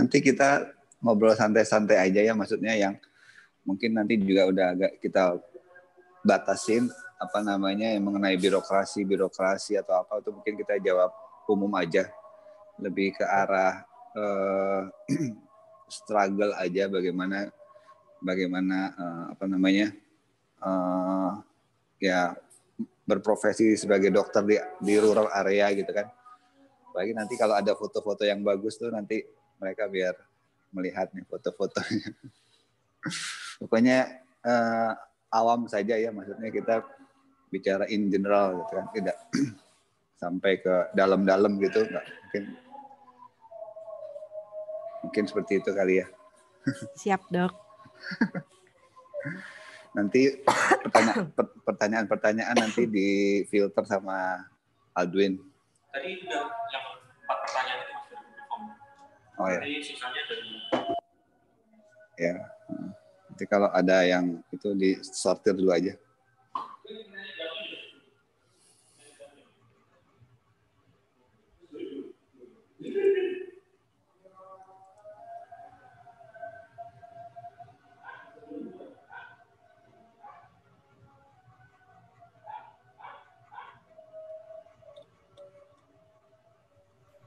Nanti kita ngobrol santai-santai aja ya maksudnya yang mungkin nanti juga udah agak kita batasin apa namanya yang mengenai birokrasi birokrasi atau apa itu mungkin kita jawab umum aja lebih ke arah uh, struggle aja bagaimana bagaimana uh, apa namanya uh, ya berprofesi sebagai dokter di di rural area gitu kan. Bagi nanti kalau ada foto-foto yang bagus tuh nanti mereka biar melihat nih foto-fotonya. Pokoknya uh, awam saja ya maksudnya kita bicara in general gitu kan tidak sampai ke dalam-dalam gitu enggak mungkin mungkin seperti itu kali ya siap dok nanti pertanyaan-pertanyaan nanti di filter sama Aldwin tadi udah yang empat pertanyaan Oh ya. dari ya. Jadi kalau ada yang itu disortir dulu aja.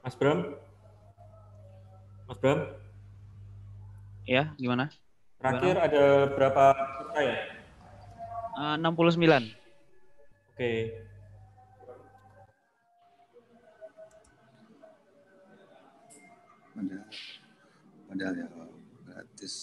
Mas Bram? Bram? Ya, gimana? Terakhir gimana? ada berapa peserta ya? Eh, uh, 69. Oke. Okay. Padahal, padahal ya gratis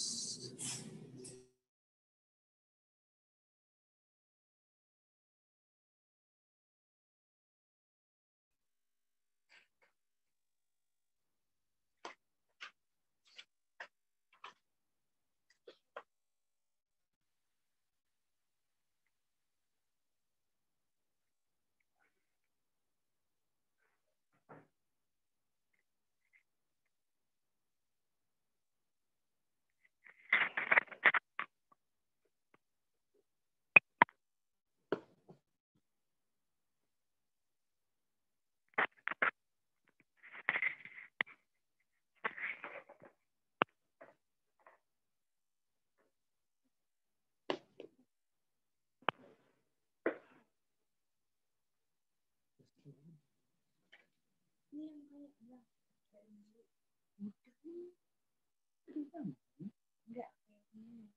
ini yang kayak bilang gitu. kayak budak ini enggak kayaknya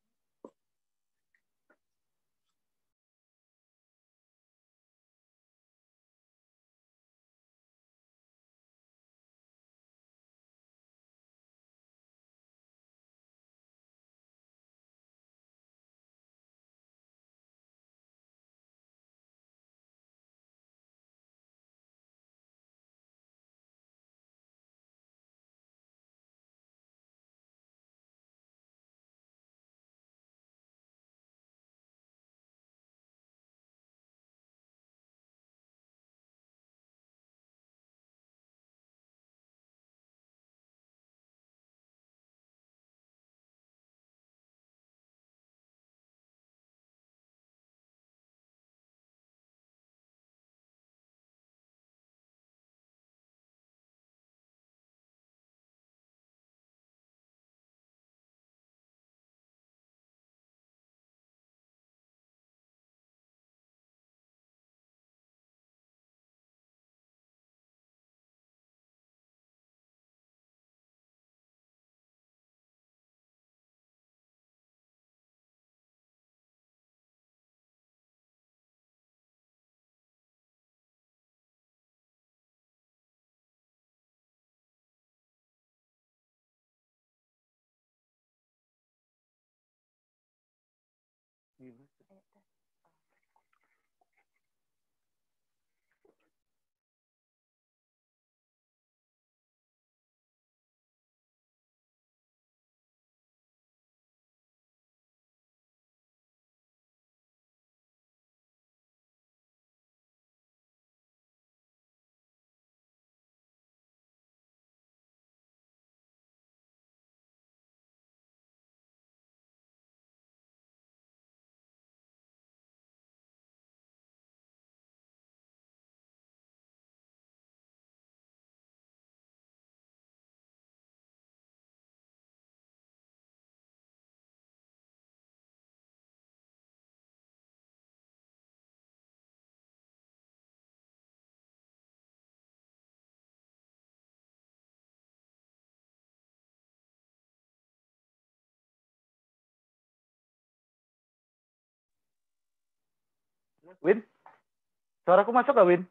Iya, Gimana? Gitu. Win? Suaraku masuk gak, Win?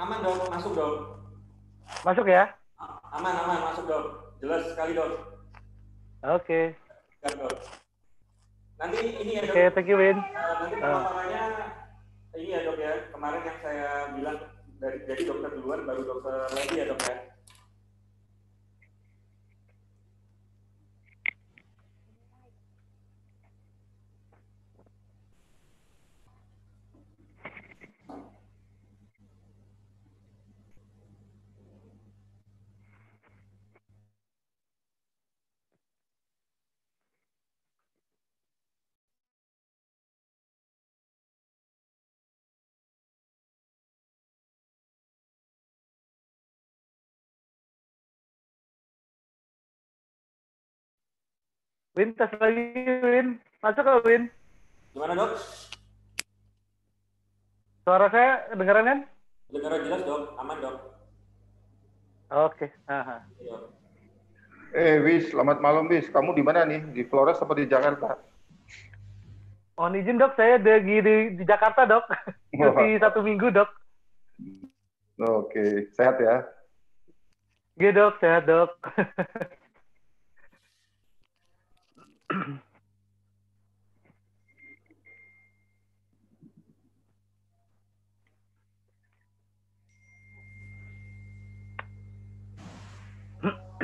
Aman dong, masuk dong. Masuk ya? Aman, aman, masuk dong. Jelas sekali dong. Oke. Okay. Nanti ini ya dok. Oke, okay, thank you Win. Eh, nanti ah. pemaparannya uh. ini ya dok ya. Kemarin yang saya bilang dari jadi dokter duluan baru dokter lagi ya dok ya. Win, tes lagi Win. Masuk ke Win. Gimana dok? Suara saya kedengeran kan? Kedengeran jelas dok, aman dok. Oke. Iya, okay. Eh Wis, selamat malam Wis. Kamu di mana nih? Di Flores atau di Jakarta? Mohon izin dok, saya di, di, di Jakarta dok. Cuti satu minggu dok. Oke, okay. sehat ya? Gede iya, dok, sehat dok.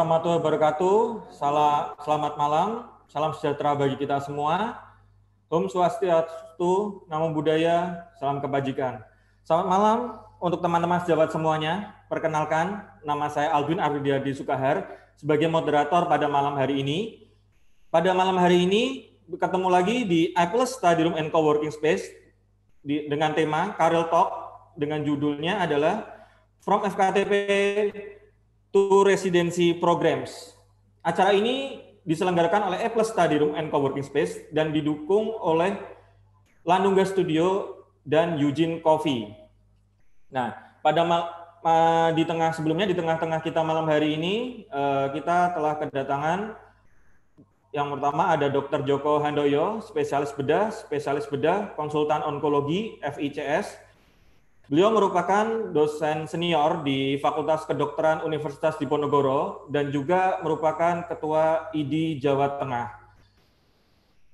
warahmatullahi wabarakatuh. Salam, selamat malam. Salam sejahtera bagi kita semua. Om Swastiastu, Namo Buddhaya, Salam Kebajikan. Selamat malam untuk teman-teman sejawat semuanya. Perkenalkan, nama saya Alvin Ardiadi Sukahar sebagai moderator pada malam hari ini. Pada malam hari ini, ketemu lagi di iPlus Study Room and Coworking Space di, dengan tema Karel Talk dengan judulnya adalah From FKTP to Residency Programs. Acara ini diselenggarakan oleh Apple e di Study Room and Coworking Space dan didukung oleh Landungga Studio dan Eugene Coffee. Nah, pada di tengah sebelumnya di tengah-tengah kita malam hari ini eh, kita telah kedatangan yang pertama ada Dr. Joko Handoyo, spesialis bedah, spesialis bedah, konsultan onkologi FICS, Beliau merupakan dosen senior di Fakultas Kedokteran Universitas Diponegoro dan juga merupakan Ketua ID Jawa Tengah.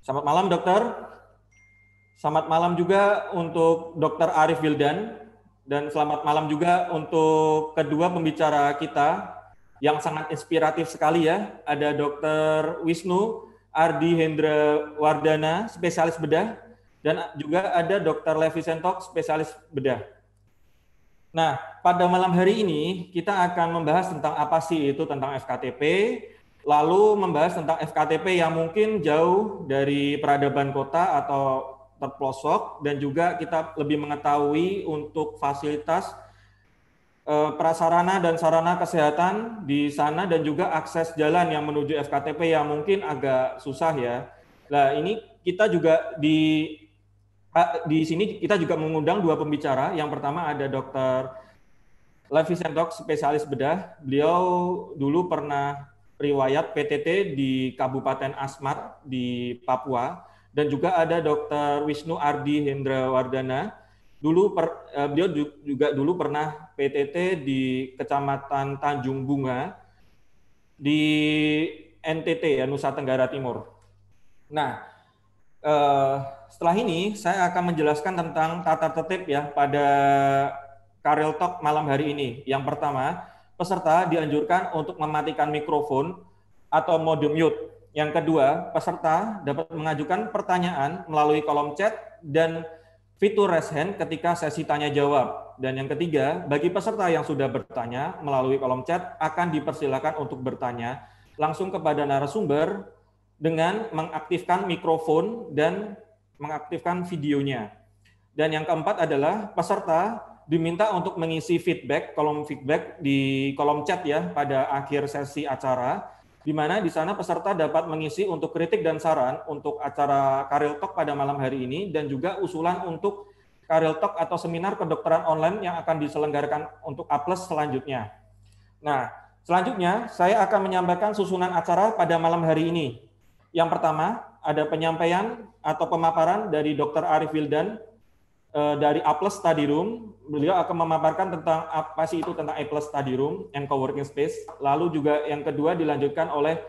Selamat malam, dokter. Selamat malam juga untuk Dr. Arif Wildan dan selamat malam juga untuk kedua pembicara kita yang sangat inspiratif sekali ya. Ada Dr. Wisnu Ardi Hendra Wardana, spesialis bedah, dan juga ada Dr. Levi Sentok, spesialis bedah. Nah, pada malam hari ini kita akan membahas tentang apa sih itu tentang FKTP, lalu membahas tentang FKTP yang mungkin jauh dari peradaban kota atau terpelosok dan juga kita lebih mengetahui untuk fasilitas eh, prasarana dan sarana kesehatan di sana dan juga akses jalan yang menuju FKTP yang mungkin agak susah ya. Nah, ini kita juga di Ah, di sini kita juga mengundang dua pembicara. Yang pertama ada Dr. Levi Sentok, spesialis bedah. Beliau dulu pernah riwayat PTT di Kabupaten Asmat di Papua dan juga ada Dr. Wisnu Ardi Hendrawardana. Dulu per, uh, beliau juga dulu pernah PTT di Kecamatan Tanjung Bunga di NTT ya Nusa Tenggara Timur. Nah, Eh, setelah ini saya akan menjelaskan tentang tata tertib ya pada Karel Talk malam hari ini. Yang pertama, peserta dianjurkan untuk mematikan mikrofon atau mode mute. Yang kedua, peserta dapat mengajukan pertanyaan melalui kolom chat dan fitur raise hand ketika sesi tanya jawab. Dan yang ketiga, bagi peserta yang sudah bertanya melalui kolom chat akan dipersilakan untuk bertanya langsung kepada narasumber dengan mengaktifkan mikrofon dan mengaktifkan videonya. Dan yang keempat adalah peserta diminta untuk mengisi feedback, kolom feedback di kolom chat ya pada akhir sesi acara, di mana di sana peserta dapat mengisi untuk kritik dan saran untuk acara Karel Talk pada malam hari ini dan juga usulan untuk Karel Talk atau seminar kedokteran online yang akan diselenggarakan untuk aples selanjutnya. Nah, selanjutnya saya akan menyampaikan susunan acara pada malam hari ini. Yang pertama, ada penyampaian atau pemaparan dari Dr. Arif Wildan eh, dari A+ Study Room. Beliau akan memaparkan tentang apa sih itu tentang A+ Study Room and Coworking Space. Lalu juga yang kedua dilanjutkan oleh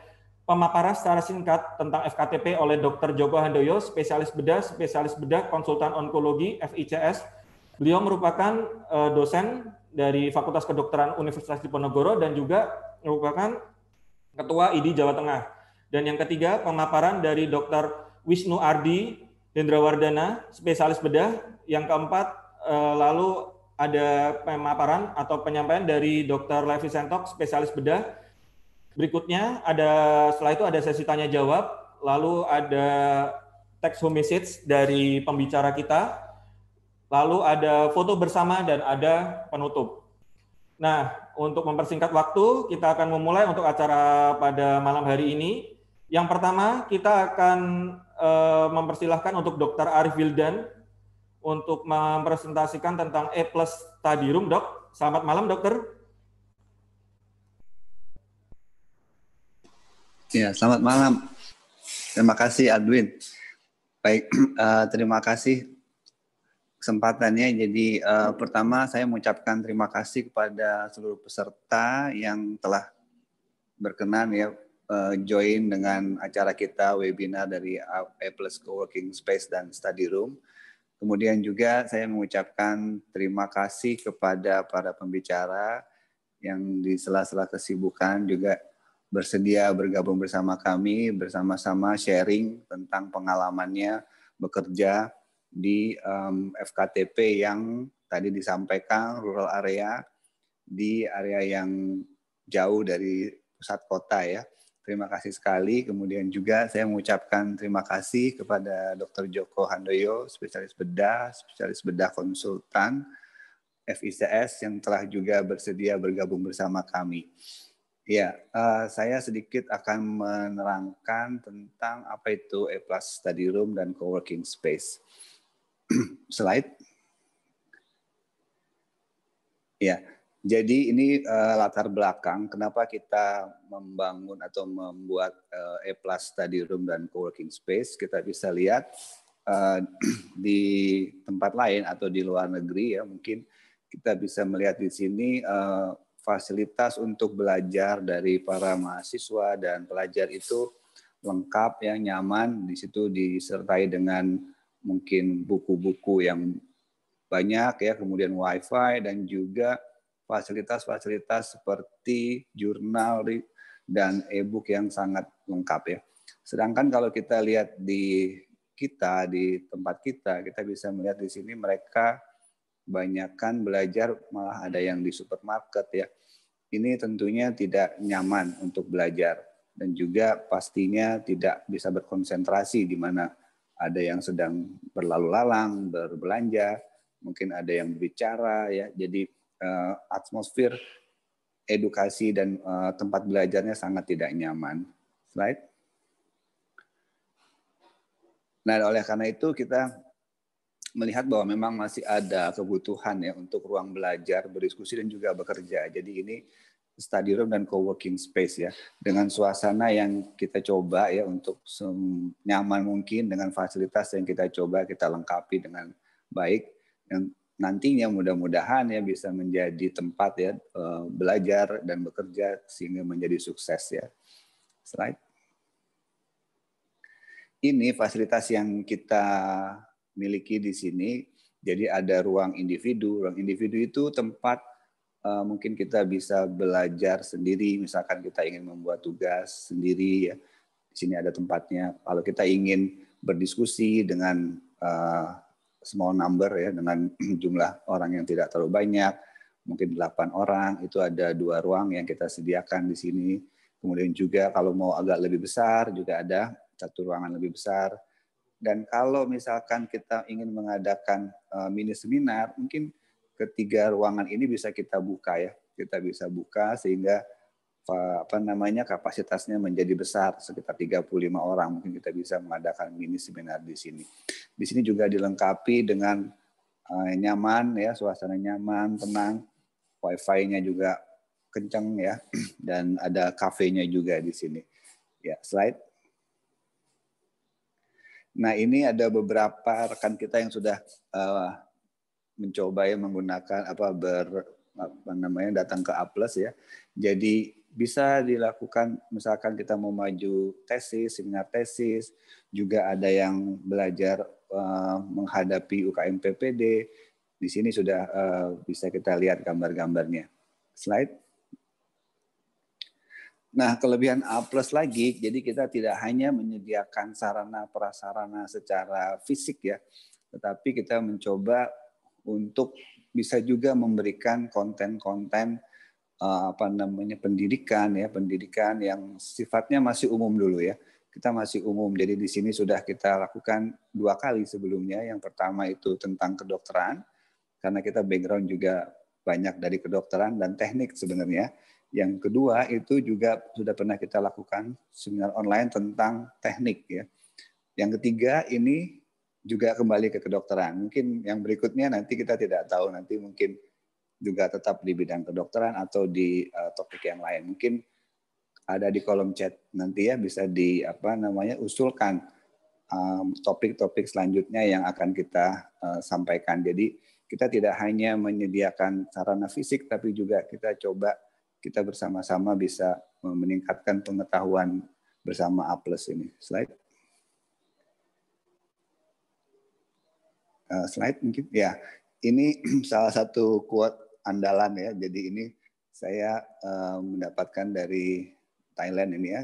pemaparan secara singkat tentang FKTP oleh Dr. Joko Handoyo, spesialis bedah, spesialis bedah konsultan onkologi FICS. Beliau merupakan eh, dosen dari Fakultas Kedokteran Universitas Diponegoro dan juga merupakan Ketua ID Jawa Tengah. Dan yang ketiga, pemaparan dari Dr. Wisnu Ardi Hendrawardana spesialis bedah. Yang keempat, eh, lalu ada pemaparan atau penyampaian dari Dr. Levi Sentok, spesialis bedah. Berikutnya ada setelah itu ada sesi tanya jawab, lalu ada text home message dari pembicara kita, lalu ada foto bersama dan ada penutup. Nah, untuk mempersingkat waktu, kita akan memulai untuk acara pada malam hari ini. Yang pertama, kita akan eh, mempersilahkan untuk Dr. Arif Wildan untuk mempresentasikan tentang E plus Tadi room, dok. Selamat malam, dokter. Ya, selamat malam. Terima kasih, Adwin. Baik, uh, terima kasih kesempatannya. Jadi uh, pertama saya mengucapkan terima kasih kepada seluruh peserta yang telah berkenan ya uh, join dengan acara kita webinar dari A Plus Coworking Space dan Study Room. Kemudian juga saya mengucapkan terima kasih kepada para pembicara yang di sela-sela kesibukan juga bersedia bergabung bersama kami bersama-sama sharing tentang pengalamannya bekerja di um, FKTP yang tadi disampaikan rural area di area yang jauh dari pusat kota ya. Terima kasih sekali. Kemudian juga saya mengucapkan terima kasih kepada Dr. Joko Handoyo, spesialis bedah, spesialis bedah konsultan FICS yang telah juga bersedia bergabung bersama kami. Ya, eh, saya sedikit akan menerangkan tentang apa itu Plus study room dan Coworking working space. Slide. Ya, jadi ini uh, latar belakang kenapa kita membangun atau membuat uh, E+ study room dan coworking space. Kita bisa lihat uh, di tempat lain atau di luar negeri ya mungkin kita bisa melihat di sini uh, fasilitas untuk belajar dari para mahasiswa dan pelajar itu lengkap yang nyaman di situ disertai dengan mungkin buku-buku yang banyak ya kemudian wifi dan juga fasilitas-fasilitas seperti jurnal dan e-book yang sangat lengkap ya. Sedangkan kalau kita lihat di kita di tempat kita, kita bisa melihat di sini mereka banyakkan belajar malah ada yang di supermarket ya. Ini tentunya tidak nyaman untuk belajar dan juga pastinya tidak bisa berkonsentrasi di mana ada yang sedang berlalu lalang, berbelanja, mungkin ada yang berbicara ya. Jadi uh, atmosfer edukasi dan uh, tempat belajarnya sangat tidak nyaman. Slide. Nah, oleh karena itu kita melihat bahwa memang masih ada kebutuhan ya untuk ruang belajar, berdiskusi dan juga bekerja. Jadi ini study room dan co-working space ya dengan suasana yang kita coba ya untuk nyaman mungkin dengan fasilitas yang kita coba kita lengkapi dengan baik dan nantinya mudah-mudahan ya bisa menjadi tempat ya eh, belajar dan bekerja sehingga menjadi sukses ya. Slide. Ini fasilitas yang kita miliki di sini. Jadi ada ruang individu. Ruang individu itu tempat eh, mungkin kita bisa belajar sendiri. Misalkan kita ingin membuat tugas sendiri ya. Di sini ada tempatnya. Kalau kita ingin berdiskusi dengan eh, small number ya dengan jumlah orang yang tidak terlalu banyak, mungkin delapan orang, itu ada dua ruang yang kita sediakan di sini. Kemudian juga kalau mau agak lebih besar juga ada satu ruangan lebih besar. Dan kalau misalkan kita ingin mengadakan eh, mini seminar, mungkin ketiga ruangan ini bisa kita buka ya. Kita bisa buka sehingga apa namanya kapasitasnya menjadi besar sekitar 35 orang mungkin kita bisa mengadakan mini seminar di sini. Di sini juga dilengkapi dengan uh, nyaman ya, suasana nyaman, tenang. wifi nya juga kenceng ya dan ada kafenya juga di sini. Ya, slide. Nah, ini ada beberapa rekan kita yang sudah uh, mencoba ya menggunakan apa ber apa namanya datang ke Aplus ya. Jadi bisa dilakukan misalkan kita mau maju tesis, seminar tesis, juga ada yang belajar Eh, menghadapi UKM PPD. Di sini sudah eh, bisa kita lihat gambar-gambarnya. Slide. Nah, kelebihan A plus lagi, jadi kita tidak hanya menyediakan sarana prasarana secara fisik ya, tetapi kita mencoba untuk bisa juga memberikan konten-konten eh, apa namanya pendidikan ya, pendidikan yang sifatnya masih umum dulu ya kita masih umum. Jadi di sini sudah kita lakukan dua kali sebelumnya. Yang pertama itu tentang kedokteran, karena kita background juga banyak dari kedokteran dan teknik sebenarnya. Yang kedua itu juga sudah pernah kita lakukan seminar online tentang teknik ya. Yang ketiga ini juga kembali ke kedokteran. Mungkin yang berikutnya nanti kita tidak tahu nanti mungkin juga tetap di bidang kedokteran atau di uh, topik yang lain. Mungkin ada di kolom chat nanti ya bisa di apa namanya usulkan um, topik-topik um, selanjutnya yang akan kita uh, sampaikan. Jadi kita tidak hanya menyediakan sarana fisik tapi juga kita coba kita bersama-sama bisa meningkatkan pengetahuan bersama A ini. Slide. Uh, slide mungkin ya. Ini salah satu quote andalan ya. Jadi ini saya uh, mendapatkan dari Thailand ini ya.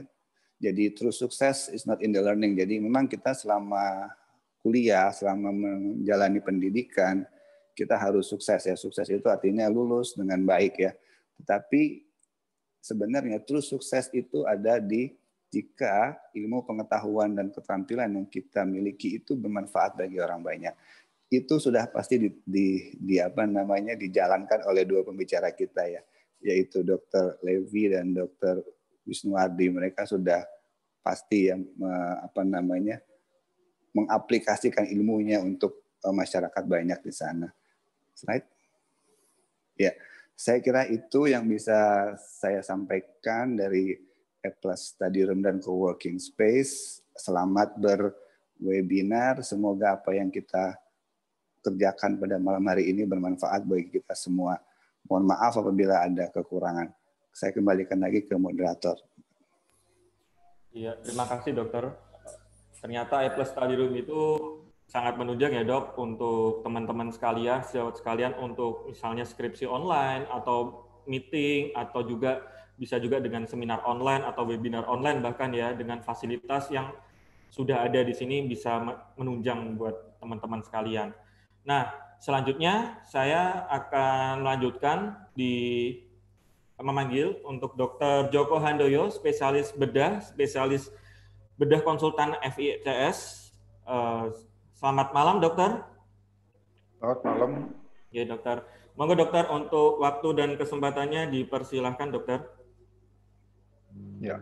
Jadi true success is not in the learning. Jadi memang kita selama kuliah, selama menjalani pendidikan, kita harus sukses ya. Sukses itu artinya lulus dengan baik ya. Tetapi sebenarnya true sukses itu ada di jika ilmu pengetahuan dan keterampilan yang kita miliki itu bermanfaat bagi orang banyak. Itu sudah pasti di, di, di apa namanya dijalankan oleh dua pembicara kita ya, yaitu Dr. Levi dan Dr. Wisnuwardi mereka sudah pasti yang apa namanya mengaplikasikan ilmunya untuk e, masyarakat banyak di sana. Slide. Ya, saya kira itu yang bisa saya sampaikan dari Atlas Study Room dan Coworking Space. Selamat berwebinar. Semoga apa yang kita kerjakan pada malam hari ini bermanfaat bagi kita semua. Mohon maaf apabila ada kekurangan saya kembalikan lagi ke moderator. Iya, terima kasih dokter. Ternyata plus Study Room itu sangat menunjang ya dok untuk teman-teman sekalian, sejawat sekalian untuk misalnya skripsi online atau meeting atau juga bisa juga dengan seminar online atau webinar online bahkan ya dengan fasilitas yang sudah ada di sini bisa menunjang buat teman-teman sekalian. Nah, selanjutnya saya akan melanjutkan di memanggil untuk Dr. Joko Handoyo, spesialis bedah, spesialis bedah konsultan FITS. Eh, selamat malam, dokter. Selamat malam. Ya, dokter. Monggo dokter untuk waktu dan kesempatannya dipersilahkan, dokter. Ya.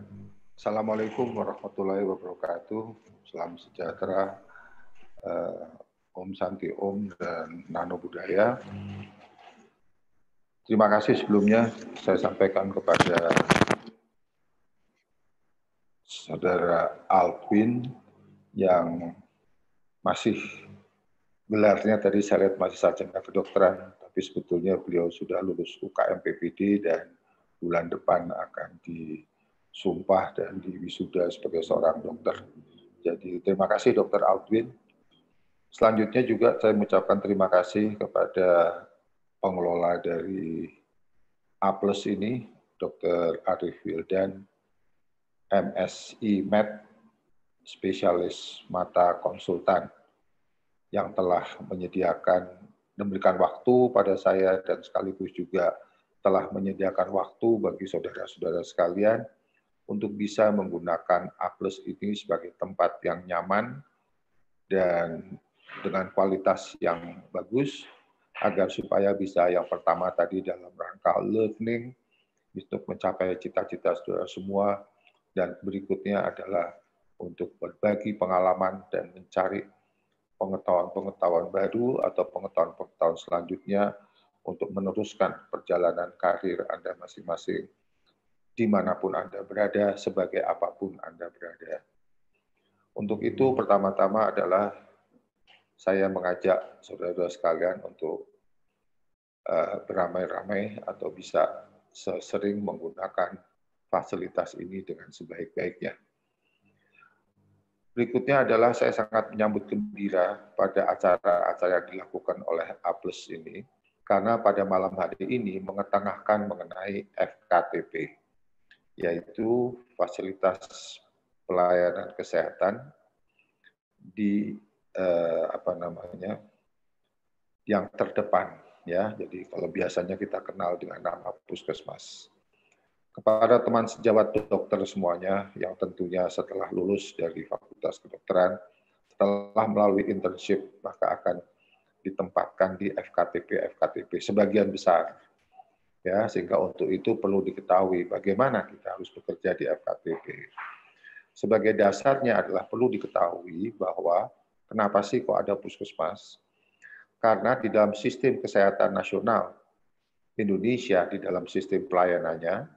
Assalamualaikum warahmatullahi wabarakatuh. Salam sejahtera. Eh, Om Santi Om dan Nano Budaya. Terima kasih sebelumnya saya sampaikan kepada saudara Alvin yang masih gelarnya tadi saya lihat masih sarjana kedokteran, tapi sebetulnya beliau sudah lulus UKM PPD dan bulan depan akan disumpah dan diwisuda sebagai seorang dokter. Jadi terima kasih Dokter Alvin. Selanjutnya juga saya mengucapkan terima kasih kepada pengelola dari Aplus ini, Dr. Arif Wildan, MSI Med, spesialis mata konsultan yang telah menyediakan memberikan waktu pada saya dan sekaligus juga telah menyediakan waktu bagi saudara-saudara sekalian untuk bisa menggunakan Aplus ini sebagai tempat yang nyaman dan dengan kualitas yang bagus agar supaya bisa yang pertama tadi dalam rangka learning untuk mencapai cita-cita saudara semua dan berikutnya adalah untuk berbagi pengalaman dan mencari pengetahuan-pengetahuan baru atau pengetahuan-pengetahuan selanjutnya untuk meneruskan perjalanan karir Anda masing-masing dimanapun Anda berada, sebagai apapun Anda berada. Untuk itu pertama-tama adalah saya mengajak saudara-saudara sekalian untuk uh, beramai-ramai atau bisa sering menggunakan fasilitas ini dengan sebaik-baiknya. Berikutnya adalah saya sangat menyambut gembira pada acara-acara yang dilakukan oleh APLUS ini, karena pada malam hari ini mengetengahkan mengenai FKTP, yaitu fasilitas pelayanan kesehatan di eh, apa namanya yang terdepan ya. Jadi kalau biasanya kita kenal dengan nama puskesmas. Kepada teman sejawat dokter semuanya yang tentunya setelah lulus dari Fakultas Kedokteran, setelah melalui internship maka akan ditempatkan di FKTP FKTP sebagian besar. Ya, sehingga untuk itu perlu diketahui bagaimana kita harus bekerja di FKTP. Sebagai dasarnya adalah perlu diketahui bahwa Kenapa sih kok ada puskesmas? Karena di dalam sistem kesehatan nasional Indonesia, di dalam sistem pelayanannya,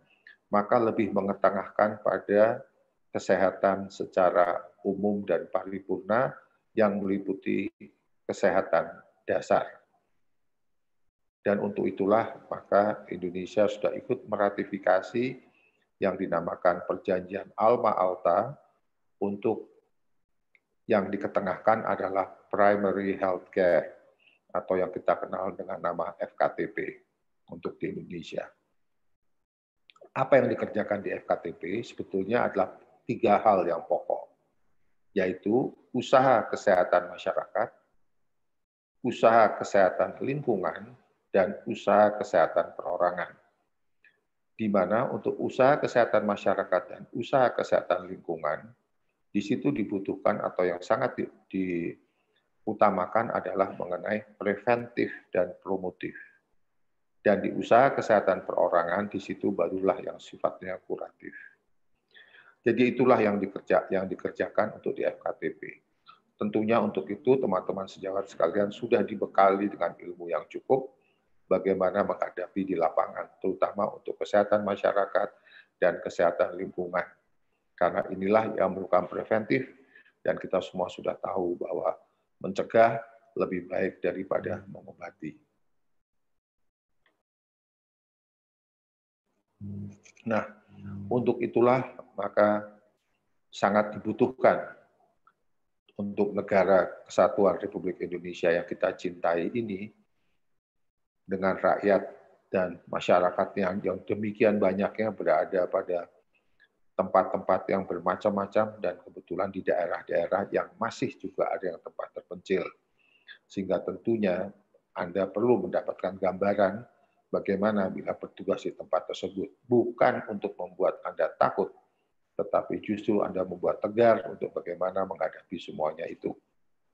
maka lebih mengetengahkan pada kesehatan secara umum dan paripurna yang meliputi kesehatan dasar. Dan untuk itulah maka Indonesia sudah ikut meratifikasi yang dinamakan perjanjian Alma Alta untuk yang diketengahkan adalah primary health care atau yang kita kenal dengan nama FKTP untuk di Indonesia. Apa yang dikerjakan di FKTP sebetulnya adalah tiga hal yang pokok, yaitu usaha kesehatan masyarakat, usaha kesehatan lingkungan, dan usaha kesehatan perorangan. Di mana untuk usaha kesehatan masyarakat dan usaha kesehatan lingkungan, di situ dibutuhkan atau yang sangat diutamakan adalah mengenai preventif dan promotif. Dan di usaha kesehatan perorangan di situ barulah yang sifatnya kuratif. Jadi itulah yang dikerja yang dikerjakan untuk di FKTP. Tentunya untuk itu teman-teman sejawat sekalian sudah dibekali dengan ilmu yang cukup bagaimana menghadapi di lapangan, terutama untuk kesehatan masyarakat dan kesehatan lingkungan. Karena inilah yang merupakan preventif dan kita semua sudah tahu bahwa mencegah lebih baik daripada mengobati. Nah, untuk itulah maka sangat dibutuhkan untuk negara kesatuan Republik Indonesia yang kita cintai ini dengan rakyat dan masyarakat yang, yang demikian banyaknya berada pada tempat-tempat yang bermacam-macam dan kebetulan di daerah-daerah yang masih juga ada yang tempat terpencil. Sehingga tentunya Anda perlu mendapatkan gambaran bagaimana bila bertugas di tempat tersebut. Bukan untuk membuat Anda takut, tetapi justru Anda membuat tegar untuk bagaimana menghadapi semuanya itu.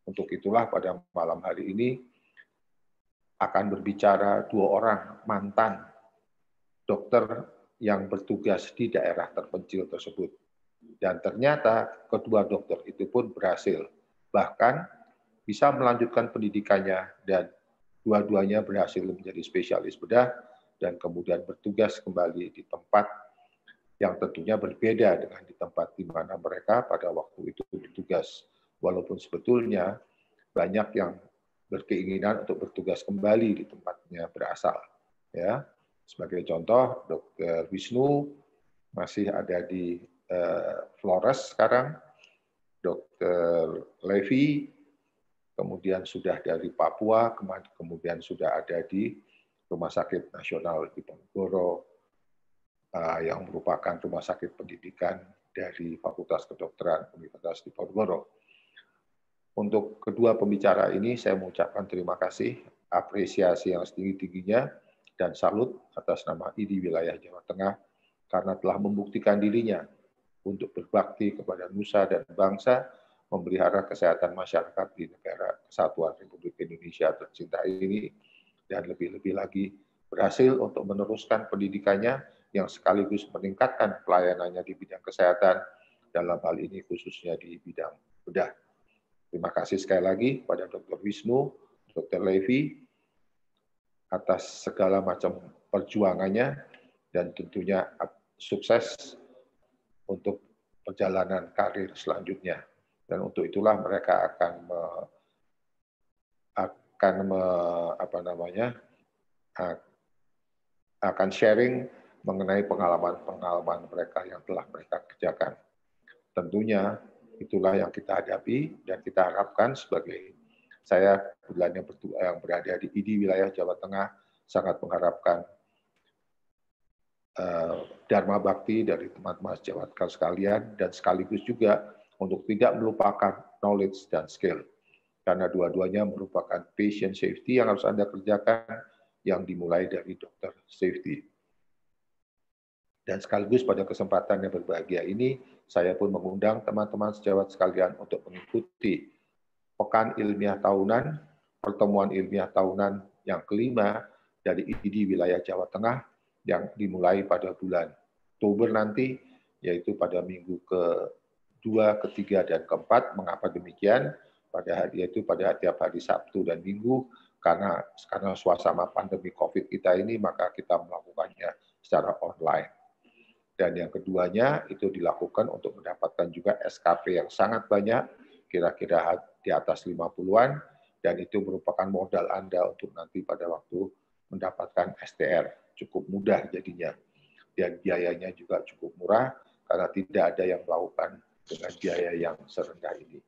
Untuk itulah pada malam hari ini akan berbicara dua orang mantan dokter yang bertugas di daerah terpencil tersebut. Dan ternyata kedua dokter itu pun berhasil. Bahkan bisa melanjutkan pendidikannya dan dua-duanya berhasil menjadi spesialis bedah dan kemudian bertugas kembali di tempat yang tentunya berbeda dengan di tempat di mana mereka pada waktu itu bertugas. Walaupun sebetulnya banyak yang berkeinginan untuk bertugas kembali di tempatnya berasal. Ya, sebagai contoh, Dr. Wisnu masih ada di eh, Flores sekarang, Dr. Levi, kemudian sudah dari Papua, kemudian sudah ada di Rumah Sakit Nasional di eh, yang merupakan rumah sakit pendidikan dari Fakultas Kedokteran Universitas di Diponegoro. Untuk kedua pembicara ini, saya mengucapkan terima kasih, apresiasi yang setinggi-tingginya, dan salut atas nama IDI wilayah Jawa Tengah karena telah membuktikan dirinya untuk berbakti kepada nusa dan bangsa, memelihara kesehatan masyarakat di negara kesatuan Republik Indonesia tercinta ini, dan lebih-lebih lagi berhasil untuk meneruskan pendidikannya yang sekaligus meningkatkan pelayanannya di bidang kesehatan, dalam hal ini khususnya di bidang bedah. Terima kasih sekali lagi pada Dr. Wisnu, Dr. Levi, atas segala macam perjuangannya dan tentunya sukses untuk perjalanan karir selanjutnya. Dan untuk itulah mereka akan me, akan me, apa namanya akan sharing mengenai pengalaman-pengalaman mereka yang telah mereka kerjakan. Tentunya itulah yang kita hadapi dan kita harapkan sebagai saya bulannya yang, yang berada di, di wilayah Jawa Tengah sangat mengharapkan uh, Dharma Bakti dari teman-teman sejawatkan sekalian dan sekaligus juga untuk tidak melupakan knowledge dan skill. Karena dua-duanya merupakan patient safety yang harus Anda kerjakan yang dimulai dari dokter safety. Dan sekaligus pada kesempatan yang berbahagia ini, saya pun mengundang teman-teman sejawat sekalian untuk mengikuti Pekan Ilmiah Tahunan, Pertemuan Ilmiah Tahunan yang kelima dari IDI wilayah Jawa Tengah yang dimulai pada bulan Oktober nanti, yaitu pada minggu ke-2, ke-3, dan keempat. Mengapa demikian? Pada hari itu pada tiap hari Sabtu dan Minggu, karena karena suasana pandemi COVID kita ini, maka kita melakukannya secara online. Dan yang keduanya itu dilakukan untuk mendapatkan juga SKP yang sangat banyak kira-kira di atas 50-an dan itu merupakan modal Anda untuk nanti pada waktu mendapatkan STR. Cukup mudah jadinya. Dan biayanya juga cukup murah karena tidak ada yang melakukan dengan biaya yang serendah ini.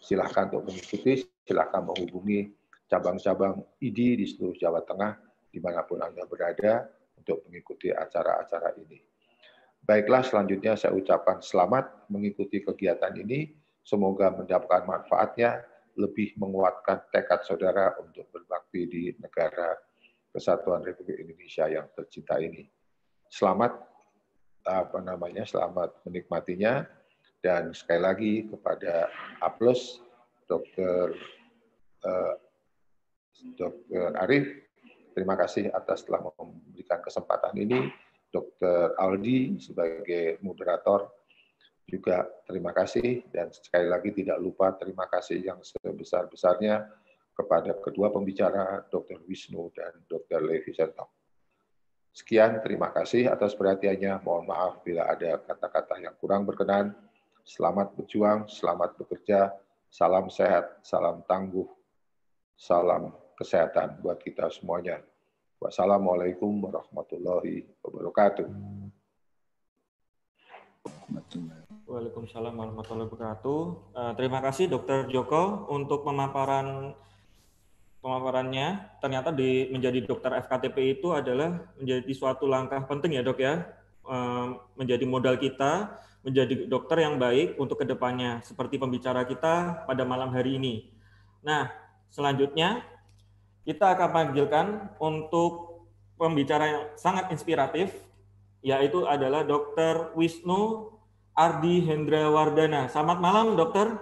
Silahkan untuk mengikuti, silahkan menghubungi cabang-cabang ID di seluruh Jawa Tengah, dimanapun Anda berada, untuk mengikuti acara-acara ini. Baiklah, selanjutnya saya ucapkan selamat mengikuti kegiatan ini Semoga mendapatkan manfaatnya, lebih menguatkan tekad saudara untuk berbakti di negara Kesatuan Republik Indonesia yang tercinta ini. Selamat apa namanya? Selamat menikmatinya dan sekali lagi kepada Aplus Dr. Eh, Dr. Arif, terima kasih atas telah memberikan kesempatan ini. Dr. Aldi sebagai moderator juga terima kasih dan sekali lagi tidak lupa terima kasih yang sebesar-besarnya kepada kedua pembicara Dr. Wisnu dan Dr. Levi Sentok. Sekian, terima kasih atas perhatiannya. Mohon maaf bila ada kata-kata yang kurang berkenan. Selamat berjuang, selamat bekerja, salam sehat, salam tangguh, salam kesehatan buat kita semuanya. Wassalamualaikum warahmatullahi wabarakatuh. Warahmatullahi wabarakatuh. Waalaikumsalam warahmatullahi wabarakatuh. Eh, terima kasih Dokter Joko untuk pemaparan pemaparannya. Ternyata di menjadi dokter FKTP itu adalah menjadi suatu langkah penting ya, Dok ya. Eh, menjadi modal kita menjadi dokter yang baik untuk kedepannya, seperti pembicara kita pada malam hari ini. Nah, selanjutnya kita akan panggilkan untuk pembicara yang sangat inspiratif, yaitu adalah Dokter Wisnu Ardi Hendra Wardana. Selamat malam, dokter.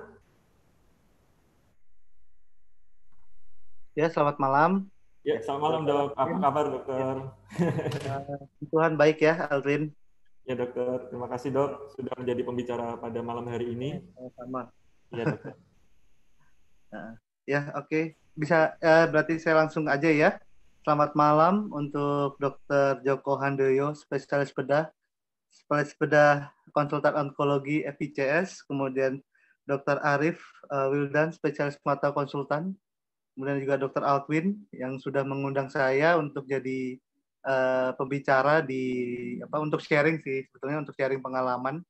Ya, selamat malam. Ya, selamat malam, dok. Apa ya. kabar, dokter? Ya. Tuhan baik ya, Aldrin. Ya, dokter. Terima kasih, dok, sudah menjadi pembicara pada malam hari ini. Ya, Sama. Ya, dokter. Nah, ya, oke. Bisa, eh, berarti saya langsung aja ya. Selamat malam untuk Dr. Joko Handoyo, spesialis bedah Kepala Sepedah Konsultan Onkologi FICS, kemudian Dr. Arif uh, Wildan, spesialis mata konsultan, kemudian juga Dr. Altwin yang sudah mengundang saya untuk jadi uh, pembicara di apa untuk sharing sih sebetulnya untuk sharing pengalaman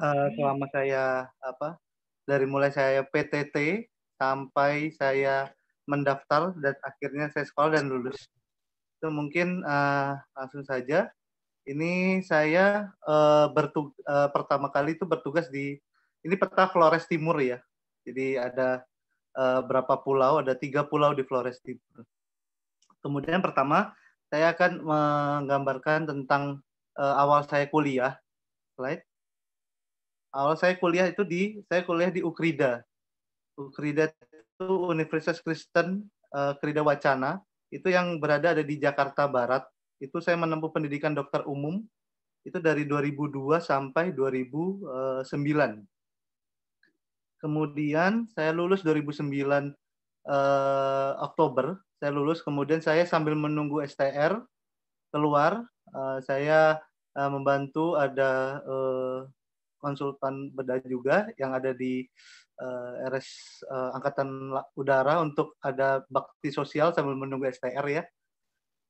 uh, selama saya apa dari mulai saya PTT sampai saya mendaftar dan akhirnya saya sekolah dan lulus itu mungkin uh, langsung saja ini saya uh, eh, bertug uh, eh, pertama kali itu bertugas di ini peta Flores Timur ya. Jadi ada uh, berapa pulau? Ada tiga pulau di Flores Timur. Kemudian pertama saya akan menggambarkan tentang uh, awal saya kuliah. Slide. Awal saya kuliah itu di saya kuliah di Ukrida. Ukrida itu Universitas Kristen uh, Krida Wacana itu yang berada ada di Jakarta Barat itu saya menempuh pendidikan dokter umum itu dari 2002 sampai 2009. Kemudian saya lulus 2009 eh, Oktober, saya lulus kemudian saya sambil menunggu STR keluar, eh, saya eh, membantu ada eh, konsultan bedah juga yang ada di eh, RS eh, Angkatan Udara untuk ada bakti sosial sambil menunggu STR ya.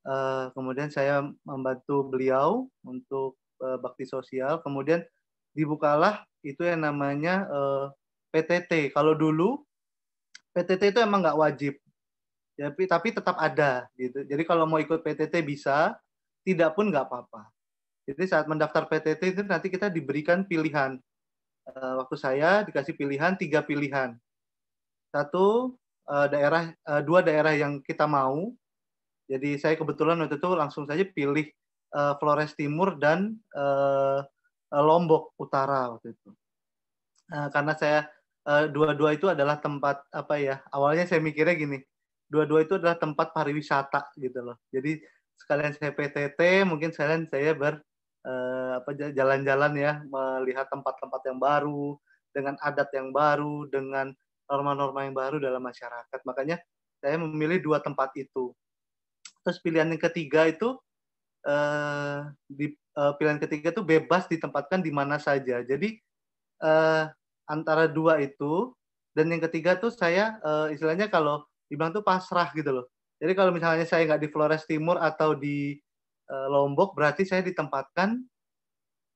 Eh, kemudian saya membantu beliau untuk eh, bakti sosial. Kemudian dibukalah itu yang namanya eh, PTT. Kalau dulu PTT itu emang nggak wajib, tapi tapi tetap ada gitu. Jadi kalau mau ikut PTT bisa, tidak pun nggak apa-apa. Jadi saat mendaftar PTT itu nanti kita diberikan pilihan. waktu saya dikasih pilihan tiga pilihan. Satu daerah, dua daerah yang kita mau jadi saya kebetulan waktu itu langsung saja pilih uh, Flores Timur dan uh, Lombok Utara waktu itu. Uh, karena saya dua dua-dua itu adalah tempat apa ya? Awalnya saya mikirnya gini, dua-dua itu adalah tempat pariwisata gitu loh. Jadi sekalian saya PTT, mungkin sekalian saya ber apa jalan-jalan ya, melihat tempat-tempat yang baru dengan adat yang baru, dengan norma-norma yang baru dalam masyarakat. Makanya saya memilih dua tempat itu terus pilihan yang ketiga itu eh, di uh, pilihan ketiga itu bebas ditempatkan di mana saja. Jadi eh, antara dua itu dan yang ketiga tuh saya eh, istilahnya kalau dibilang tuh pasrah gitu loh. Jadi kalau misalnya saya nggak di Flores Timur atau di uh, Lombok berarti saya ditempatkan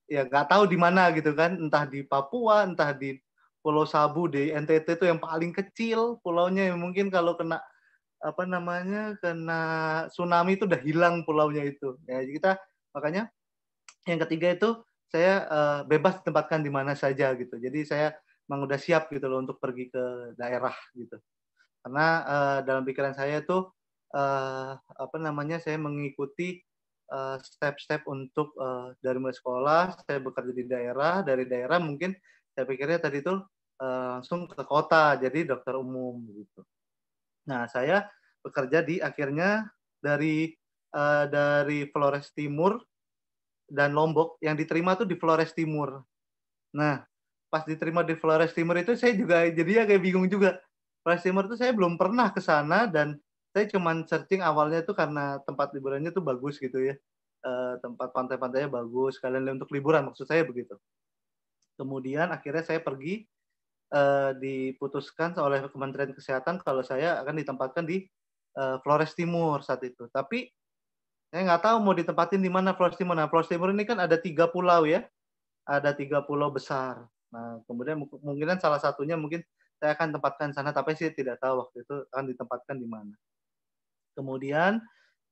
ya nggak tahu di mana gitu kan entah di Papua entah di Pulau Sabu di NTT itu yang paling kecil pulaunya yang mungkin kalau kena apa namanya kena tsunami itu udah hilang pulaunya itu ya jadi kita makanya yang ketiga itu saya uh, bebas ditempatkan di mana saja gitu jadi saya memang udah siap gitu loh untuk pergi ke daerah gitu karena uh, dalam pikiran saya itu uh, apa namanya saya mengikuti step-step uh, untuk uh, dari mulai sekolah saya bekerja di daerah dari daerah mungkin saya pikirnya tadi itu uh, langsung ke kota jadi dokter umum gitu Nah, saya bekerja di akhirnya dari uh, dari Flores Timur dan Lombok yang diterima tuh di Flores Timur. Nah, pas diterima di Flores Timur itu saya juga jadi agak bingung juga. Flores Timur itu saya belum pernah ke sana dan saya cuman searching awalnya tuh karena tempat liburannya tuh bagus gitu ya. Eh, tempat pantai-pantainya bagus, kalian untuk liburan maksud saya begitu. Kemudian akhirnya saya pergi uh, diputuskan oleh Kementerian Kesehatan kalau saya akan ditempatkan di uh, Flores Timur saat itu. Tapi saya nggak tahu mau ditempatin di mana Flores Timur. Nah, Flores Timur ini kan ada tiga pulau ya, ada tiga pulau besar. Nah, kemudian mungkin salah satunya mungkin saya akan tempatkan sana, tapi saya tidak tahu waktu itu akan ditempatkan di mana. Kemudian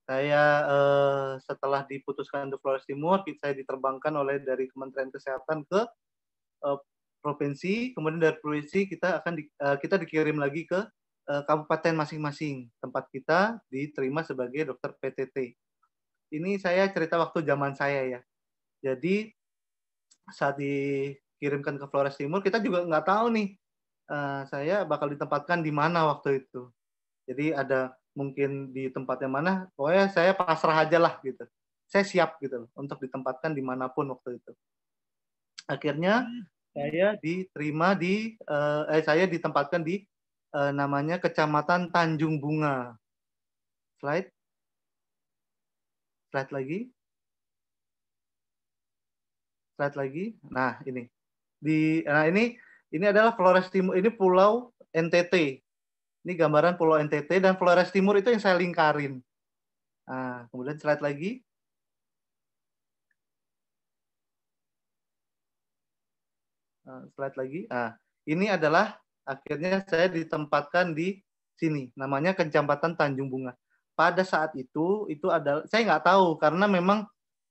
saya eh, setelah diputuskan untuk Flores Timur, saya diterbangkan oleh dari Kementerian Kesehatan ke eh, provinsi, kemudian dari provinsi kita akan di, uh, kita dikirim lagi ke uh, kabupaten masing-masing. Tempat kita diterima sebagai dokter PTT. Ini saya cerita waktu zaman saya ya. Jadi saat dikirimkan ke Flores Timur, kita juga nggak tahu nih uh, saya bakal ditempatkan di mana waktu itu. Jadi ada mungkin di tempat yang mana, pokoknya saya pasrah aja lah gitu. Saya siap gitu loh, untuk ditempatkan dimanapun waktu itu. Akhirnya hmm saya diterima di uh, eh saya ditempatkan di uh, namanya Kecamatan Tanjung Bunga. Slide. Slide lagi. Slide lagi. Nah, ini. Di nah ini ini adalah Flores Timur, ini pulau NTT. Ini gambaran pulau NTT dan Flores Timur itu yang saya lingkarin. Nah, kemudian slide lagi. Eh, slide lagi. Nah, ini adalah akhirnya saya ditempatkan di sini. Namanya Kecamatan Tanjung Bunga. Pada saat itu itu adalah saya nggak tahu karena memang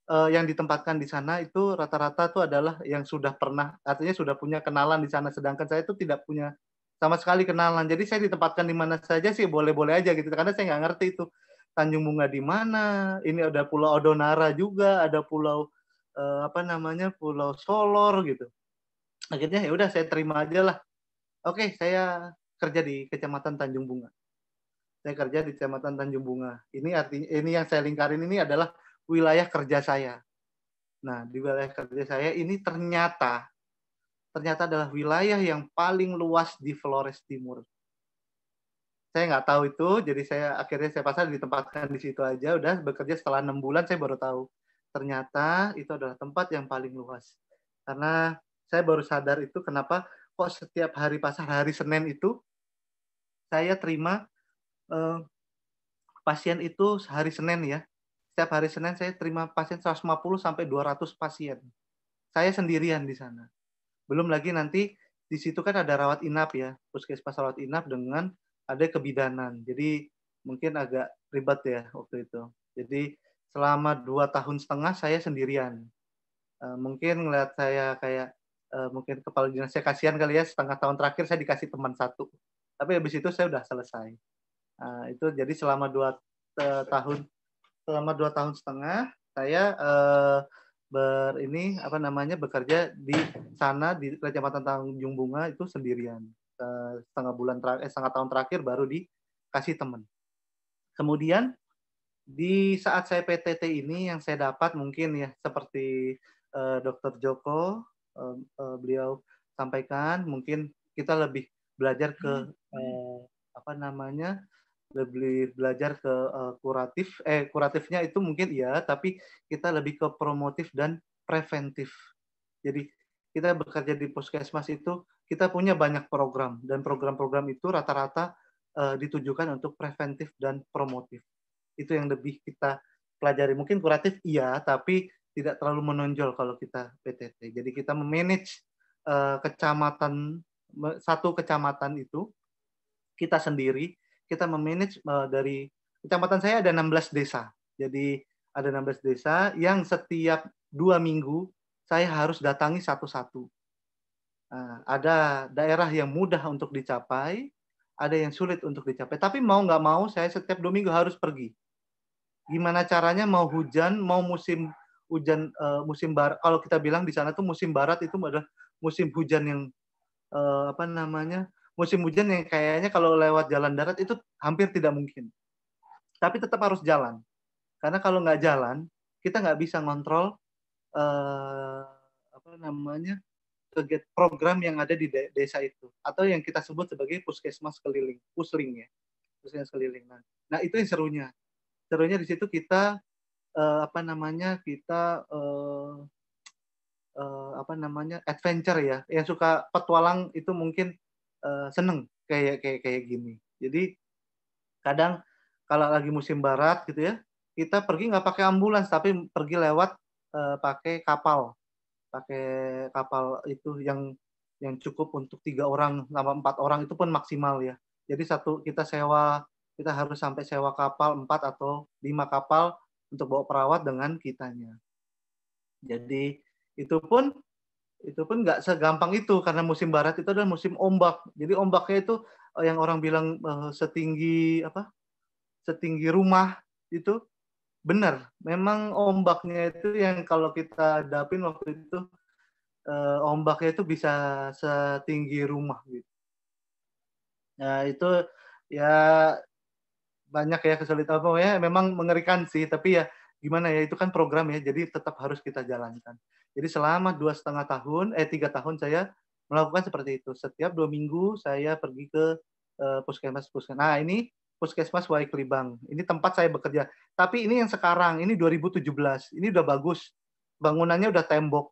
eh, yang ditempatkan di sana itu rata-rata itu adalah yang sudah pernah artinya sudah punya kenalan di sana sedangkan saya itu tidak punya sama sekali kenalan. Jadi saya ditempatkan di mana saja sih boleh-boleh aja gitu karena saya nggak ngerti itu Tanjung Bunga di mana. Ini ada Pulau Odonara juga, ada Pulau eh, apa namanya Pulau Solor gitu akhirnya ya udah saya terima aja lah oke saya kerja di kecamatan Tanjung Bunga saya kerja di kecamatan Tanjung Bunga ini artinya ini yang saya lingkarin ini adalah wilayah kerja saya nah di wilayah kerja saya ini ternyata ternyata adalah wilayah yang paling luas di Flores Timur saya nggak tahu itu jadi saya akhirnya saya pasang ditempatkan di situ aja udah bekerja setelah enam bulan saya baru tahu ternyata itu adalah tempat yang paling luas karena saya baru sadar itu kenapa kok setiap hari pasar hari Senin itu saya terima eh, pasien itu hari Senin ya. Setiap hari Senin saya terima pasien 150 sampai 200 pasien. Saya sendirian di sana. Belum lagi nanti di situ kan ada rawat inap ya, puskesmas rawat inap dengan ada kebidanan. Jadi mungkin agak ribet ya waktu itu. Jadi selama dua tahun setengah saya sendirian. Eh, mungkin ngeliat saya kayak Eh, mungkin kepala dinas saya kasihan kali ya setengah tahun terakhir saya dikasih teman satu tapi habis itu saya udah selesai uh, itu jadi selama dua uh, tahun selama dua tahun setengah saya uh, ber ini apa namanya bekerja di sana di kecamatan Tanjung Bunga itu sendirian uh, setengah bulan terakhir eh, setengah tahun terakhir baru dikasih teman kemudian di saat saya PTT ini yang saya dapat mungkin ya seperti uh, Dr. Joko uh, uh, beliau sampaikan mungkin kita lebih belajar ke uh, apa namanya lebih belajar ke uh, kuratif eh kuratifnya itu mungkin iya tapi kita lebih ke promotif dan preventif jadi kita bekerja di puskesmas itu kita punya banyak program dan program-program itu rata-rata uh, ditujukan untuk preventif dan promotif itu yang lebih kita pelajari mungkin kuratif iya tapi tidak terlalu menonjol kalau kita PTT. Jadi kita memanage eh, kecamatan satu kecamatan itu kita sendiri, kita memanage eh, dari kecamatan saya ada 16 desa. Jadi ada 16 desa yang setiap dua minggu saya harus datangi satu-satu. Nah, ada daerah yang mudah untuk dicapai, ada yang sulit untuk dicapai. Tapi mau nggak mau saya setiap dua minggu harus pergi. Gimana caranya mau hujan, mau musim hujan uh, musim barat kalau kita bilang di sana tuh musim barat itu adalah musim hujan yang uh, apa namanya musim hujan yang kayaknya kalau lewat jalan darat itu hampir tidak mungkin tapi tetap harus jalan karena kalau nggak jalan kita nggak bisa ngontrol uh, apa namanya program yang ada di desa itu atau yang kita sebut sebagai puskesmas keliling pusling ya puskesmas keliling nah, nah itu yang serunya serunya di situ kita uh, apa namanya kita uh, uh, apa namanya adventure ya yang suka petualang itu mungkin uh, seneng kayak kayak kayak gini jadi kadang kalau lagi musim barat gitu ya kita pergi nggak pakai ambulans tapi pergi lewat uh, pakai kapal pakai kapal itu yang yang cukup untuk tiga orang sama empat orang itu pun maksimal ya jadi satu kita sewa kita harus sampai sewa kapal empat atau lima kapal untuk bawa perawat dengan kitanya. Jadi itu pun itu pun nggak segampang itu karena musim barat itu adalah musim ombak. Jadi ombaknya itu eh, yang orang bilang eh, setinggi apa? Setinggi rumah itu benar. Memang ombaknya itu yang kalau kita hadapin waktu itu eh, ombaknya itu bisa setinggi rumah gitu. Nah, itu ya banyak ya kesulitan apa ya memang mengerikan sih tapi ya gimana ya itu kan program ya jadi tetap harus kita jalankan jadi selama dua setengah tahun eh tiga tahun saya melakukan seperti itu setiap dua minggu saya pergi ke uh, puskesmas puskesmas nah ini puskesmas Waiklibang ini tempat saya bekerja tapi ini yang sekarang ini 2017 ini udah bagus bangunannya udah tembok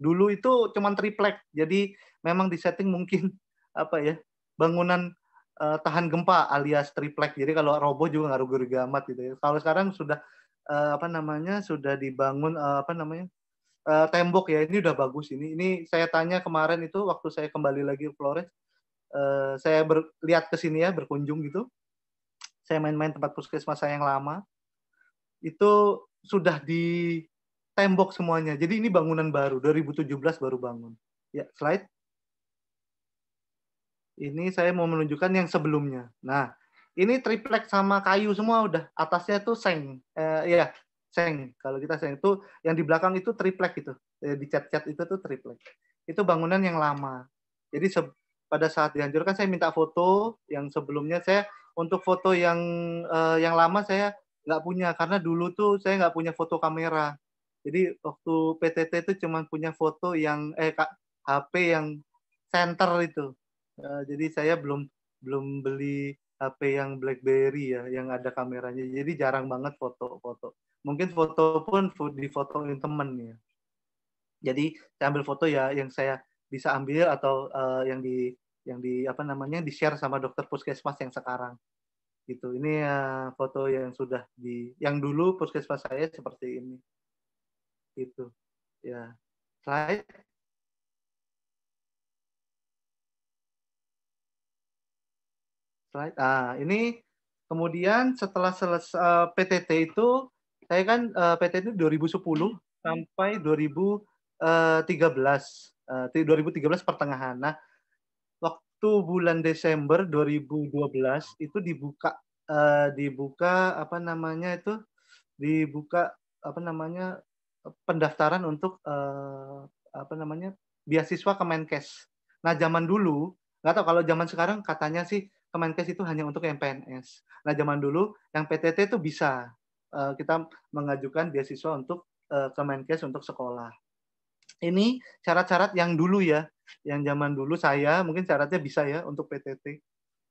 dulu itu cuma triplek jadi memang di setting mungkin apa ya bangunan uh, tahan gempa alias triplek. Jadi kalau robo juga nggak rugi-rugi amat gitu ya. Kalau sekarang sudah uh, apa namanya sudah dibangun uh, apa namanya uh, tembok ya. Ini udah bagus ini. Ini saya tanya kemarin itu waktu saya kembali lagi ke Flores, uh, saya berlihat ke sini ya berkunjung gitu. Saya main-main tempat puskesmas saya yang lama. Itu sudah di tembok semuanya. Jadi ini bangunan baru 2017 baru bangun. Ya, slide. Ini saya mau menunjukkan yang sebelumnya. Nah, ini triplek sama kayu semua udah. Atasnya tuh seng. Eh, ya, seng. Kalau kita seng itu yang di belakang itu triplek gitu. Eh, dicat-cat itu tuh triplek. Itu bangunan yang lama. Jadi pada saat dihancurkan saya minta foto yang sebelumnya saya untuk foto yang eh, yang lama saya nggak punya karena dulu tuh saya nggak punya foto kamera. Jadi waktu PTT itu cuma punya foto yang eh kak HP yang center itu. Eh, jadi saya belum belum beli HP yang BlackBerry ya, yang ada kameranya. Jadi jarang banget foto-foto. Mungkin foto pun difotoin temen ya. Jadi saya ambil foto ya yang saya bisa ambil atau uh, yang di yang di apa namanya di share sama dokter puskesmas yang sekarang gitu. Ini uh, foto yang sudah di yang dulu puskesmas saya seperti ini. Gitu. Ya. Slide. slide. Ah, ini kemudian setelah selesai uh, eh, PTT itu saya kan uh, PTT 2010 sampai 2013 uh, 2013 pertengahan. Nah, waktu bulan Desember 2012 itu dibuka uh, dibuka apa namanya itu dibuka apa namanya pendaftaran untuk uh, apa namanya beasiswa Kemenkes. Nah, zaman dulu nggak tahu kalau zaman sekarang katanya sih Kemenkes itu hanya untuk yang PNS. Nah, zaman dulu yang PTT itu bisa uh, kita mengajukan beasiswa untuk uh, Kemenkes untuk sekolah. Ini syarat-syarat yang dulu ya, yang zaman dulu saya mungkin syaratnya bisa ya untuk PTT.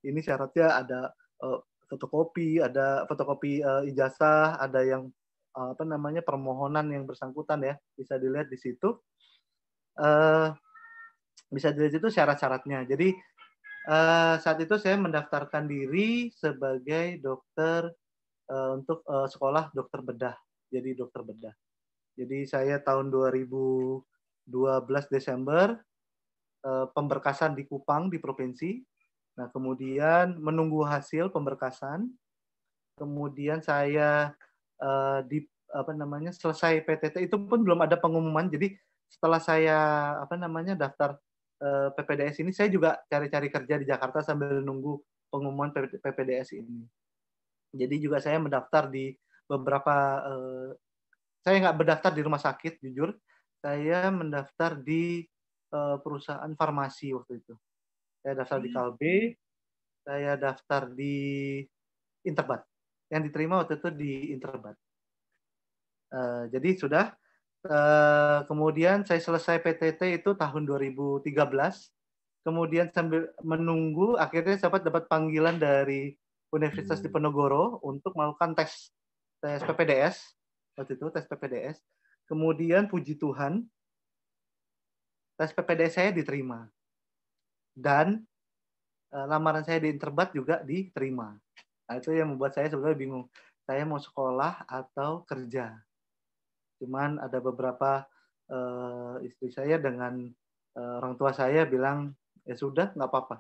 Ini syaratnya ada uh, fotokopi, ada fotokopi uh, ijazah, ada yang uh, apa namanya permohonan yang bersangkutan ya, bisa dilihat di situ. Uh, bisa dilihat itu syarat-syaratnya. Jadi Eh, saat itu saya mendaftarkan diri sebagai dokter uh, untuk uh, sekolah dokter bedah. Jadi dokter bedah. Jadi saya tahun 2012 Desember uh, pemberkasan di Kupang di provinsi. Nah, kemudian menunggu hasil pemberkasan. Kemudian saya uh, di apa namanya selesai PTT itu pun belum ada pengumuman. Jadi setelah saya apa namanya daftar Eh, PPDS ini saya juga cari-cari kerja di Jakarta sambil nunggu pengumuman PPDS ini. Jadi juga saya mendaftar di beberapa eh, saya nggak berdaftar di rumah sakit jujur, saya mendaftar di eh, perusahaan farmasi waktu itu. Saya daftar hmm. di Kalbe, saya daftar di Interbat. Yang diterima waktu itu di Interbat. jadi sudah Eh, kemudian saya selesai PTT itu tahun 2013. Kemudian sambil menunggu, akhirnya saya dapat panggilan dari Universitas hmm. Diponegoro untuk melakukan tes tes PPDS waktu itu tes PPDS. Kemudian puji Tuhan tes PPDS saya diterima dan uh, lamaran saya di Interbat juga diterima. Nah, itu yang membuat saya sebenarnya bingung. Saya mau sekolah atau kerja Cuman ada beberapa uh, istri saya dengan uh, orang tua saya bilang ya sudah nggak apa-apa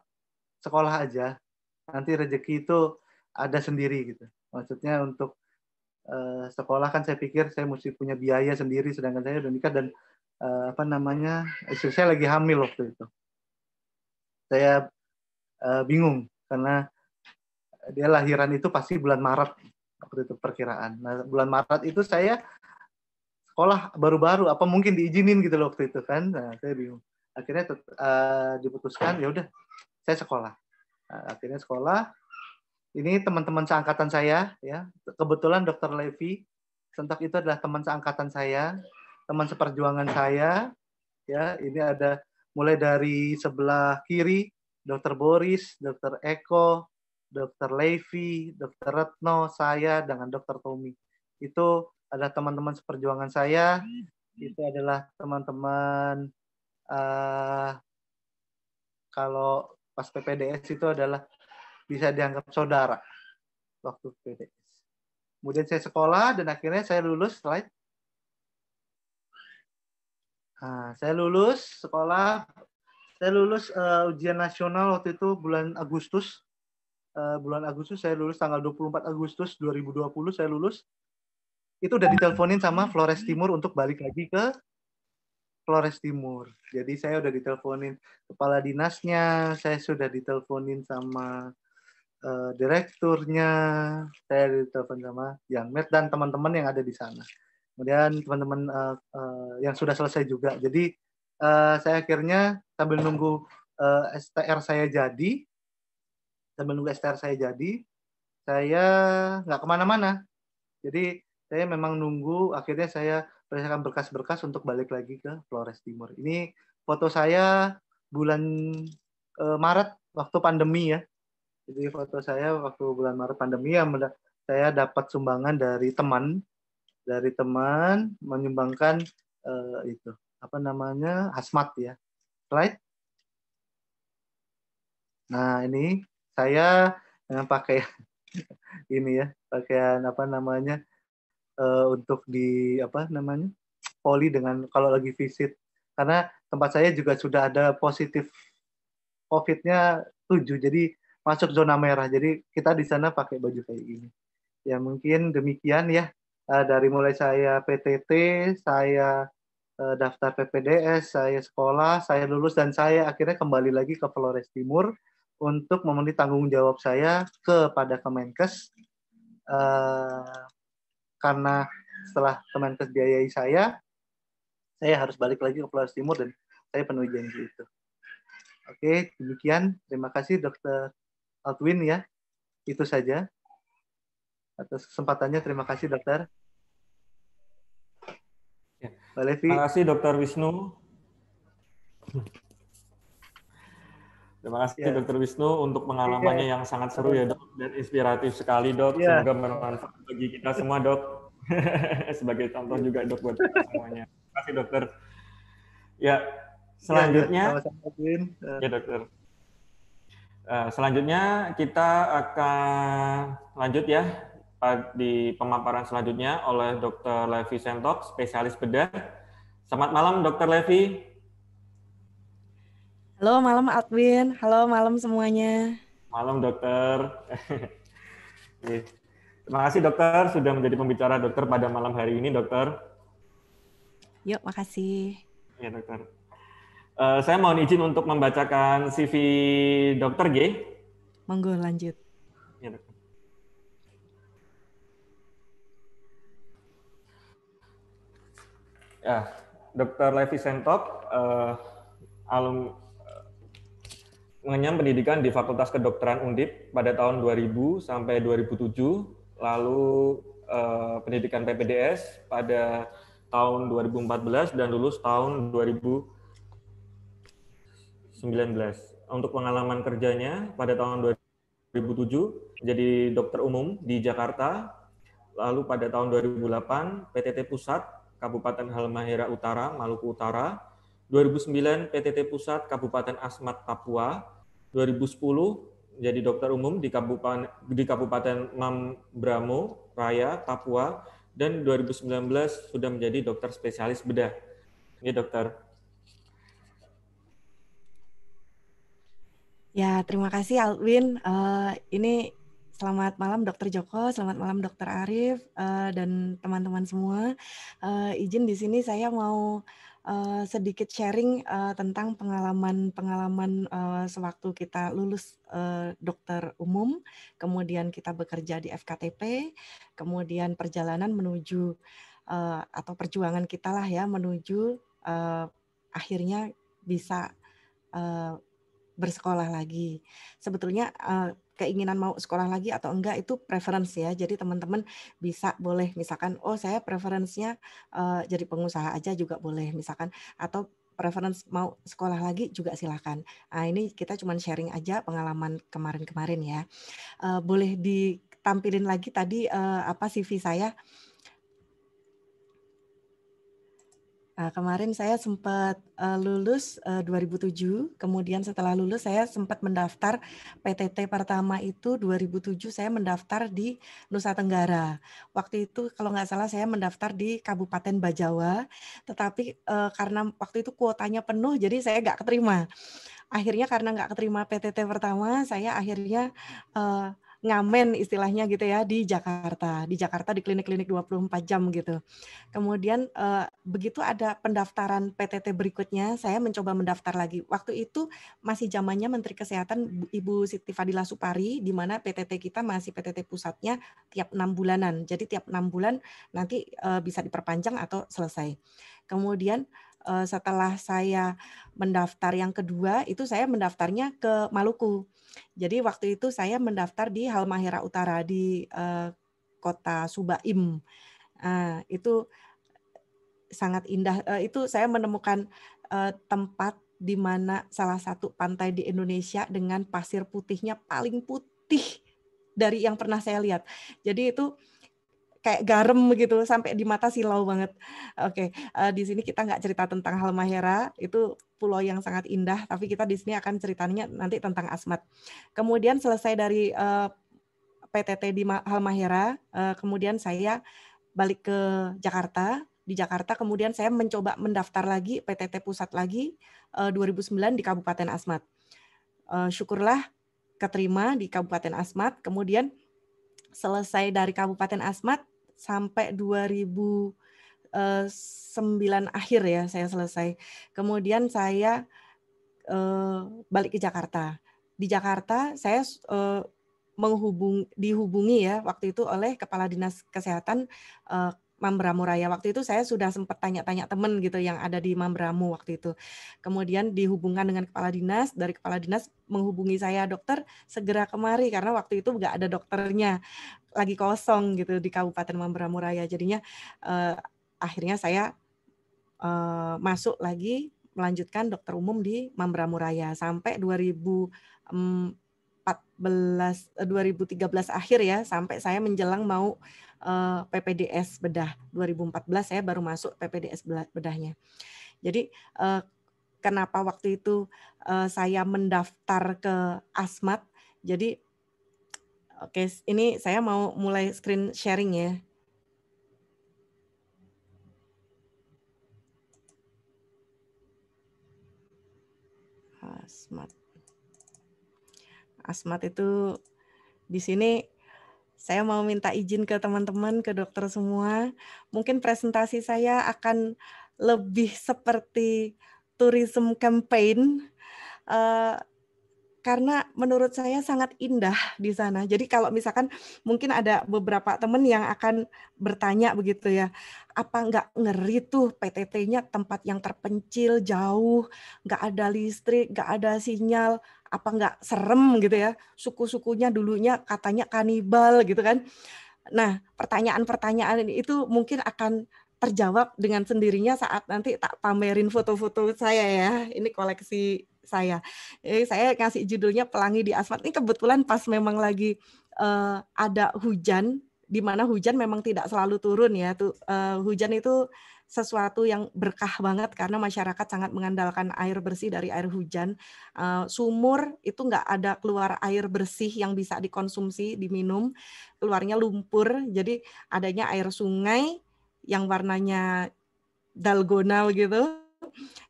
sekolah aja nanti rezeki itu ada sendiri gitu. Maksudnya untuk uh, sekolah kan saya pikir saya mesti punya biaya sendiri sedangkan saya udah nikah dan uh, apa namanya istri saya lagi hamil waktu itu. Saya uh, bingung karena dia lahiran itu pasti bulan Maret waktu itu perkiraan. Nah, bulan Maret itu saya sekolah baru-baru apa mungkin diizinin gitu loh waktu itu kan nah, saya bingung akhirnya uh, diputuskan ya udah saya sekolah nah, akhirnya sekolah ini teman-teman seangkatan saya ya kebetulan dokter Levi sentak itu adalah teman seangkatan saya teman seperjuangan saya ya ini ada mulai dari sebelah kiri dokter Boris dokter Eko dokter Levi dokter Retno saya dengan dokter Tommy itu ada teman-teman seperjuangan saya, itu adalah teman-teman uh, kalau pas PPDS itu adalah bisa dianggap saudara waktu PPDS. Kemudian saya sekolah dan akhirnya saya lulus slide. Nah, saya lulus sekolah, saya lulus uh, ujian nasional waktu itu bulan Agustus. Uh, bulan Agustus saya lulus tanggal 24 Agustus 2020 saya lulus itu udah diteleponin sama Flores Timur untuk balik lagi ke Flores Timur. Jadi saya udah diteleponin kepala dinasnya, saya sudah diteleponin sama uh, direkturnya, saya ditelepon sama Yang Med dan teman-teman yang ada di sana. Kemudian teman-teman uh, uh, yang sudah selesai juga. Jadi uh, saya akhirnya sambil nunggu uh, STR saya jadi, sambil nunggu STR saya jadi, saya nggak kemana-mana. Jadi saya memang nunggu akhirnya saya berdasarkan berkas-berkas untuk balik lagi ke Flores Timur. Ini foto saya bulan e, Maret waktu pandemi ya. Jadi foto saya waktu bulan Maret pandemi ya saya dapat sumbangan dari teman, dari teman menyumbangkan e, itu apa namanya hazmat ya. Right? Nah ini saya dengan pakai ini ya pakaian apa namanya uh, untuk di apa namanya poli dengan kalau lagi visit karena tempat saya juga sudah ada positif COVID-nya 7 jadi masuk zona merah jadi kita di sana pakai baju kayak gini ya mungkin demikian ya uh, dari mulai saya PTT saya eh, daftar PPDS saya sekolah saya lulus dan saya akhirnya kembali lagi ke Flores Timur untuk memenuhi tanggung jawab saya kepada Kemenkes uh, karena setelah teman biayai saya, saya harus balik lagi ke Pulau Timur dan saya penuhi janji itu. Oke, demikian. Terima kasih Dr. Altwin ya. Itu saja. Atas kesempatannya terima kasih dokter. Ya. Terima kasih dokter Wisnu. Terima kasih yeah. Dokter Wisnu untuk pengalamannya yeah. yang sangat seru ya dok dan inspiratif sekali dok. Yeah. Semoga bermanfaat bagi kita semua dok. Sebagai contoh ya. juga dok buat kita semuanya. Terima kasih dokter. Ya selanjutnya. Ya, ya, ya. ya dokter. Uh, selanjutnya kita akan lanjut ya di pemaparan selanjutnya oleh Dr. Levi Sentok, spesialis bedah. Selamat malam Dr. Levi. Halo malam Alvin, halo malam semuanya. Malam dokter. Terima kasih dokter sudah menjadi pembicara dokter pada malam hari ini dokter. Yuk, makasih. Ya dokter. Uh, saya mohon izin untuk membacakan CV dokter G. Monggo lanjut. Ya dokter. Ya, dokter Levi Sentok, uh, alum mengenyam pendidikan di Fakultas Kedokteran Undip pada tahun 2000 sampai 2007, lalu eh, pendidikan PPDS pada tahun 2014 dan lulus tahun 2019. Untuk pengalaman kerjanya pada tahun 2007 jadi dokter umum di Jakarta, lalu pada tahun 2008 PTT Pusat Kabupaten Halmahera Utara, Maluku Utara, 2009 PTT Pusat Kabupaten Asmat Papua, 2010 jadi dokter umum di Kabupaten di Kabupaten Mambramo Raya Papua dan 2019 sudah menjadi dokter spesialis bedah. Ini ya, dokter. Ya, terima kasih Alwin. Uh, ini Selamat malam Dokter Joko, selamat malam Dokter Arief uh, eh, dan teman-teman semua. Uh, izin di sini saya mau Eh, sedikit sharing uh, tentang pengalaman-pengalaman uh, eh, sewaktu kita lulus uh, dokter umum, kemudian kita bekerja di FKTP, kemudian perjalanan menuju uh, atau perjuangan kita lah ya menuju uh, akhirnya bisa uh, bersekolah lagi. Sebetulnya uh, keinginan mau sekolah lagi atau enggak itu preferensi ya. Jadi teman-teman bisa boleh misalkan oh saya preferensinya uh, eh, jadi pengusaha aja juga boleh misalkan atau preference mau sekolah lagi juga silakan Nah, ini kita cuma sharing aja pengalaman kemarin-kemarin ya. Uh, boleh ditampilin lagi tadi uh, apa CV saya? Nah, kemarin saya sempat uh, lulus eh, uh, 2007, kemudian setelah lulus saya sempat mendaftar PTT pertama itu 2007 saya mendaftar di Nusa Tenggara. Waktu itu kalau nggak salah saya mendaftar di Kabupaten Bajawa, tetapi uh, karena waktu itu kuotanya penuh jadi saya nggak keterima. Akhirnya karena nggak keterima PTT pertama, saya akhirnya uh, ngamen istilahnya gitu ya di Jakarta, di Jakarta di klinik-klinik 24 jam gitu. Kemudian eh, begitu ada pendaftaran PTT berikutnya, saya mencoba mendaftar lagi. Waktu itu masih zamannya Menteri Kesehatan Ibu Siti Fadila Supari di mana PTT kita masih PTT pusatnya tiap enam bulanan. Jadi tiap enam bulan nanti eh, bisa diperpanjang atau selesai. Kemudian Eh, setelah saya mendaftar yang kedua itu saya mendaftarnya ke Maluku. Jadi waktu itu saya mendaftar di Halmahera Utara di eh, kota Subaim. Eh, itu sangat indah. itu saya menemukan tempat di mana salah satu pantai di Indonesia dengan pasir putihnya paling putih dari yang pernah saya lihat. Jadi itu kayak garam begitu sampai di mata silau banget. Oke, okay. uh, eh, di sini kita nggak cerita tentang Halmahera, itu pulau yang sangat indah, tapi kita di sini akan ceritanya nanti tentang Asmat. Kemudian selesai dari uh, eh, PTT di Halmahera, uh, eh, kemudian saya balik ke Jakarta. Di Jakarta kemudian saya mencoba mendaftar lagi PTT pusat lagi uh, 2009 di Kabupaten Asmat. Uh, syukurlah keterima di Kabupaten Asmat. Kemudian selesai dari Kabupaten Asmat, sampai 2009 eh, akhir ya saya selesai. Kemudian saya eh, balik ke Jakarta. Di Jakarta saya eh, menghubung dihubungi ya waktu itu oleh kepala dinas kesehatan Mambramu Raya waktu itu saya sudah sempat tanya-tanya temen gitu yang ada di Mambramu waktu itu. Kemudian dihubungkan dengan kepala dinas, dari kepala dinas menghubungi saya dokter segera kemari karena waktu itu nggak ada dokternya lagi kosong gitu di Kabupaten Mambramu Raya. Jadinya eh, akhirnya saya eh, masuk lagi melanjutkan dokter umum di Mambramu Raya sampai 2000 2013 eh, akhir ya sampai saya menjelang mau eh, PPDS bedah 2014 saya baru masuk PPDS bedahnya. Jadi eh, kenapa waktu itu saya mendaftar ke Asmat? Jadi oke ini saya mau mulai screen sharing ya. Asmat. Asmat itu di sini saya mau minta izin ke teman-teman, ke dokter semua. Mungkin presentasi saya akan lebih seperti tourism campaign uh, karena menurut saya sangat indah di sana. Jadi kalau misalkan mungkin ada beberapa teman yang akan bertanya begitu ya, apa nggak ngeri tuh PTT-nya tempat yang terpencil, jauh, nggak ada listrik, nggak ada sinyal, apa nggak serem gitu ya suku-sukunya dulunya katanya kanibal gitu kan nah pertanyaan-pertanyaan itu mungkin akan terjawab dengan sendirinya saat nanti tak pamerin foto-foto saya ya ini koleksi saya Jadi saya kasih judulnya pelangi di asmat ini kebetulan pas memang lagi uh, ada hujan di mana hujan memang tidak selalu turun ya tuh uh, hujan itu sesuatu yang berkah banget karena masyarakat sangat mengandalkan air bersih dari air hujan. Eh, sumur itu nggak ada keluar air bersih yang bisa dikonsumsi, diminum, keluarnya lumpur. Jadi adanya air sungai yang warnanya dalgonal gitu.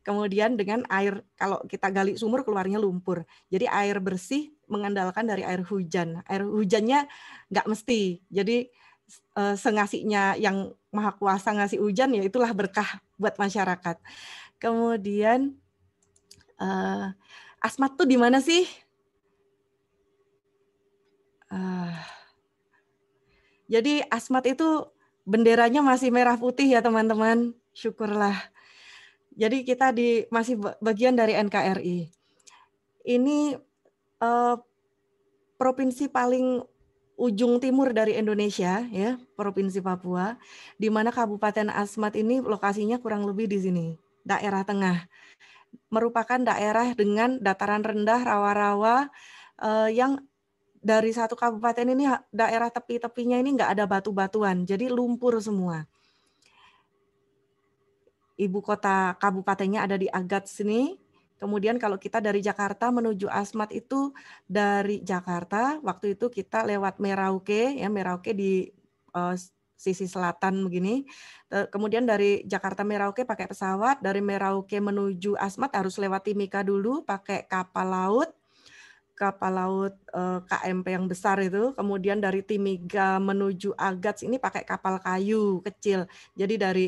Kemudian dengan air, kalau kita gali sumur keluarnya lumpur. Jadi air bersih mengandalkan dari air hujan. Air hujannya nggak mesti. Jadi uh, sengasihnya yang maha kuasa ngasih hujan ya itulah berkah buat masyarakat. Kemudian uh, asmat tuh di mana sih? Uh, jadi asmat itu benderanya masih merah putih ya teman-teman. Syukurlah. Jadi kita di masih bagian dari NKRI. Ini uh, provinsi paling ujung timur dari Indonesia ya, Provinsi Papua, di mana Kabupaten Asmat ini lokasinya kurang lebih di sini, daerah tengah. Merupakan daerah dengan dataran rendah, rawa-rawa eh, yang dari satu kabupaten ini daerah tepi-tepinya ini nggak ada batu-batuan, jadi lumpur semua. Ibu kota kabupatennya ada di Agats ini. Kemudian kalau kita dari Jakarta menuju Asmat itu dari Jakarta waktu itu kita lewat Merauke ya Merauke di uh, sisi selatan begini. Kemudian dari Jakarta Merauke pakai pesawat, dari Merauke menuju Asmat harus lewat Timika dulu pakai kapal laut kapal laut eh, KMP yang besar itu, kemudian dari Timika menuju Agats ini pakai kapal kayu kecil. Jadi dari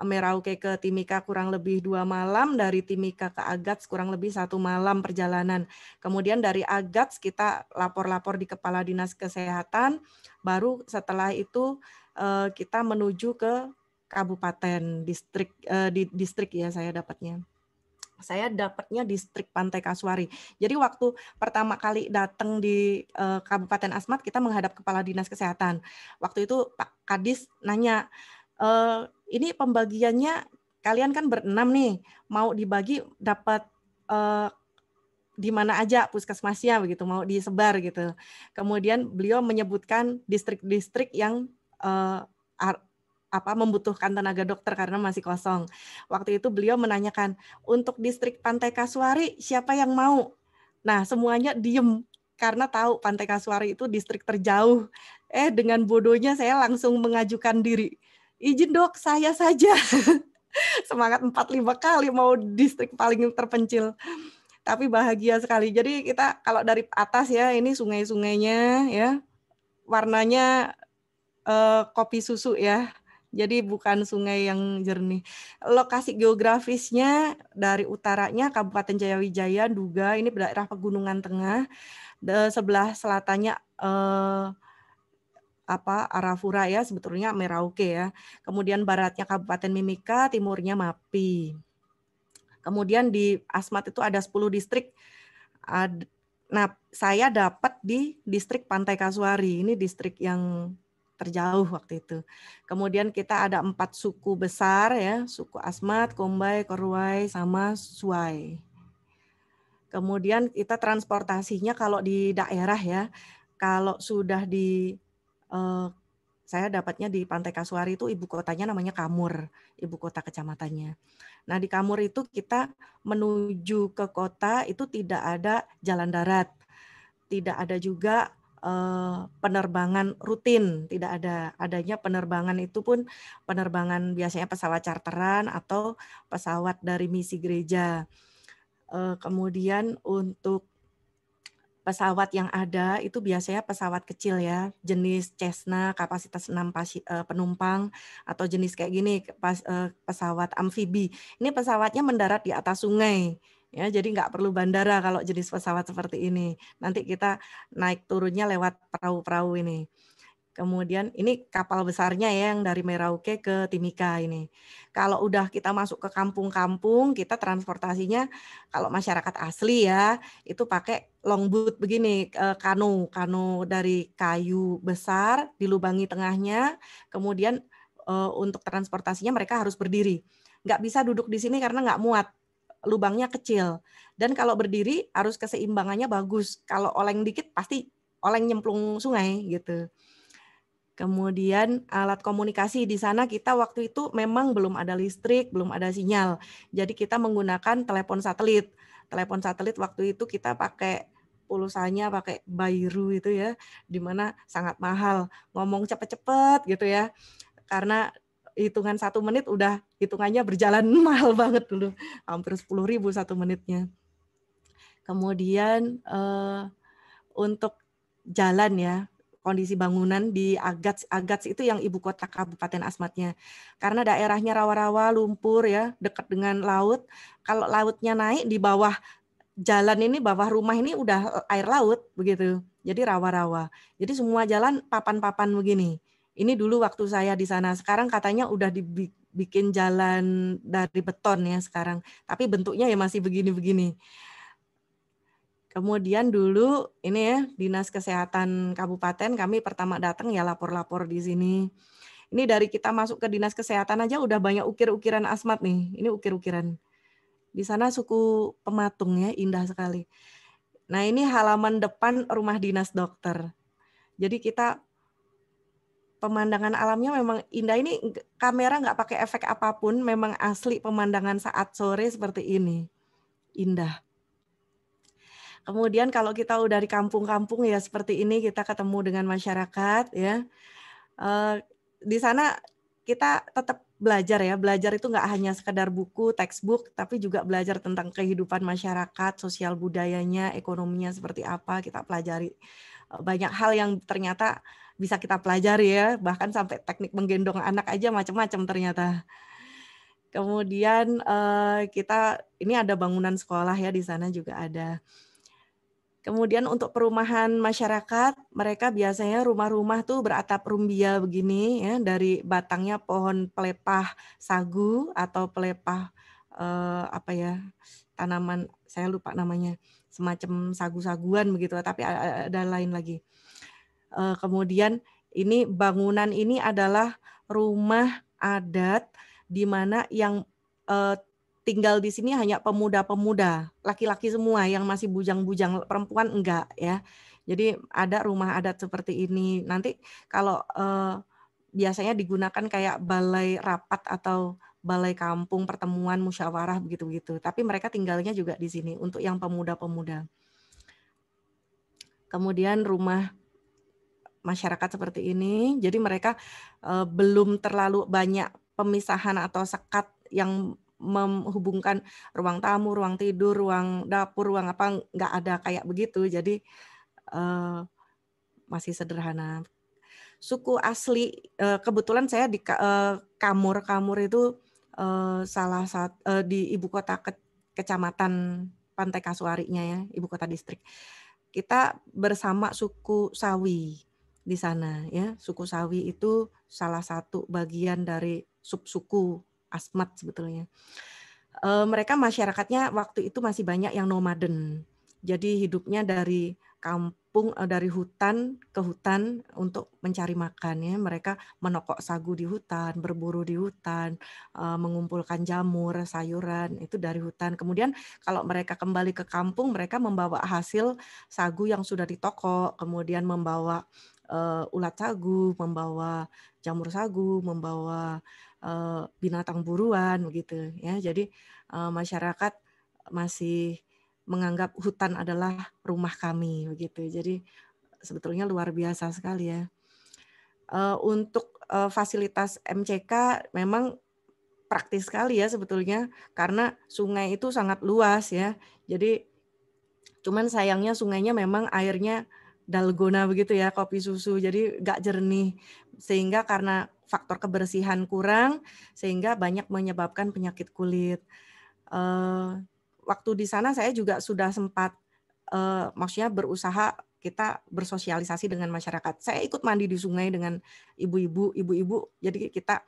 Merauke ke Timika kurang lebih dua malam, dari Timika ke Agats kurang lebih satu malam perjalanan. Kemudian dari Agats kita lapor-lapor di Kepala Dinas Kesehatan, baru setelah itu eh, kita menuju ke kabupaten distrik eh, di distrik ya saya dapatnya saya dapatnya distrik Pantai Kasuari. Jadi waktu pertama kali datang di eh, Kabupaten Asmat kita menghadap kepala dinas kesehatan. Waktu itu Pak Kadis nanya Eh, ini pembagiannya kalian kan berenam nih, mau dibagi dapat uh, di mana aja puskesmasnya begitu mau disebar gitu. Kemudian beliau menyebutkan distrik-distrik yang uh, apa membutuhkan tenaga dokter karena masih kosong. Waktu itu beliau menanyakan untuk distrik Pantai Kasuari siapa yang mau. Nah semuanya diem karena tahu Pantai Kasuari itu distrik terjauh. Eh dengan bodohnya saya langsung mengajukan diri izin dok saya saja semangat empat lima kali mau distrik paling terpencil tapi bahagia sekali jadi kita kalau dari atas ya ini sungai-sungainya ya warnanya eh, kopi susu ya jadi bukan sungai yang jernih. Lokasi geografisnya dari utaranya Kabupaten Jayawijaya, Duga, ini daerah Pegunungan Tengah. sebelah selatannya eh, apa Arafura ya sebetulnya Merauke ya. Kemudian baratnya Kabupaten Mimika, timurnya Mapi. Kemudian di Asmat itu ada 10 distrik. Nah, saya dapat di distrik Pantai Kasuari. Ini distrik yang terjauh waktu itu. Kemudian kita ada empat suku besar ya, suku Asmat, Kombai, Korwai, sama Suai. Kemudian kita transportasinya kalau di daerah ya, kalau sudah di uh, saya dapatnya di Pantai Kasuari itu ibu kotanya namanya Kamur, ibu kota kecamatannya. Nah, di Kamur itu kita menuju ke kota itu tidak ada jalan darat. Tidak ada juga eh, penerbangan rutin, tidak ada adanya penerbangan itu pun penerbangan biasanya pesawat charteran atau pesawat dari misi gereja. Eh, kemudian untuk pesawat yang ada itu biasanya pesawat kecil ya, jenis Cessna kapasitas 6 pasi, eh, penumpang atau jenis kayak gini eh, pesawat amfibi. Ini pesawatnya mendarat di atas sungai. Ya, jadi nggak perlu bandara kalau jenis pesawat seperti ini. Nanti kita naik turunnya lewat perahu-perahu ini. Kemudian ini kapal besarnya ya yang dari Merauke ke Timika ini. Kalau udah kita masuk ke kampung-kampung, kita transportasinya kalau masyarakat asli ya, itu pakai longboat begini, e, kano, kano dari kayu besar dilubangi tengahnya, kemudian e, untuk transportasinya mereka harus berdiri. Nggak bisa duduk di sini karena nggak muat, lubangnya kecil. Dan kalau berdiri harus keseimbangannya bagus. Kalau oleng dikit pasti oleng nyemplung sungai gitu. Kemudian alat komunikasi di sana kita waktu itu memang belum ada listrik, belum ada sinyal. Jadi kita menggunakan telepon satelit. Telepon satelit waktu itu kita pakai pulsanya pakai bayru itu ya, di mana sangat mahal. Ngomong cepet-cepet gitu ya, karena hitungan satu menit udah hitungannya berjalan mahal banget dulu, hampir sepuluh ribu satu menitnya. Kemudian uh, untuk jalan ya, kondisi bangunan di Agats. Agats itu yang ibu kota Kabupaten Asmatnya. Karena daerahnya rawa-rawa, lumpur ya, dekat dengan laut. Kalau lautnya naik di bawah jalan ini bawah rumah ini udah air laut begitu. Jadi rawa-rawa. Jadi semua jalan papan-papan begini. Ini dulu waktu saya di sana. Sekarang katanya udah dibikin jalan dari beton ya sekarang. Tapi bentuknya ya masih begini-begini. Kemudian dulu ini ya Dinas Kesehatan Kabupaten kami pertama datang ya lapor-lapor di sini. Ini dari kita masuk ke Dinas Kesehatan aja udah banyak ukir-ukiran asmat nih. Ini ukir-ukiran. Di sana suku pematung ya, indah sekali. Nah, ini halaman depan rumah dinas dokter. Jadi kita pemandangan alamnya memang indah ini kamera nggak pakai efek apapun memang asli pemandangan saat sore seperti ini indah Kemudian kalau kita udah di kampung-kampung ya seperti ini kita ketemu dengan masyarakat ya. Eh, di sana kita tetap belajar ya. Belajar itu nggak hanya sekedar buku, textbook, tapi juga belajar tentang kehidupan masyarakat, sosial budayanya, ekonominya seperti apa kita pelajari. Eh, banyak hal yang ternyata bisa kita pelajari ya, bahkan sampai teknik menggendong anak aja macam-macam ternyata. Kemudian eh, kita ini ada bangunan sekolah ya di sana juga ada. Kemudian untuk perumahan masyarakat, mereka biasanya rumah-rumah tuh beratap rumbia begini ya, dari batangnya pohon pelepah sagu atau pelepah eh, apa ya tanaman saya lupa namanya semacam sagu-saguan begitu, tapi ada, lain lagi. Eh, kemudian ini bangunan ini adalah rumah adat di mana yang eh, tinggal di sini hanya pemuda-pemuda, laki-laki semua yang masih bujang-bujang, perempuan enggak ya. Jadi ada rumah adat seperti ini. Nanti kalau eh, biasanya digunakan kayak balai rapat atau balai kampung, pertemuan, musyawarah begitu-begitu. Tapi mereka tinggalnya juga di sini untuk yang pemuda-pemuda. Kemudian rumah masyarakat seperti ini, jadi mereka eh, belum terlalu banyak pemisahan atau sekat yang menghubungkan ruang tamu, ruang tidur, ruang dapur, ruang apa nggak ada kayak begitu. Jadi uh, masih sederhana. Suku asli uh, kebetulan saya di eh, Kamur uh, Kamur itu uh, salah satu uh, di ibu kota ke, kecamatan Pantai Kasuarinya ya, ibu kota distrik. Kita bersama suku Sawi di sana ya. Suku Sawi itu salah satu bagian dari sub suku. Asmat sebetulnya. E, mereka masyarakatnya waktu itu masih banyak yang nomaden. Jadi hidupnya dari kampung eh, dari hutan ke hutan untuk mencari makan ya. mereka menokok sagu di hutan berburu di hutan eh, mengumpulkan jamur sayuran itu dari hutan kemudian kalau mereka kembali ke kampung mereka membawa hasil sagu yang sudah ditokok kemudian membawa ulat sagu membawa jamur sagu membawa Eh, binatang buruan begitu ya. Jadi eh, masyarakat masih menganggap hutan adalah rumah kami begitu. Jadi sebetulnya luar biasa sekali ya. Eh, untuk fasilitas MCK memang praktis sekali ya sebetulnya karena sungai itu sangat luas ya. Jadi cuman sayangnya sungainya memang airnya dalgona begitu ya kopi susu jadi gak jernih sehingga karena faktor kebersihan kurang sehingga banyak menyebabkan penyakit kulit. Uh, waktu di sana saya juga sudah sempat uh, maksudnya berusaha kita bersosialisasi dengan masyarakat. Saya ikut mandi di sungai dengan ibu-ibu, ibu-ibu. Jadi kita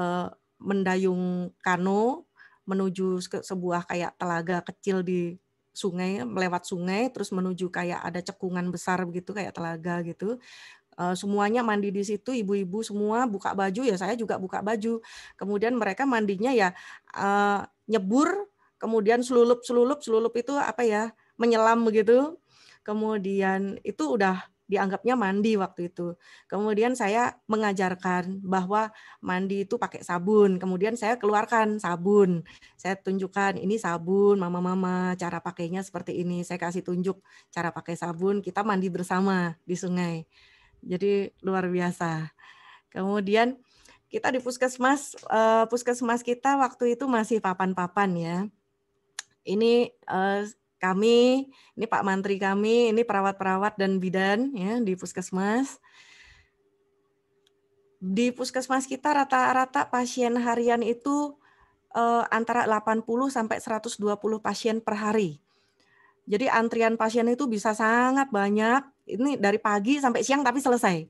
uh, mendayung kano menuju ke sebuah kayak telaga kecil di sungai, melewat sungai, terus menuju kayak ada cekungan besar begitu, kayak telaga gitu. Eh, semuanya mandi di situ ibu-ibu semua buka baju ya saya juga buka baju kemudian mereka mandinya ya eh, nyebur kemudian selulup selulup selulup itu apa ya menyelam begitu kemudian itu udah dianggapnya mandi waktu itu. Kemudian saya mengajarkan bahwa mandi itu pakai sabun. Kemudian saya keluarkan sabun. Saya tunjukkan ini sabun, mama-mama cara pakainya seperti ini. Saya kasih tunjuk cara pakai sabun, kita mandi bersama di sungai. Jadi luar biasa. Kemudian kita di puskesmas, eh, puskesmas kita waktu itu masih papan-papan ya. Ini eh, kami, ini Pak Mantri kami, ini perawat-perawat dan bidan ya di puskesmas. Di puskesmas kita rata-rata pasien harian itu eh, antara 80 sampai 120 pasien per hari. Jadi antrian pasien itu bisa sangat banyak ini dari pagi sampai siang tapi selesai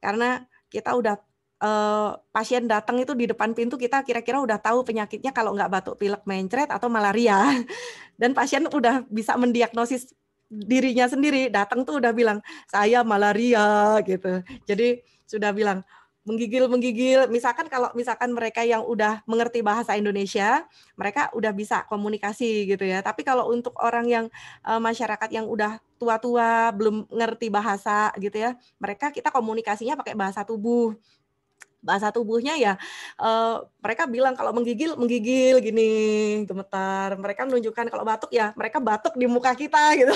karena kita udah uh, pasien datang itu di depan pintu kita kira-kira udah tahu penyakitnya kalau nggak batuk pilek mencret atau malaria dan pasien udah bisa mendiagnosis dirinya sendiri datang tuh udah bilang saya malaria gitu jadi sudah bilang menggigil menggigil misalkan kalau misalkan mereka yang udah mengerti bahasa Indonesia mereka udah bisa komunikasi gitu ya tapi kalau untuk orang yang eh, masyarakat yang udah tua-tua belum ngerti bahasa gitu ya mereka kita komunikasinya pakai bahasa tubuh bahasa tubuhnya ya uh, mereka bilang kalau menggigil menggigil gini gemetar mereka menunjukkan kalau batuk ya mereka batuk di muka kita gitu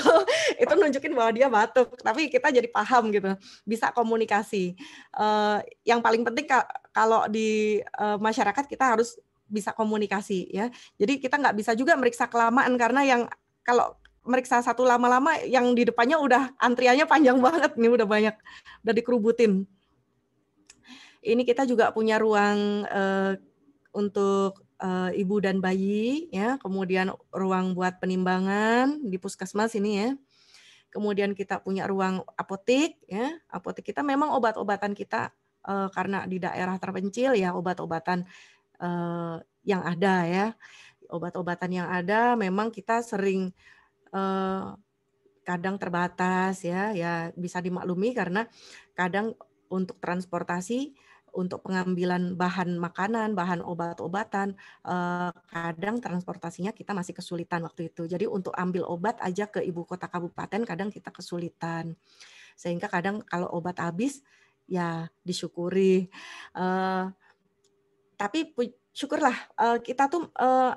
itu nunjukin bahwa dia batuk tapi kita jadi paham gitu bisa komunikasi uh, yang paling penting kalau di uh, masyarakat kita harus bisa komunikasi ya jadi kita nggak bisa juga meriksa kelamaan karena yang kalau meriksa satu lama-lama yang di depannya udah antriannya panjang banget nih udah banyak udah dikerubutin. Ini kita juga punya ruang uh, untuk uh, ibu dan bayi ya, kemudian ruang buat penimbangan di puskesmas ini ya. Kemudian kita punya ruang apotik ya. Apotik kita memang obat-obatan kita uh, karena di daerah terpencil ya obat-obatan uh, yang ada ya. Obat-obatan yang ada memang kita sering Eh, kadang terbatas ya ya bisa dimaklumi karena kadang untuk transportasi untuk pengambilan bahan makanan, bahan obat-obatan, eh, kadang transportasinya kita masih kesulitan waktu itu. Jadi untuk ambil obat aja ke ibu kota kabupaten kadang kita kesulitan. Sehingga kadang kalau obat habis ya disyukuri. Eh, tapi syukurlah uh, kita tuh uh,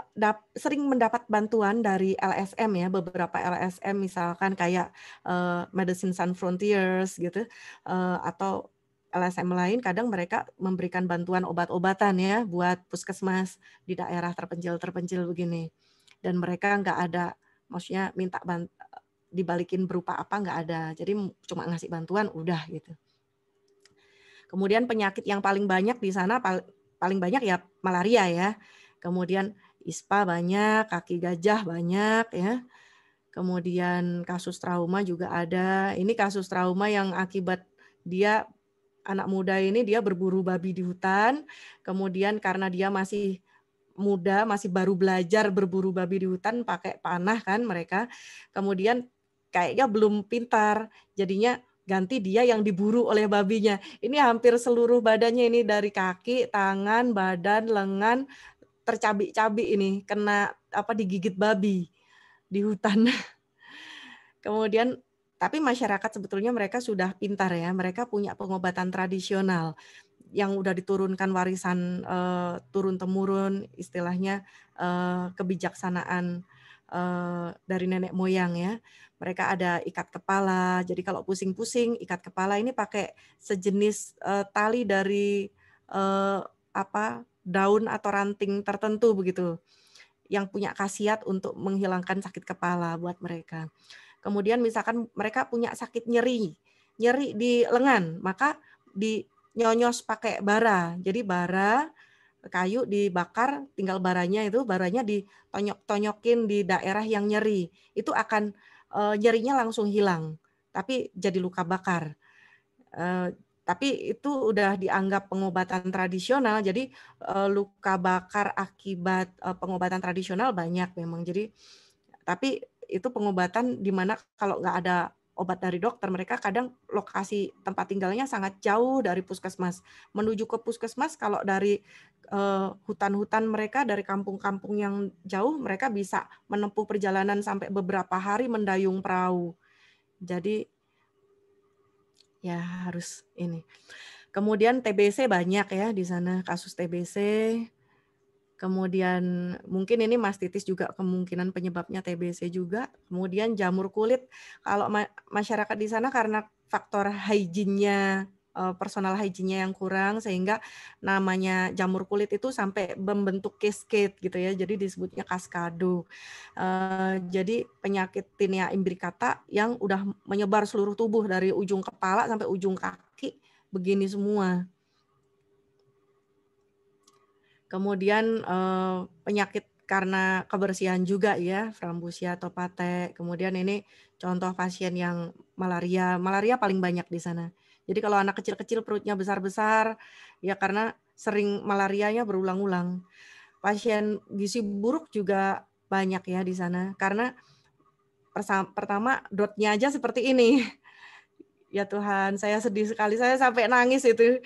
sering mendapat bantuan dari LSM ya beberapa LSM misalkan kayak uh, Medicine Sun Frontiers gitu uh, atau LSM lain kadang mereka memberikan bantuan obat-obatan ya buat puskesmas di daerah terpencil-terpencil begini dan mereka nggak ada maksudnya minta dibalikin berupa apa nggak ada jadi cuma ngasih bantuan udah gitu kemudian penyakit yang paling banyak di sana paling banyak ya malaria ya. Kemudian ISPA banyak, kaki gajah banyak ya. Kemudian kasus trauma juga ada. Ini kasus trauma yang akibat dia anak muda ini dia berburu babi di hutan. Kemudian karena dia masih muda, masih baru belajar berburu babi di hutan pakai panah kan mereka. Kemudian kayaknya belum pintar. Jadinya ganti dia yang diburu oleh babinya. Ini hampir seluruh badannya ini dari kaki, tangan, badan, lengan tercabik-cabik ini kena apa digigit babi di hutan. Kemudian tapi masyarakat sebetulnya mereka sudah pintar ya, mereka punya pengobatan tradisional yang udah diturunkan warisan uh, eh, turun temurun istilahnya uh, kebijaksanaan Eh, dari nenek moyang ya. Mereka ada ikat kepala. Jadi kalau pusing-pusing ikat kepala ini pakai sejenis uh, tali dari uh, apa daun atau ranting tertentu begitu yang punya khasiat untuk menghilangkan sakit kepala buat mereka. Kemudian misalkan mereka punya sakit nyeri, nyeri di lengan, maka di nyonyos pakai bara. Jadi bara kayu dibakar, tinggal baranya itu baranya ditonyok-tonyokin di daerah yang nyeri. Itu akan e, nyerinya langsung hilang, tapi jadi luka bakar. E, tapi itu udah dianggap pengobatan tradisional. Jadi e, luka bakar akibat e, pengobatan tradisional banyak memang. Jadi tapi itu pengobatan di mana kalau nggak ada obat dari dokter, mereka kadang lokasi tempat tinggalnya sangat jauh dari puskesmas. Menuju ke puskesmas kalau dari eh, hutan-hutan mereka dari kampung-kampung yang jauh, mereka bisa menempuh perjalanan sampai beberapa hari mendayung perahu. Jadi ya harus ini. Kemudian TBC banyak ya di sana kasus TBC kemudian mungkin ini mastitis juga kemungkinan penyebabnya TBC juga, kemudian jamur kulit. Kalau ma masyarakat di sana karena faktor hygiene-nya eh, personal hygiene yang kurang sehingga namanya jamur kulit itu sampai membentuk cascade gitu ya jadi disebutnya kaskado uh, jadi penyakit tinea imbricata yang udah menyebar seluruh tubuh dari ujung kepala sampai ujung kaki begini semua kemudian eh, penyakit karena kebersihan juga ya, frambusia atau pate. Kemudian ini contoh pasien yang malaria, malaria paling banyak di sana. Jadi kalau anak kecil-kecil perutnya besar-besar, ya karena sering malarianya berulang-ulang. Pasien gizi buruk juga banyak ya di sana karena pertama dotnya aja seperti ini. Ya Tuhan, saya sedih sekali, saya sampai nangis itu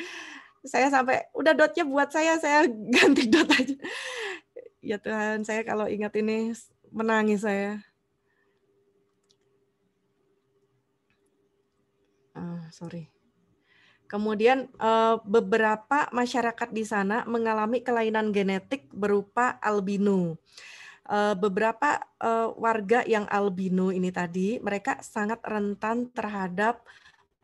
saya sampai udah dotnya buat saya saya ganti dot aja ya Tuhan saya kalau ingat ini menangis saya uh, sorry kemudian eh, beberapa masyarakat di sana mengalami kelainan genetik berupa albino eh, beberapa eh, warga yang albino ini tadi mereka sangat rentan terhadap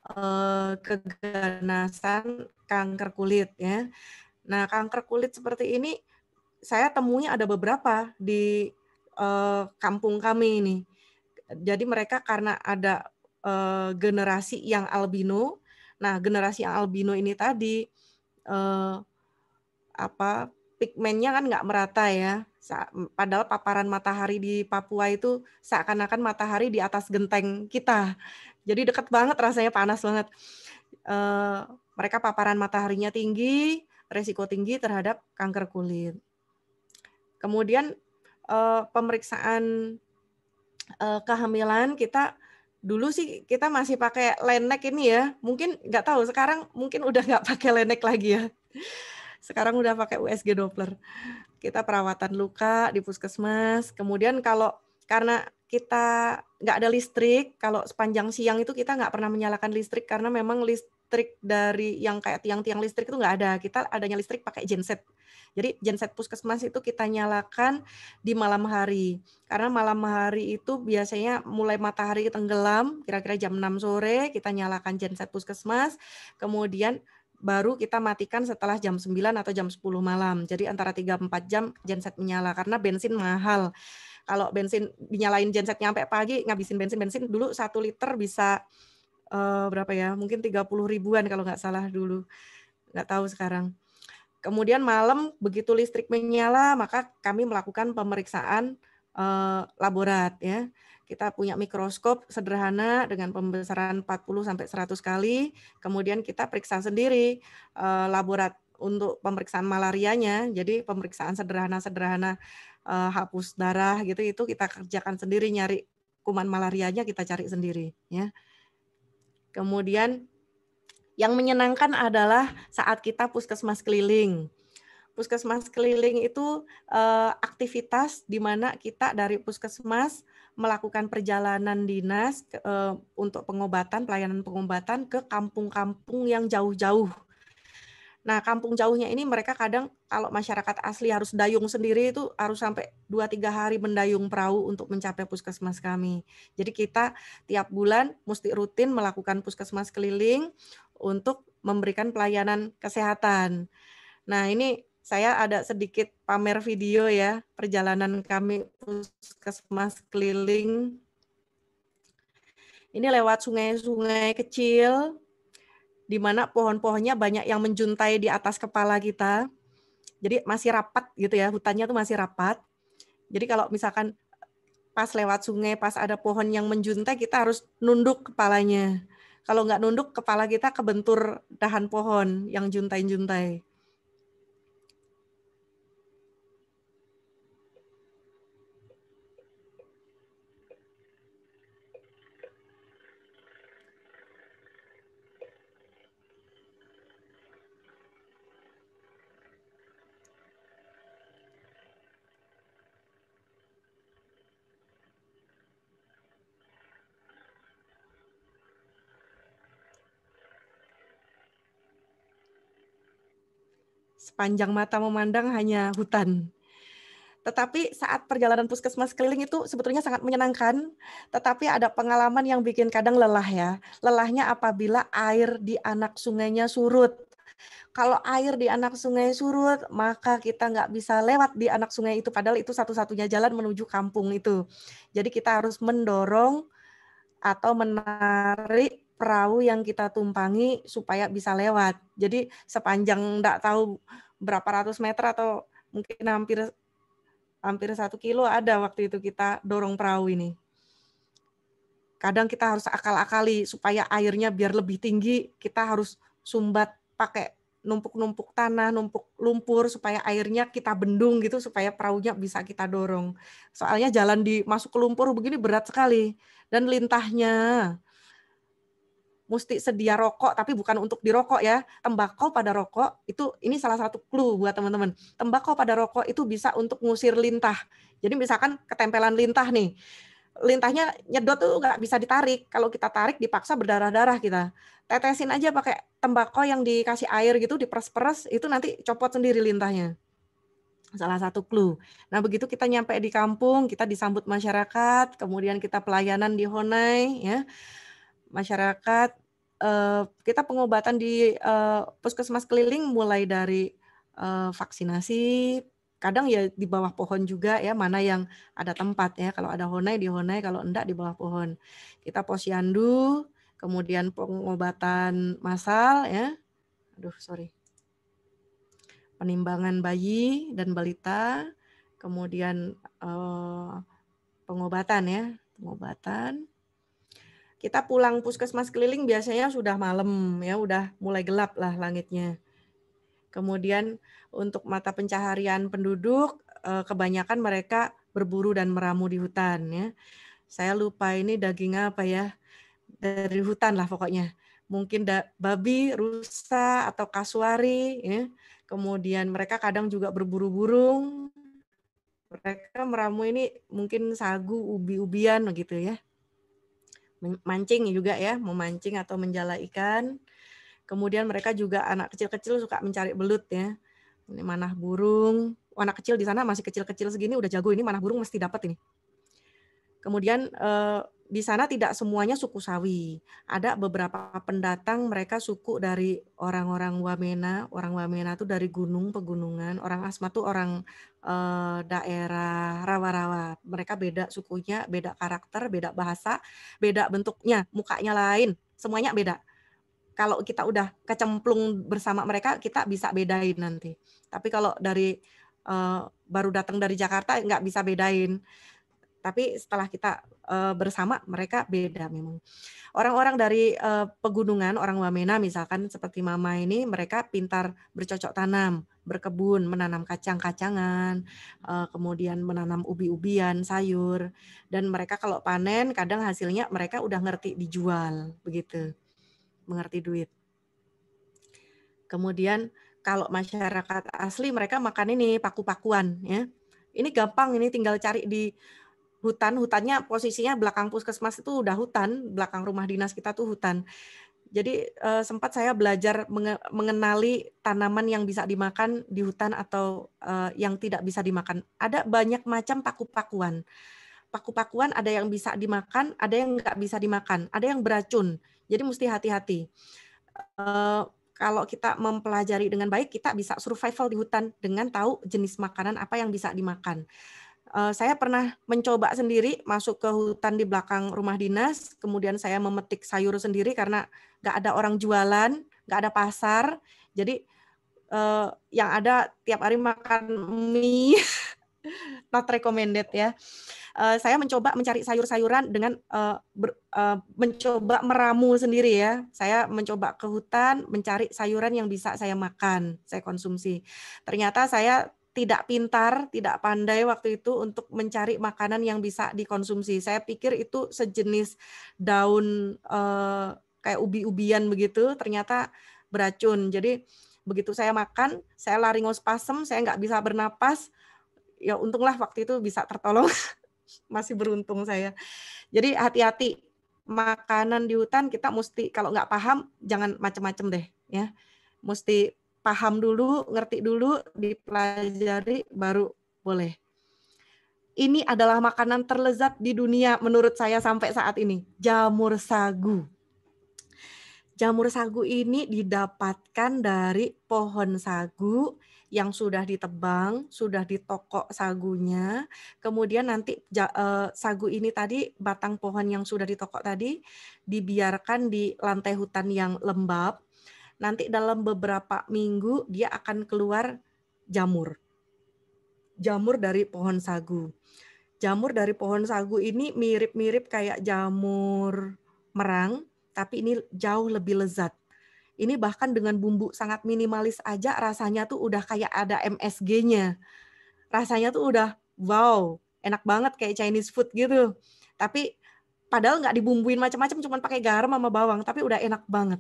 Eh, keganasan kanker kulit ya. Nah, kanker kulit seperti ini saya temunya ada beberapa di uh, kampung kami ini. Jadi mereka karena ada uh, generasi yang albino. Nah, generasi yang albino ini tadi uh, apa pigmennya kan nggak merata ya. Padahal paparan matahari di Papua itu seakan-akan matahari di atas genteng kita. Jadi deket banget rasanya panas banget. E, mereka paparan mataharinya tinggi, resiko tinggi terhadap kanker kulit. Kemudian e, pemeriksaan e, kehamilan kita dulu sih kita masih pakai lenek ini ya. Mungkin nggak tahu sekarang mungkin udah nggak pakai lenek lagi ya. Sekarang udah pakai USG Doppler. Kita perawatan luka di puskesmas. Kemudian kalau karena kita nggak ada listrik, kalau sepanjang siang itu kita nggak pernah menyalakan listrik karena memang listrik dari yang kayak tiang-tiang listrik itu nggak ada. Kita adanya listrik pakai genset. Jadi genset puskesmas itu kita nyalakan di malam hari. Karena malam hari itu biasanya mulai matahari tenggelam, kira-kira jam 6 sore kita nyalakan genset puskesmas, kemudian baru kita matikan setelah jam 9 atau jam 10 malam. Jadi antara 3-4 jam genset menyala karena bensin mahal kalau bensin dinyalain genset nyampe pagi ngabisin bensin bensin dulu satu liter bisa uh, berapa ya mungkin tiga puluh ribuan kalau nggak salah dulu nggak tahu sekarang kemudian malam begitu listrik menyala maka kami melakukan pemeriksaan uh, laborat ya kita punya mikroskop sederhana dengan pembesaran 40 sampai 100 kali kemudian kita periksa sendiri uh, laborat untuk pemeriksaan malarianya jadi pemeriksaan sederhana sederhana uh, hapus darah gitu itu kita kerjakan sendiri nyari kuman malaria malarianya kita cari sendiri ya. Kemudian yang menyenangkan adalah saat kita puskesmas keliling. Puskesmas keliling itu uh, aktivitas di mana kita dari puskesmas melakukan perjalanan dinas uh, untuk pengobatan, pelayanan pengobatan ke kampung-kampung yang jauh-jauh Nah, kampung jauhnya ini mereka kadang kalau masyarakat asli harus dayung sendiri itu harus sampai dua tiga hari mendayung perahu untuk mencapai puskesmas kami. Jadi kita tiap bulan mesti rutin melakukan puskesmas keliling untuk memberikan pelayanan kesehatan. Nah, ini saya ada sedikit pamer video ya perjalanan kami puskesmas keliling. Ini lewat sungai-sungai kecil di mana pohon-pohonnya banyak yang menjuntai di atas kepala kita. Jadi masih rapat gitu ya, hutannya tuh masih rapat. Jadi kalau misalkan pas lewat sungai, pas ada pohon yang menjuntai, kita harus nunduk kepalanya. Kalau nggak nunduk, kepala kita kebentur dahan pohon yang juntai-juntai. panjang mata memandang hanya hutan. Tetapi saat perjalanan puskesmas keliling itu sebetulnya sangat menyenangkan, tetapi ada pengalaman yang bikin kadang lelah ya. Lelahnya apabila air di anak sungainya surut. Kalau air di anak sungai surut, maka kita nggak bisa lewat di anak sungai itu. Padahal itu satu-satunya jalan menuju kampung itu. Jadi kita harus mendorong atau menarik perahu yang kita tumpangi supaya bisa lewat. Jadi sepanjang nggak tahu berapa ratus meter atau mungkin hampir hampir satu kilo ada waktu itu kita dorong perahu ini. Kadang kita harus akal-akali supaya airnya biar lebih tinggi, kita harus sumbat pakai numpuk-numpuk tanah, numpuk lumpur supaya airnya kita bendung gitu supaya perahunya bisa kita dorong. Soalnya jalan di masuk ke lumpur begini berat sekali dan lintahnya mesti sedia rokok tapi bukan untuk dirokok ya. Tembakau pada rokok itu ini salah satu clue buat teman-teman. Tembakau pada rokok itu bisa untuk ngusir lintah. Jadi misalkan ketempelan lintah nih. Lintahnya nyedot tuh nggak bisa ditarik. Kalau kita tarik dipaksa berdarah-darah kita. Tetesin aja pakai tembakau yang dikasih air gitu diperes-peres itu nanti copot sendiri lintahnya salah satu clue. Nah begitu kita nyampe di kampung, kita disambut masyarakat, kemudian kita pelayanan di Honai, ya masyarakat eh, kita pengobatan di eh, puskesmas keliling mulai dari eh, vaksinasi kadang ya di bawah pohon juga ya mana yang ada tempat ya kalau ada honai di honai kalau enggak di bawah pohon kita posyandu kemudian pengobatan masal ya aduh sorry penimbangan bayi dan balita kemudian eh, pengobatan ya pengobatan kita pulang puskesmas keliling biasanya sudah malam ya udah mulai gelap lah langitnya. Kemudian untuk mata pencaharian penduduk eh, kebanyakan mereka berburu dan meramu di hutan ya. Saya lupa ini daging apa ya dari hutan lah pokoknya. Mungkin da babi, rusa atau kasuari ya. Kemudian mereka kadang juga berburu burung. Mereka meramu ini mungkin sagu, ubi-ubian gitu ya mancing juga ya, memancing atau menjala ikan. Kemudian mereka juga anak kecil-kecil suka mencari belut ya. Ini manah burung. Oh, anak kecil di sana masih kecil-kecil segini udah jago ini manah burung mesti dapat ini. Kemudian eh, di sana tidak semuanya suku Sawi. Ada beberapa pendatang mereka suku dari orang-orang Wamena. Orang Wamena itu dari gunung pegunungan. Orang Asmat itu orang eh, daerah rawa-rawa. Mereka beda sukunya, beda karakter, beda bahasa, beda bentuknya, mukanya lain. Semuanya beda. Kalau kita udah kecemplung bersama mereka, kita bisa bedain nanti. Tapi kalau dari uh, baru datang dari Jakarta nggak bisa bedain tapi setelah kita uh, bersama mereka beda memang. Orang-orang dari uh, pegunungan, orang Wamena misalkan seperti Mama ini mereka pintar bercocok tanam, berkebun, menanam kacang-kacangan, uh, kemudian menanam ubi-ubian, sayur dan mereka kalau panen kadang hasilnya mereka udah ngerti dijual begitu. Mengerti duit. Kemudian kalau masyarakat asli mereka makan ini paku-pakuan ya. Ini gampang ini tinggal cari di hutan hutannya posisinya belakang puskesmas itu udah hutan belakang rumah dinas kita tuh hutan jadi uh, sempat saya belajar mengenali tanaman yang bisa dimakan di hutan atau uh, yang tidak bisa dimakan ada banyak macam paku-pakuan paku-pakuan ada yang bisa dimakan ada yang nggak bisa dimakan ada yang beracun jadi mesti hati-hati eh, kalau kita mempelajari dengan baik kita bisa survival di hutan dengan tahu jenis makanan apa yang bisa dimakan Eh, saya pernah mencoba sendiri masuk ke hutan di belakang rumah dinas, kemudian saya memetik sayur sendiri karena nggak ada orang jualan, nggak ada pasar, jadi uh, yang ada tiap hari makan mie, not recommended ya. Uh, saya mencoba mencari sayur-sayuran dengan uh, ber, uh, mencoba meramu sendiri ya. Saya mencoba ke hutan mencari sayuran yang bisa saya makan, saya konsumsi. Ternyata saya tidak pintar, tidak pandai waktu itu untuk mencari makanan yang bisa dikonsumsi. Saya pikir itu sejenis daun eh, kayak ubi-ubian begitu, ternyata beracun. Jadi begitu saya makan, saya laringospasem, saya nggak bisa bernapas. Ya untunglah waktu itu bisa tertolong, masih beruntung saya. Jadi hati-hati makanan di hutan kita mesti kalau nggak paham jangan macam-macam deh ya mesti paham dulu, ngerti dulu, dipelajari baru boleh. Ini adalah makanan terlezat di dunia menurut saya sampai saat ini, jamur sagu. Jamur sagu ini didapatkan dari pohon sagu yang sudah ditebang, sudah ditokok sagunya. Kemudian nanti eh, sagu ini tadi batang pohon yang sudah ditokok tadi dibiarkan di lantai hutan yang lembab nanti dalam beberapa minggu dia akan keluar jamur. Jamur dari pohon sagu. Jamur dari pohon sagu ini mirip-mirip kayak jamur merang, tapi ini jauh lebih lezat. Ini bahkan dengan bumbu sangat minimalis aja rasanya tuh udah kayak ada MSG-nya. Rasanya tuh udah wow, enak banget kayak Chinese food gitu. Tapi padahal nggak dibumbuin macam-macam, cuma pakai garam sama bawang, tapi udah enak banget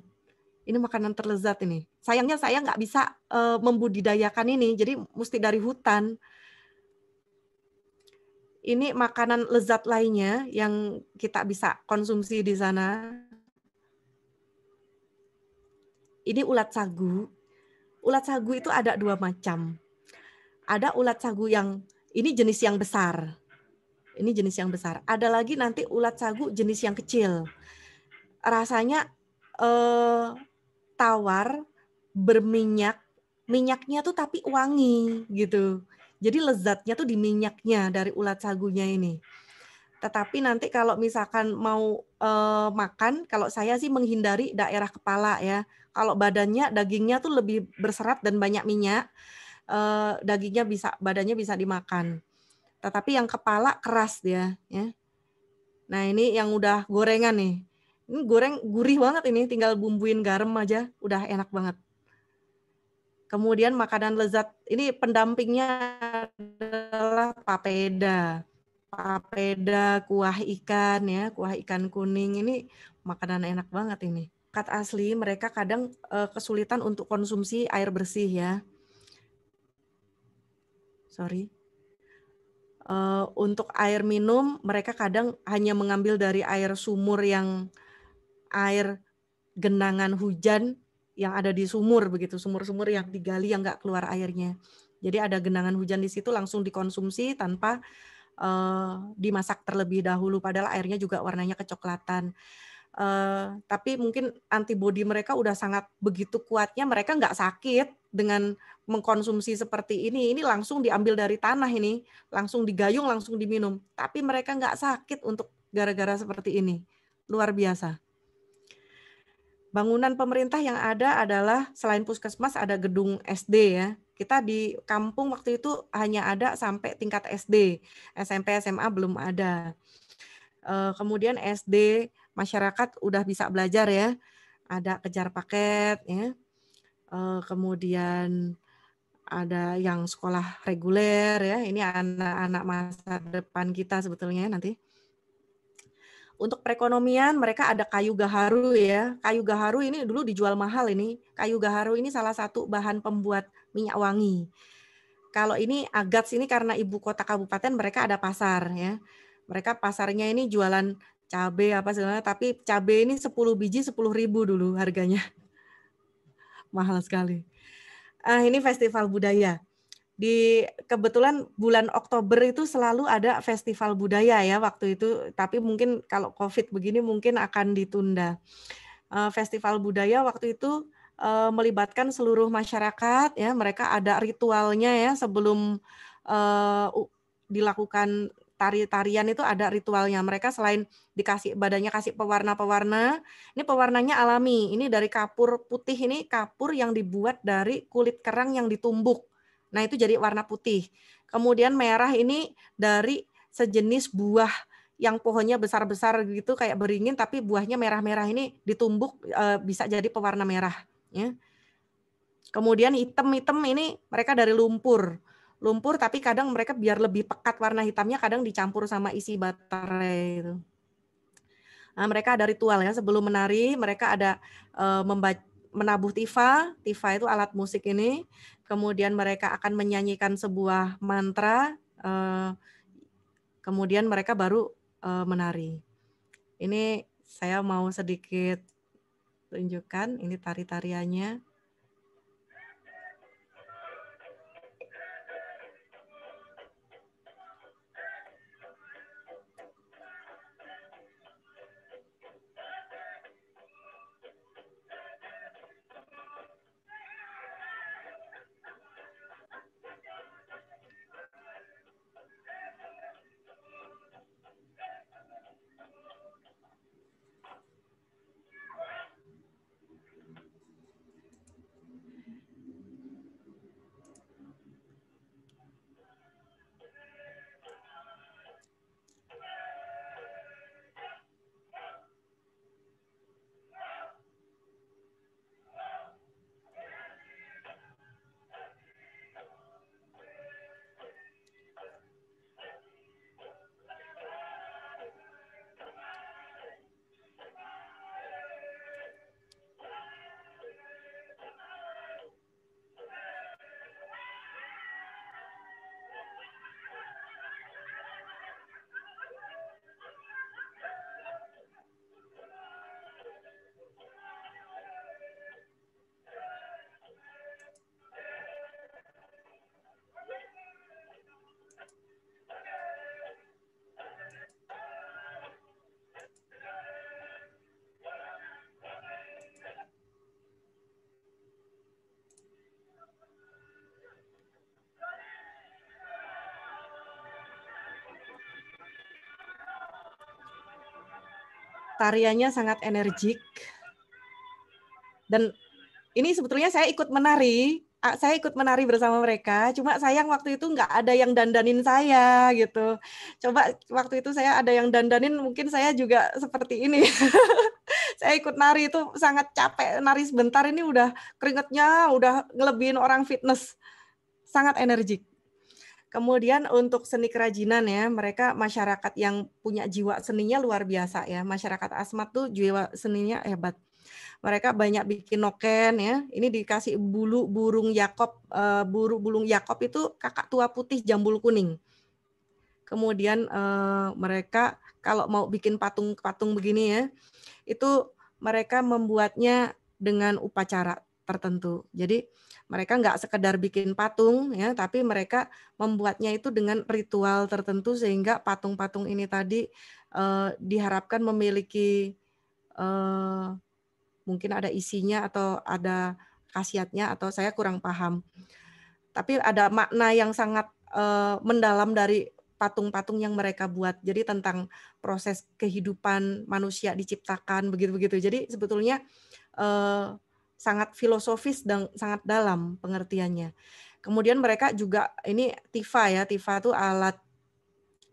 ini makanan terlezat ini. Sayangnya saya nggak bisa uh, membudidayakan ini, jadi mesti dari hutan. Ini makanan lezat lainnya yang kita bisa konsumsi di sana. Ini ulat sagu. Ulat sagu itu ada dua macam. Ada ulat sagu yang ini jenis yang besar. Ini jenis yang besar. Ada lagi nanti ulat sagu jenis yang kecil. Rasanya eh, tawar berminyak minyaknya tuh tapi wangi gitu jadi lezatnya tuh di minyaknya dari ulat sagunya ini tetapi nanti kalau misalkan mau e, makan kalau saya sih menghindari daerah kepala ya kalau badannya dagingnya tuh lebih berserat dan banyak minyak e, dagingnya bisa badannya bisa dimakan tetapi yang kepala keras dia ya nah ini yang udah gorengan nih ini goreng gurih banget ini, tinggal bumbuin garam aja, udah enak banget. Kemudian makanan lezat, ini pendampingnya adalah papeda. Papeda, kuah ikan ya, kuah ikan kuning ini makanan enak banget ini. Kat asli mereka kadang eh, kesulitan untuk konsumsi air bersih ya. Sorry. Eh, untuk air minum mereka kadang hanya mengambil dari air sumur yang air genangan hujan yang ada di sumur begitu, sumur-sumur yang digali yang nggak keluar airnya. Jadi ada genangan hujan di situ langsung dikonsumsi tanpa uh, dimasak terlebih dahulu, padahal airnya juga warnanya kecoklatan. Uh, tapi mungkin antibodi mereka udah sangat begitu kuatnya, mereka nggak sakit dengan mengkonsumsi seperti ini. Ini langsung diambil dari tanah ini, langsung digayung, langsung diminum. Tapi mereka nggak sakit untuk gara-gara seperti ini. Luar biasa bangunan pemerintah yang ada adalah selain puskesmas ada gedung SD ya. Kita di kampung waktu itu hanya ada sampai tingkat SD, SMP, SMA belum ada. Eh, kemudian SD masyarakat udah bisa belajar ya, ada kejar paket ya. Eh, kemudian ada yang sekolah reguler ya, ini anak-anak masa depan kita sebetulnya ya nanti untuk perekonomian mereka ada kayu gaharu ya. Kayu gaharu ini dulu dijual mahal ini. Kayu gaharu ini salah satu bahan pembuat minyak wangi. Kalau ini agats sini karena ibu kota kabupaten mereka ada pasar ya. Mereka pasarnya ini jualan cabe apa segala tapi cabe ini 10 biji 10 ribu dulu harganya. mahal sekali. Ah, ini festival budaya di kebetulan bulan Oktober itu selalu ada festival budaya ya waktu itu tapi mungkin kalau Covid begini mungkin akan ditunda. Eh, festival budaya waktu itu eh, melibatkan seluruh masyarakat ya mereka ada ritualnya ya sebelum uh, dilakukan tari-tarian itu ada ritualnya. Mereka selain dikasih badannya kasih pewarna-pewarna, ini pewarnanya alami. Ini dari kapur putih ini kapur yang dibuat dari kulit kerang yang ditumbuk. Nah, itu jadi warna putih. Kemudian merah ini dari sejenis buah yang pohonnya besar-besar gitu kayak beringin tapi buahnya merah-merah ini ditumbuk eh, bisa jadi pewarna merah ya. Kemudian hitam-hitam ini mereka dari lumpur. Lumpur tapi kadang mereka biar lebih pekat warna hitamnya kadang dicampur sama isi baterai itu. Nah, mereka dari tual ya sebelum menari mereka ada uh, menabuh tifa. Tifa itu alat musik ini kemudian mereka akan menyanyikan sebuah mantra, eh, kemudian mereka baru eh, menari. Ini saya mau sedikit tunjukkan, ini tari-tariannya. tariannya sangat energik dan ini sebetulnya saya ikut menari saya ikut menari bersama mereka cuma sayang waktu itu nggak ada yang dandanin saya gitu coba waktu itu saya ada yang dandanin mungkin saya juga seperti ini saya ikut nari itu sangat capek nari sebentar ini udah keringetnya udah ngelebihin orang fitness sangat energik Kemudian untuk seni kerajinan ya, mereka masyarakat yang punya jiwa seninya luar biasa ya. Masyarakat Asmat tuh jiwa seninya hebat. Mereka banyak bikin noken ya. Ini dikasih bulu burung Yakob, uh, buru bulung Yakob itu kakak tua putih jambul kuning. Kemudian uh, mereka kalau mau bikin patung-patung begini ya, itu mereka membuatnya dengan upacara tertentu. Jadi mereka nggak sekedar bikin patung ya tapi mereka membuatnya itu dengan ritual tertentu sehingga patung-patung ini tadi eh, diharapkan memiliki eh, mungkin ada isinya atau ada khasiatnya atau saya kurang paham tapi ada makna yang sangat eh, mendalam dari patung-patung yang mereka buat. Jadi tentang proses kehidupan manusia diciptakan begitu-begitu. Jadi sebetulnya eh, sangat filosofis dan sangat dalam pengertiannya. Kemudian mereka juga ini tifa ya, tifa itu alat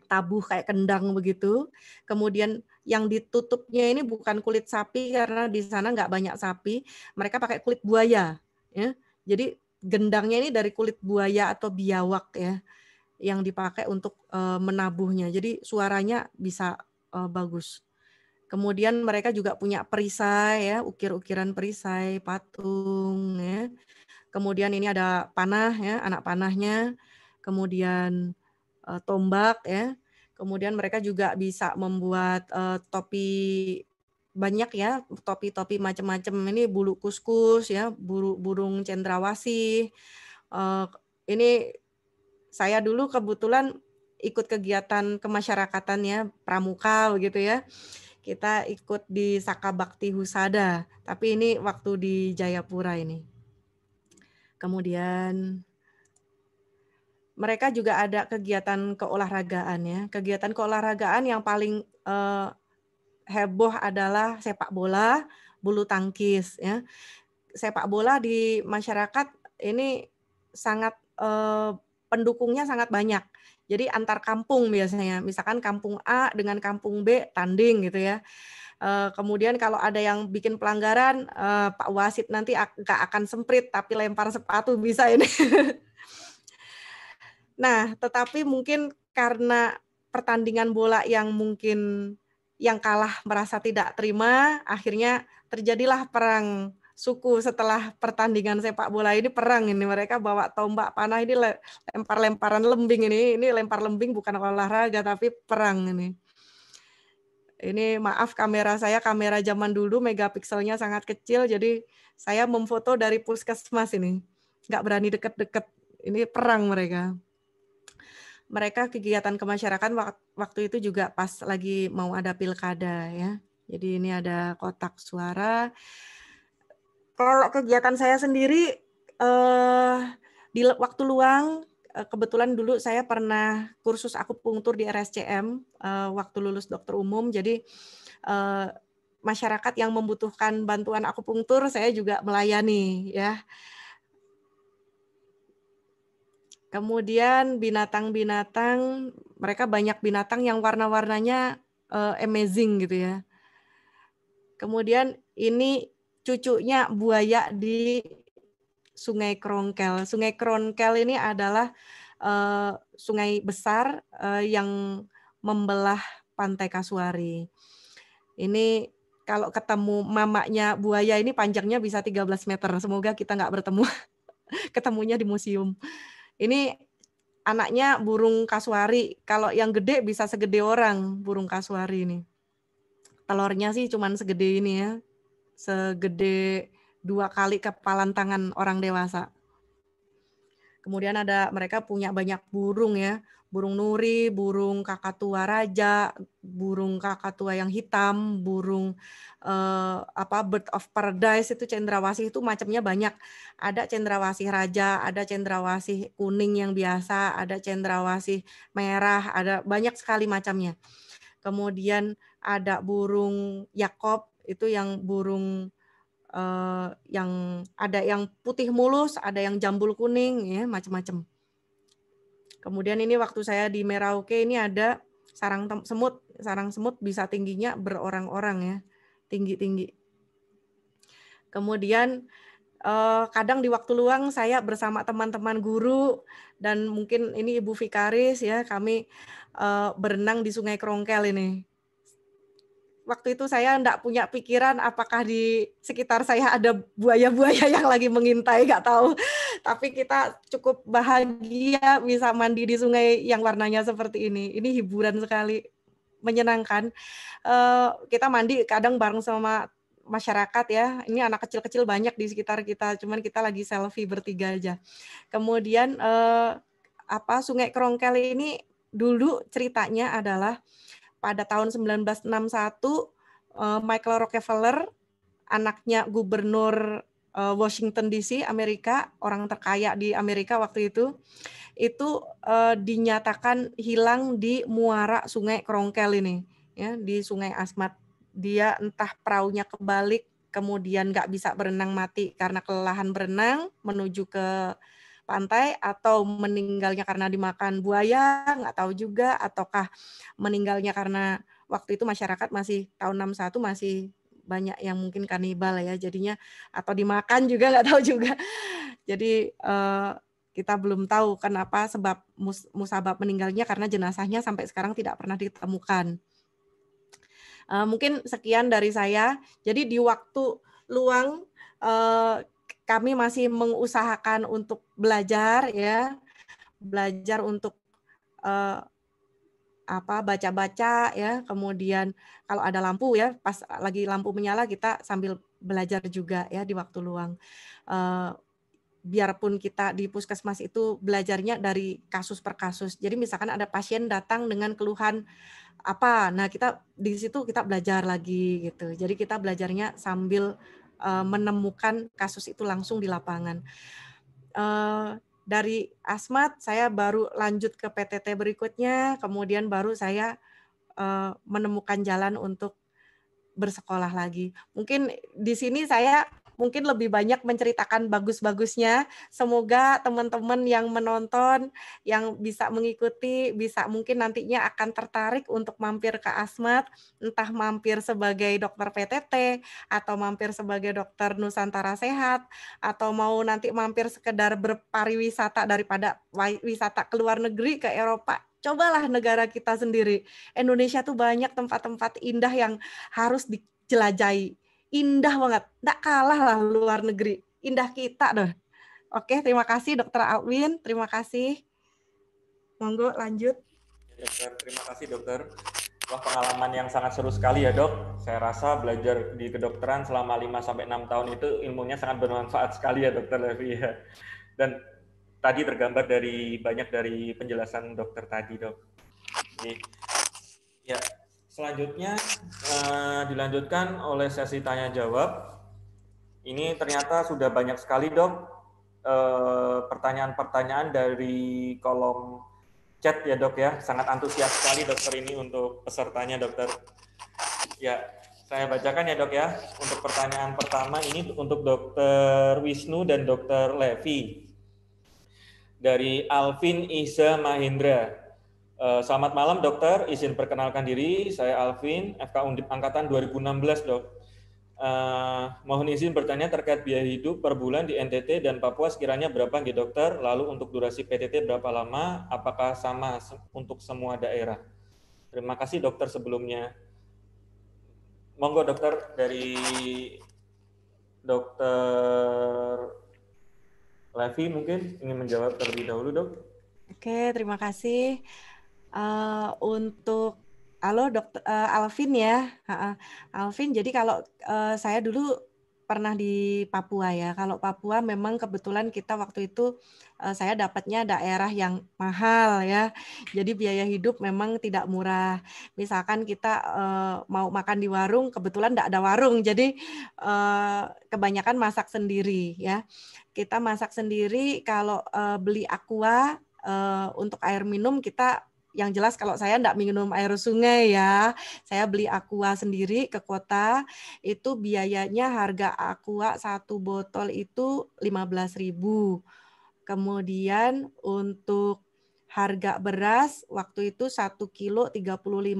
tabuh kayak kendang begitu. Kemudian yang ditutupnya ini bukan kulit sapi karena di sana nggak banyak sapi. Mereka pakai kulit buaya. Ya. Jadi gendangnya ini dari kulit buaya atau biawak ya yang dipakai untuk eh, menabuhnya. Jadi suaranya bisa eh, bagus. Kemudian mereka juga punya perisai ya, ukir-ukiran perisai, patung ya. Kemudian ini ada panah ya, anak panahnya. Kemudian uh, tombak ya. Kemudian mereka juga bisa membuat uh, topi banyak ya, topi-topi macam-macam. Ini bulu kuskus ya, buru, burung cendrawasi. Uh, eh, ini saya dulu kebetulan ikut kegiatan kemasyarakatan ya, pramuka begitu ya kita ikut di Saka Bakti Husada, tapi ini waktu di Jayapura ini. Kemudian mereka juga ada kegiatan keolahragaan ya. Kegiatan keolahragaan yang paling eh, heboh adalah sepak bola, bulu tangkis ya. Sepak bola di masyarakat ini sangat eh, pendukungnya sangat banyak jadi antar kampung biasanya, misalkan kampung A dengan kampung B tanding gitu ya. Eh, kemudian kalau ada yang bikin pelanggaran, eh, Pak Wasit nanti nggak akan semprit, tapi lempar sepatu bisa ini. nah, tetapi mungkin karena pertandingan bola yang mungkin yang kalah merasa tidak terima, akhirnya terjadilah perang suku setelah pertandingan sepak bola ini perang ini mereka bawa tombak panah ini lempar-lemparan lembing ini ini lempar lembing bukan olahraga tapi perang ini ini maaf kamera saya kamera zaman dulu megapikselnya sangat kecil jadi saya memfoto dari puskesmas ini nggak berani deket-deket ini perang mereka mereka kegiatan kemasyarakatan waktu itu juga pas lagi mau ada pilkada ya jadi ini ada kotak suara kalau kegiatan saya sendiri uh, di waktu luang eh, kebetulan dulu saya pernah kursus akupunktur di RSCM uh, eh, waktu lulus dokter umum. Jadi uh, masyarakat yang membutuhkan bantuan akupunktur saya juga melayani ya. Kemudian binatang-binatang mereka banyak binatang yang warna-warnanya uh, amazing gitu ya. Kemudian ini cucunya buaya di Sungai Kronkel. Sungai Kronkel ini adalah uh, sungai besar uh, yang membelah Pantai Kasuari. Ini kalau ketemu mamanya buaya ini panjangnya bisa 13 meter. Semoga kita nggak bertemu. Ketemunya di museum. Ini anaknya burung kasuari. Kalau yang gede bisa segede orang burung kasuari ini. Telurnya sih cuman segede ini ya segede dua kali kepalan tangan orang dewasa. Kemudian ada mereka punya banyak burung ya, burung nuri, burung kakatua raja, burung kakatua yang hitam, burung eh, apa bird of paradise itu cendrawasih itu macamnya banyak. Ada cendrawasih raja, ada cendrawasih kuning yang biasa, ada cendrawasih merah, ada banyak sekali macamnya. Kemudian ada burung Yakob itu yang burung eh, yang ada yang putih mulus, ada yang jambul kuning, ya macam-macam. Kemudian ini waktu saya di Merauke ini ada sarang semut, sarang semut bisa tingginya berorang-orang ya, tinggi-tinggi. Kemudian eh, kadang di waktu luang saya bersama teman-teman guru dan mungkin ini Ibu Vikaris ya kami eh, berenang di Sungai Krongkel ini waktu itu saya tidak punya pikiran apakah di sekitar saya ada buaya-buaya yang lagi mengintai, nggak tahu. Tapi kita cukup bahagia bisa mandi di sungai yang warnanya seperti ini. Ini hiburan sekali, menyenangkan. Eh, kita mandi kadang bareng sama masyarakat ya. Ini anak kecil-kecil banyak di sekitar kita, cuman kita lagi selfie bertiga aja. Kemudian eh, apa Sungai Kerongkel ini dulu ceritanya adalah pada tahun 1961 eh, Michael Rockefeller, anaknya gubernur eh, Washington DC, Amerika, orang terkaya di Amerika waktu itu, itu eh, dinyatakan hilang di muara Sungai Krongkel ini, ya di Sungai Asmat. Dia entah perahunya kebalik, kemudian nggak bisa berenang mati karena kelelahan berenang menuju ke pantai atau meninggalnya karena dimakan buaya nggak tahu juga ataukah meninggalnya karena waktu itu masyarakat masih tahun 61 masih banyak yang mungkin kanibal ya jadinya atau dimakan juga nggak tahu juga jadi eh, kita belum tahu kenapa sebab mus musabab meninggalnya karena jenazahnya sampai sekarang tidak pernah ditemukan eh, mungkin sekian dari saya jadi di waktu luang eh, kami masih mengusahakan untuk belajar ya, belajar untuk uh, apa baca-baca ya, kemudian kalau ada lampu ya, pas lagi lampu menyala kita sambil belajar juga ya di waktu luang. uh, biarpun kita di puskesmas itu belajarnya dari kasus per kasus. Jadi misalkan ada pasien datang dengan keluhan apa, nah kita di situ kita belajar lagi gitu. Jadi kita belajarnya sambil Eh, menemukan kasus itu langsung di lapangan. Eh, dari Asmat saya baru lanjut ke PTT berikutnya, kemudian baru saya eh, menemukan jalan untuk bersekolah lagi. Mungkin di sini saya mungkin lebih banyak menceritakan bagus-bagusnya. Semoga teman-teman yang menonton, yang bisa mengikuti, bisa mungkin nantinya akan tertarik untuk mampir ke Asmat, entah mampir sebagai dokter PTT, atau mampir sebagai dokter Nusantara Sehat, atau mau nanti mampir sekedar berpariwisata daripada wisata ke luar negeri, ke Eropa, cobalah negara kita sendiri. Indonesia tuh banyak tempat-tempat indah yang harus dijelajahi indah banget. Nggak kalah lah luar negeri. Indah kita deh. Oke, terima kasih Dokter Alwin. Terima kasih. Monggo lanjut. Ya, dokter, terima kasih dokter. Wah pengalaman yang sangat seru sekali ya dok. Saya rasa belajar di kedokteran selama 5 sampai enam tahun itu ilmunya sangat bermanfaat sekali ya dokter Levi ya. Dan tadi tergambar dari banyak dari penjelasan dokter tadi dok. Ini, ya Selanjutnya uh, dilanjutkan oleh sesi tanya jawab. Ini ternyata sudah banyak sekali dok eh, pertanyaan-pertanyaan uh, dari kolom chat ya dok ya. Sangat antusias sekali dokter ini untuk pesertanya dokter. Ya, saya bacakan ya dok ya. Untuk pertanyaan pertama ini untuk dokter Wisnu dan dokter Levi. Dari Alvin Isa Mahindra. Eh, selamat malam dokter, izin perkenalkan diri, saya Alvin, FK Undip Angkatan 2016 dok. Uh, mohon izin bertanya terkait biaya hidup per bulan di NTT dan Papua sekiranya berapa nggih dokter, lalu untuk durasi PTT berapa lama, apakah sama untuk semua daerah? Terima kasih dokter sebelumnya. Monggo dokter dari dokter Levi mungkin ingin menjawab terlebih dahulu dok. Oke, terima kasih uh, untuk halo dokter uh, Alvin ya uh, Alvin jadi kalau uh, saya dulu pernah di Papua ya kalau Papua memang kebetulan kita waktu itu uh, saya dapatnya daerah yang mahal ya jadi biaya hidup memang tidak murah misalkan kita uh, mau makan di warung kebetulan tidak ada warung jadi uh, kebanyakan masak sendiri ya kita masak sendiri kalau uh, beli aqua uh, untuk air minum kita yang jelas kalau saya tidak minum air sungai ya, saya beli aqua sendiri ke kota, itu biayanya harga aqua satu botol itu 15.000. Kemudian untuk harga beras waktu itu satu kilo 35.000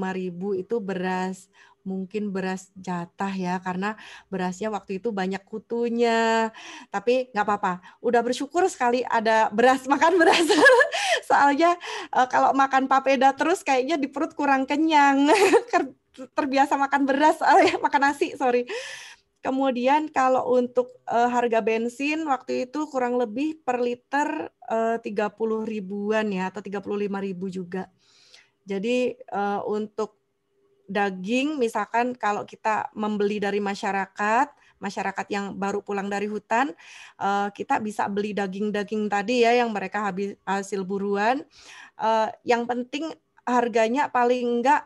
itu beras mungkin beras jatah ya karena berasnya waktu itu banyak kutunya tapi nggak apa-apa udah bersyukur sekali ada beras makan beras soalnya eh, kalau makan papeda terus kayaknya di perut kurang kenyang terbiasa makan beras soalnya makan nasi sorry Kemudian kalau untuk eh, harga bensin waktu itu kurang lebih per liter eh, tiga puluh ribuan ya atau tiga puluh lima ribu juga. Jadi untuk daging misalkan kalau kita membeli dari masyarakat masyarakat yang baru pulang dari hutan, uh, kita bisa beli daging-daging tadi ya yang mereka habis hasil buruan. Uh, yang penting harganya paling enggak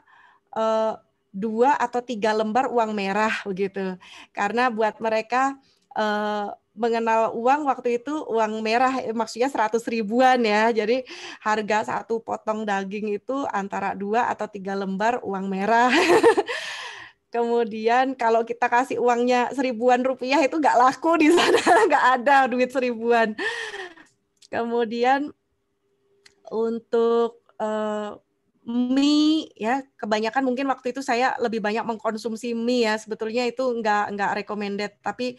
uh, eh, dua atau tiga lembar uang merah begitu, karena buat mereka uh, mengenal uang waktu itu uang merah maksudnya seratus ribuan ya. Jadi harga satu potong daging itu antara dua atau tiga lembar uang merah. Kemudian kalau kita kasih uangnya seribuan rupiah itu nggak laku di sana, nggak ada duit seribuan. Kemudian untuk uh, mie ya kebanyakan mungkin waktu itu saya lebih banyak mengkonsumsi mie ya sebetulnya itu nggak nggak recommended tapi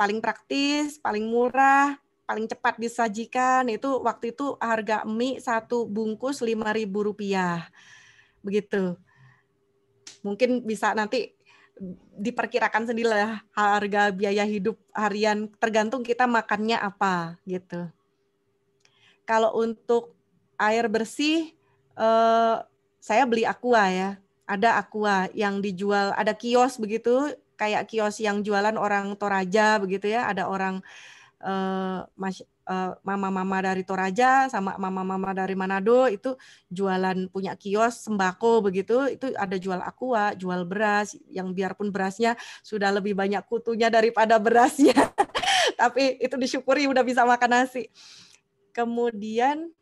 paling praktis paling murah paling cepat disajikan itu waktu itu harga mie satu bungkus lima ribu rupiah begitu mungkin bisa nanti diperkirakan sendiri lah harga biaya hidup harian tergantung kita makannya apa gitu. Kalau untuk air bersih eh, saya beli Aqua ya. Ada Aqua yang dijual, ada kios begitu, kayak kios yang jualan orang Toraja begitu ya, ada orang eh, Eh, mama-mama dari Toraja sama mama-mama dari Manado itu jualan punya kios sembako begitu itu ada jual aqua, jual beras yang biarpun berasnya sudah lebih banyak kutunya daripada berasnya. Tapi itu disyukuri udah bisa makan nasi. Kemudian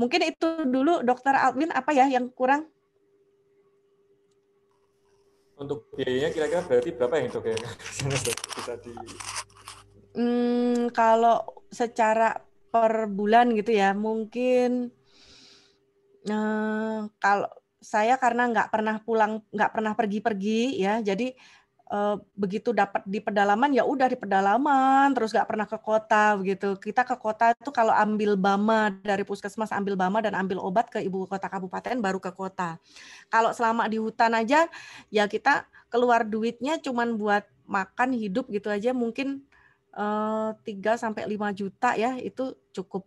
mungkin itu dulu Dokter Alvin apa ya yang kurang? Untuk biayanya kira-kira berarti berapa yang dok ya? Bisa di hmm, kalau secara per bulan gitu ya mungkin eh, kalau saya karena nggak pernah pulang nggak pernah pergi-pergi ya jadi eh, begitu dapat di pedalaman ya udah di pedalaman terus nggak pernah ke kota begitu kita ke kota itu kalau ambil bama dari puskesmas ambil bama dan ambil obat ke ibu kota kabupaten baru ke kota kalau selama di hutan aja ya kita keluar duitnya cuman buat makan hidup gitu aja mungkin 3 eh, sampai 5 juta ya itu cukup.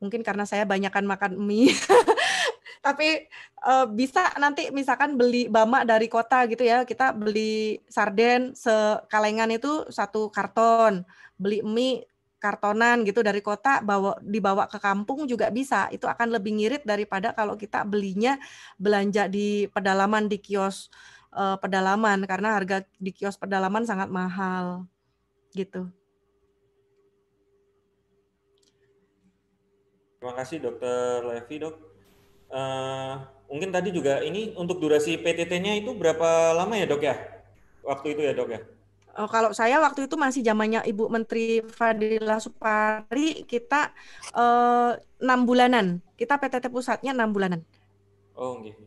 Mungkin karena saya banyakkan makan mie. Tapi uh, bisa nanti misalkan beli bama dari kota gitu ya, kita beli sarden sekalengan itu satu karton, beli mie kartonan gitu dari kota bawa dibawa ke kampung juga bisa. Itu akan lebih ngirit daripada kalau kita belinya belanja di pedalaman di kios uh, pedalaman karena harga di kios pedalaman sangat mahal gitu. Terima kasih Dokter Levi dok. Uh, mungkin tadi juga ini untuk durasi PTT-nya itu berapa lama ya dok ya? Waktu itu ya dok ya? Oh, kalau saya waktu itu masih zamannya Ibu Menteri Fadila Supari, kita eh, enam bulanan. Kita PTT pusatnya enam bulanan. Oh, gitu.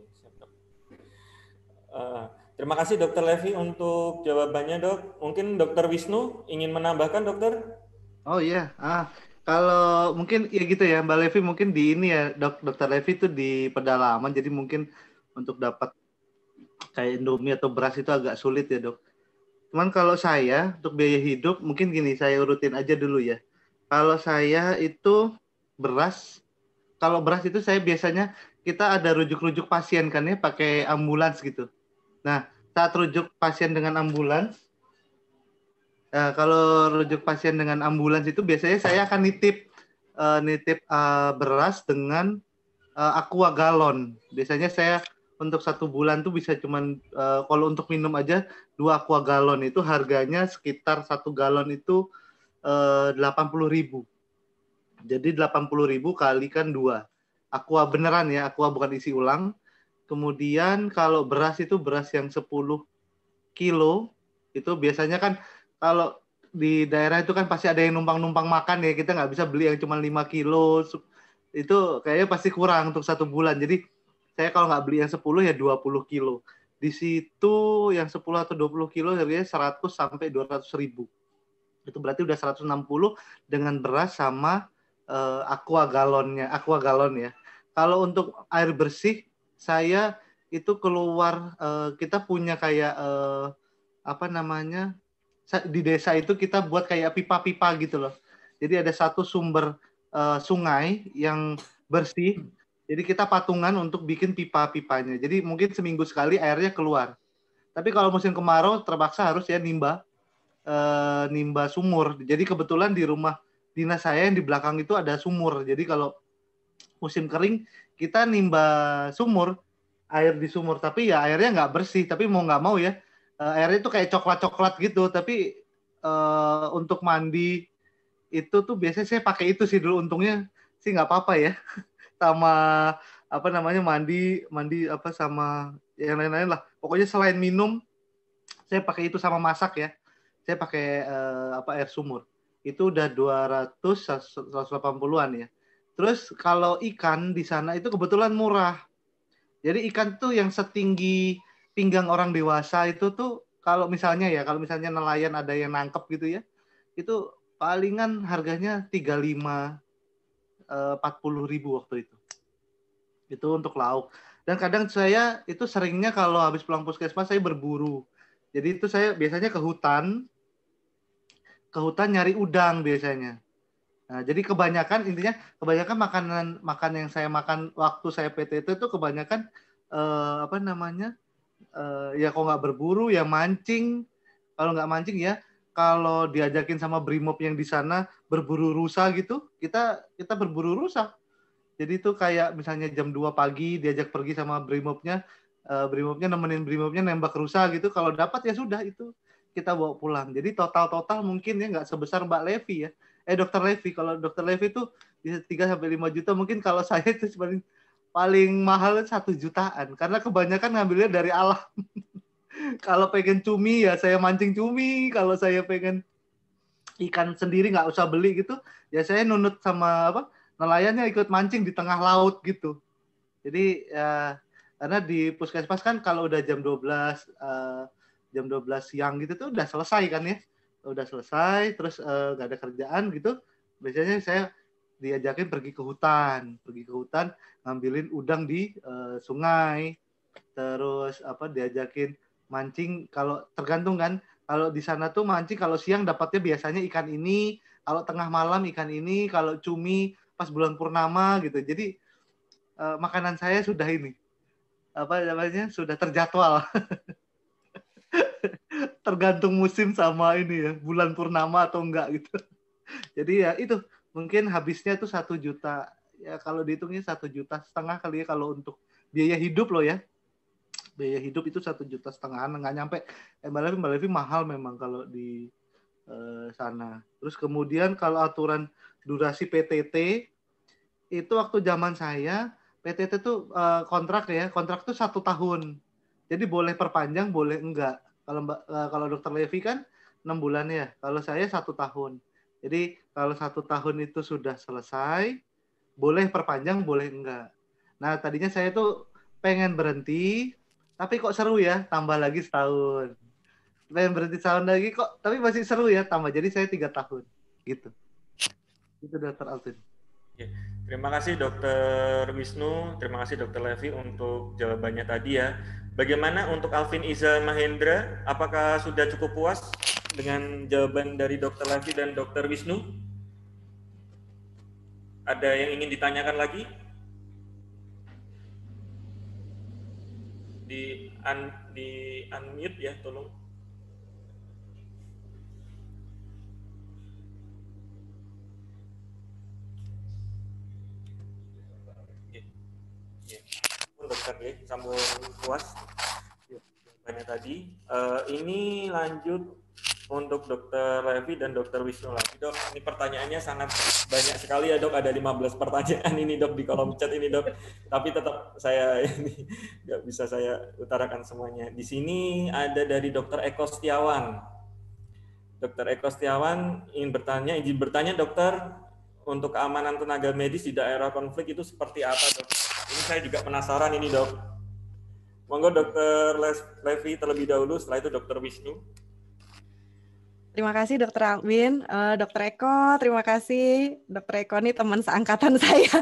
Uh, terima kasih Dokter Levi untuk jawabannya dok. Mungkin Dokter Wisnu ingin menambahkan dokter? Oh iya. Yeah. Ah, kalau mungkin ya gitu ya Mbak Levi mungkin di ini ya dok dokter Levi itu di pedalaman jadi mungkin untuk dapat kayak Indomie atau beras itu agak sulit ya dok. Cuman kalau saya untuk biaya hidup mungkin gini saya urutin aja dulu ya. Kalau saya itu beras, kalau beras itu saya biasanya kita ada rujuk-rujuk pasien kan ya pakai ambulans gitu. Nah saat rujuk pasien dengan ambulans Eh, kalau rujuk pasien dengan ambulans itu biasanya saya akan nitip uh, nitip uh, beras dengan uh, aqua galon. Biasanya saya untuk satu bulan tuh bisa cuman uh, kalau untuk minum aja dua aqua galon itu harganya sekitar satu galon itu delapan puluh ribu. Jadi delapan puluh ribu kali kan dua. Aqua beneran ya, aqua bukan isi ulang. Kemudian kalau beras itu beras yang sepuluh kilo itu biasanya kan kalau di daerah itu kan pasti ada yang numpang-numpang makan ya kita nggak bisa beli yang cuma 5 kilo itu kayaknya pasti kurang untuk satu bulan jadi saya kalau nggak beli yang 10 ya 20 kilo di situ yang 10 atau 20 kilo harganya 100 sampai 200 ribu itu berarti udah 160 dengan beras sama uh, aqua galonnya aqua galon ya kalau untuk air bersih saya itu keluar uh, kita punya kayak uh, apa namanya di desa itu kita buat kayak pipa-pipa gitu loh. Jadi ada satu sumber uh, sungai yang bersih. Jadi kita patungan untuk bikin pipa-pipanya. Jadi mungkin seminggu sekali airnya keluar. Tapi kalau musim kemarau terpaksa harus ya nimba uh, nimba sumur. Jadi kebetulan di rumah dinas saya yang di belakang itu ada sumur. Jadi kalau musim kering kita nimba sumur air di sumur tapi ya airnya nggak bersih tapi mau nggak mau ya uh, airnya tuh kayak coklat-coklat gitu tapi uh, untuk mandi itu tuh biasanya saya pakai itu sih dulu untungnya sih nggak apa-apa ya sama apa namanya mandi mandi apa sama yang lain-lain lah pokoknya selain minum saya pakai itu sama masak ya saya pakai uh, apa air sumur itu udah 200 180-an ya terus kalau ikan di sana itu kebetulan murah jadi ikan tuh yang setinggi pinggang orang dewasa itu tuh kalau misalnya ya kalau misalnya nelayan ada yang nangkep gitu ya itu palingan harganya 35 40 eh, ribu waktu itu itu untuk lauk dan kadang saya itu seringnya kalau habis pulang puskesmas saya berburu jadi itu saya biasanya ke hutan ke hutan nyari udang biasanya nah, jadi kebanyakan intinya kebanyakan makanan makan yang saya makan waktu saya PT itu tuh kebanyakan eh, apa namanya uh, ya kalau nggak berburu ya mancing kalau nggak mancing ya kalau diajakin sama brimob yang di sana berburu rusa gitu kita kita berburu rusa jadi itu kayak misalnya jam 2 pagi diajak pergi sama brimobnya brimobnya uh, eh, brimobnya nemenin brimobnya nembak rusa gitu. Kalau dapat ya sudah itu kita bawa pulang. Jadi total-total mungkin ya nggak sebesar Mbak Levi ya. Eh Dokter Levi, kalau Dokter Levi itu bisa 3 sampai lima juta mungkin kalau saya itu sebenarnya paling mahal satu jutaan karena kebanyakan ngambilnya dari alam kalau pengen cumi ya saya mancing cumi kalau saya pengen ikan sendiri nggak usah beli gitu ya saya nunut sama apa nelayannya ikut mancing di tengah laut gitu jadi ya karena di puskesmas kan kalau udah jam 12 uh, eh, jam 12 siang gitu tuh udah selesai kan ya udah selesai terus uh, eh, gak ada kerjaan gitu biasanya saya diajakin pergi ke hutan pergi ke hutan ngambilin udang di uh, sungai terus apa diajakin mancing kalau tergantung kan kalau di sana tuh mancing kalau siang dapatnya biasanya ikan ini kalau tengah malam ikan ini kalau cumi pas bulan purnama gitu jadi uh, makanan saya sudah ini apa namanya sudah terjadwal tergantung musim sama ini ya bulan purnama atau enggak gitu jadi ya itu mungkin habisnya tuh satu juta ya kalau dihitungnya satu juta setengah kali ya kalau untuk biaya hidup loh ya biaya hidup itu satu juta setengah nggak nyampe eh, Mbak Levi Mbak Levi mahal memang kalau di eh, sana terus kemudian kalau aturan durasi PTT itu waktu zaman saya PTT itu eh, kontrak ya kontrak itu satu tahun jadi boleh perpanjang boleh enggak kalau Mbak eh, kalau Dokter Levi kan enam bulan ya kalau saya satu tahun jadi kalau satu tahun itu sudah selesai boleh perpanjang boleh enggak nah tadinya saya tuh pengen berhenti tapi kok seru ya tambah lagi setahun pengen berhenti setahun lagi kok tapi masih seru ya tambah jadi saya tiga tahun gitu itu dokter Alvin terima kasih dokter Wisnu terima kasih dokter Levi untuk jawabannya tadi ya bagaimana untuk Alvin Iza Mahendra apakah sudah cukup puas dengan jawaban dari dokter Levi dan dokter Wisnu ada yang ingin ditanyakan lagi? Di un, di unmute ya, tolong. Iya. ya, sambung puas Banyak iya, tadi. Uh, ini lanjut untuk Dokter Levi dan Dokter Wisnu lagi dok. Ini pertanyaannya sangat banyak sekali ya dok. Ada 15 pertanyaan ini dok di kolom chat ini dok. Tapi tetap saya ini nggak bisa saya utarakan semuanya. Di sini ada dari Dokter Eko Setiawan. Dokter Eko Setiawan ingin bertanya, izin bertanya dokter untuk keamanan tenaga medis di daerah konflik itu seperti apa dok? Ini saya juga penasaran ini dok. Monggo Dokter Levi terlebih dahulu, setelah itu Dokter Wisnu. Terima kasih Dokter Alwin, uh, eh, Dokter Eko, terima kasih Dokter Eko ini teman seangkatan saya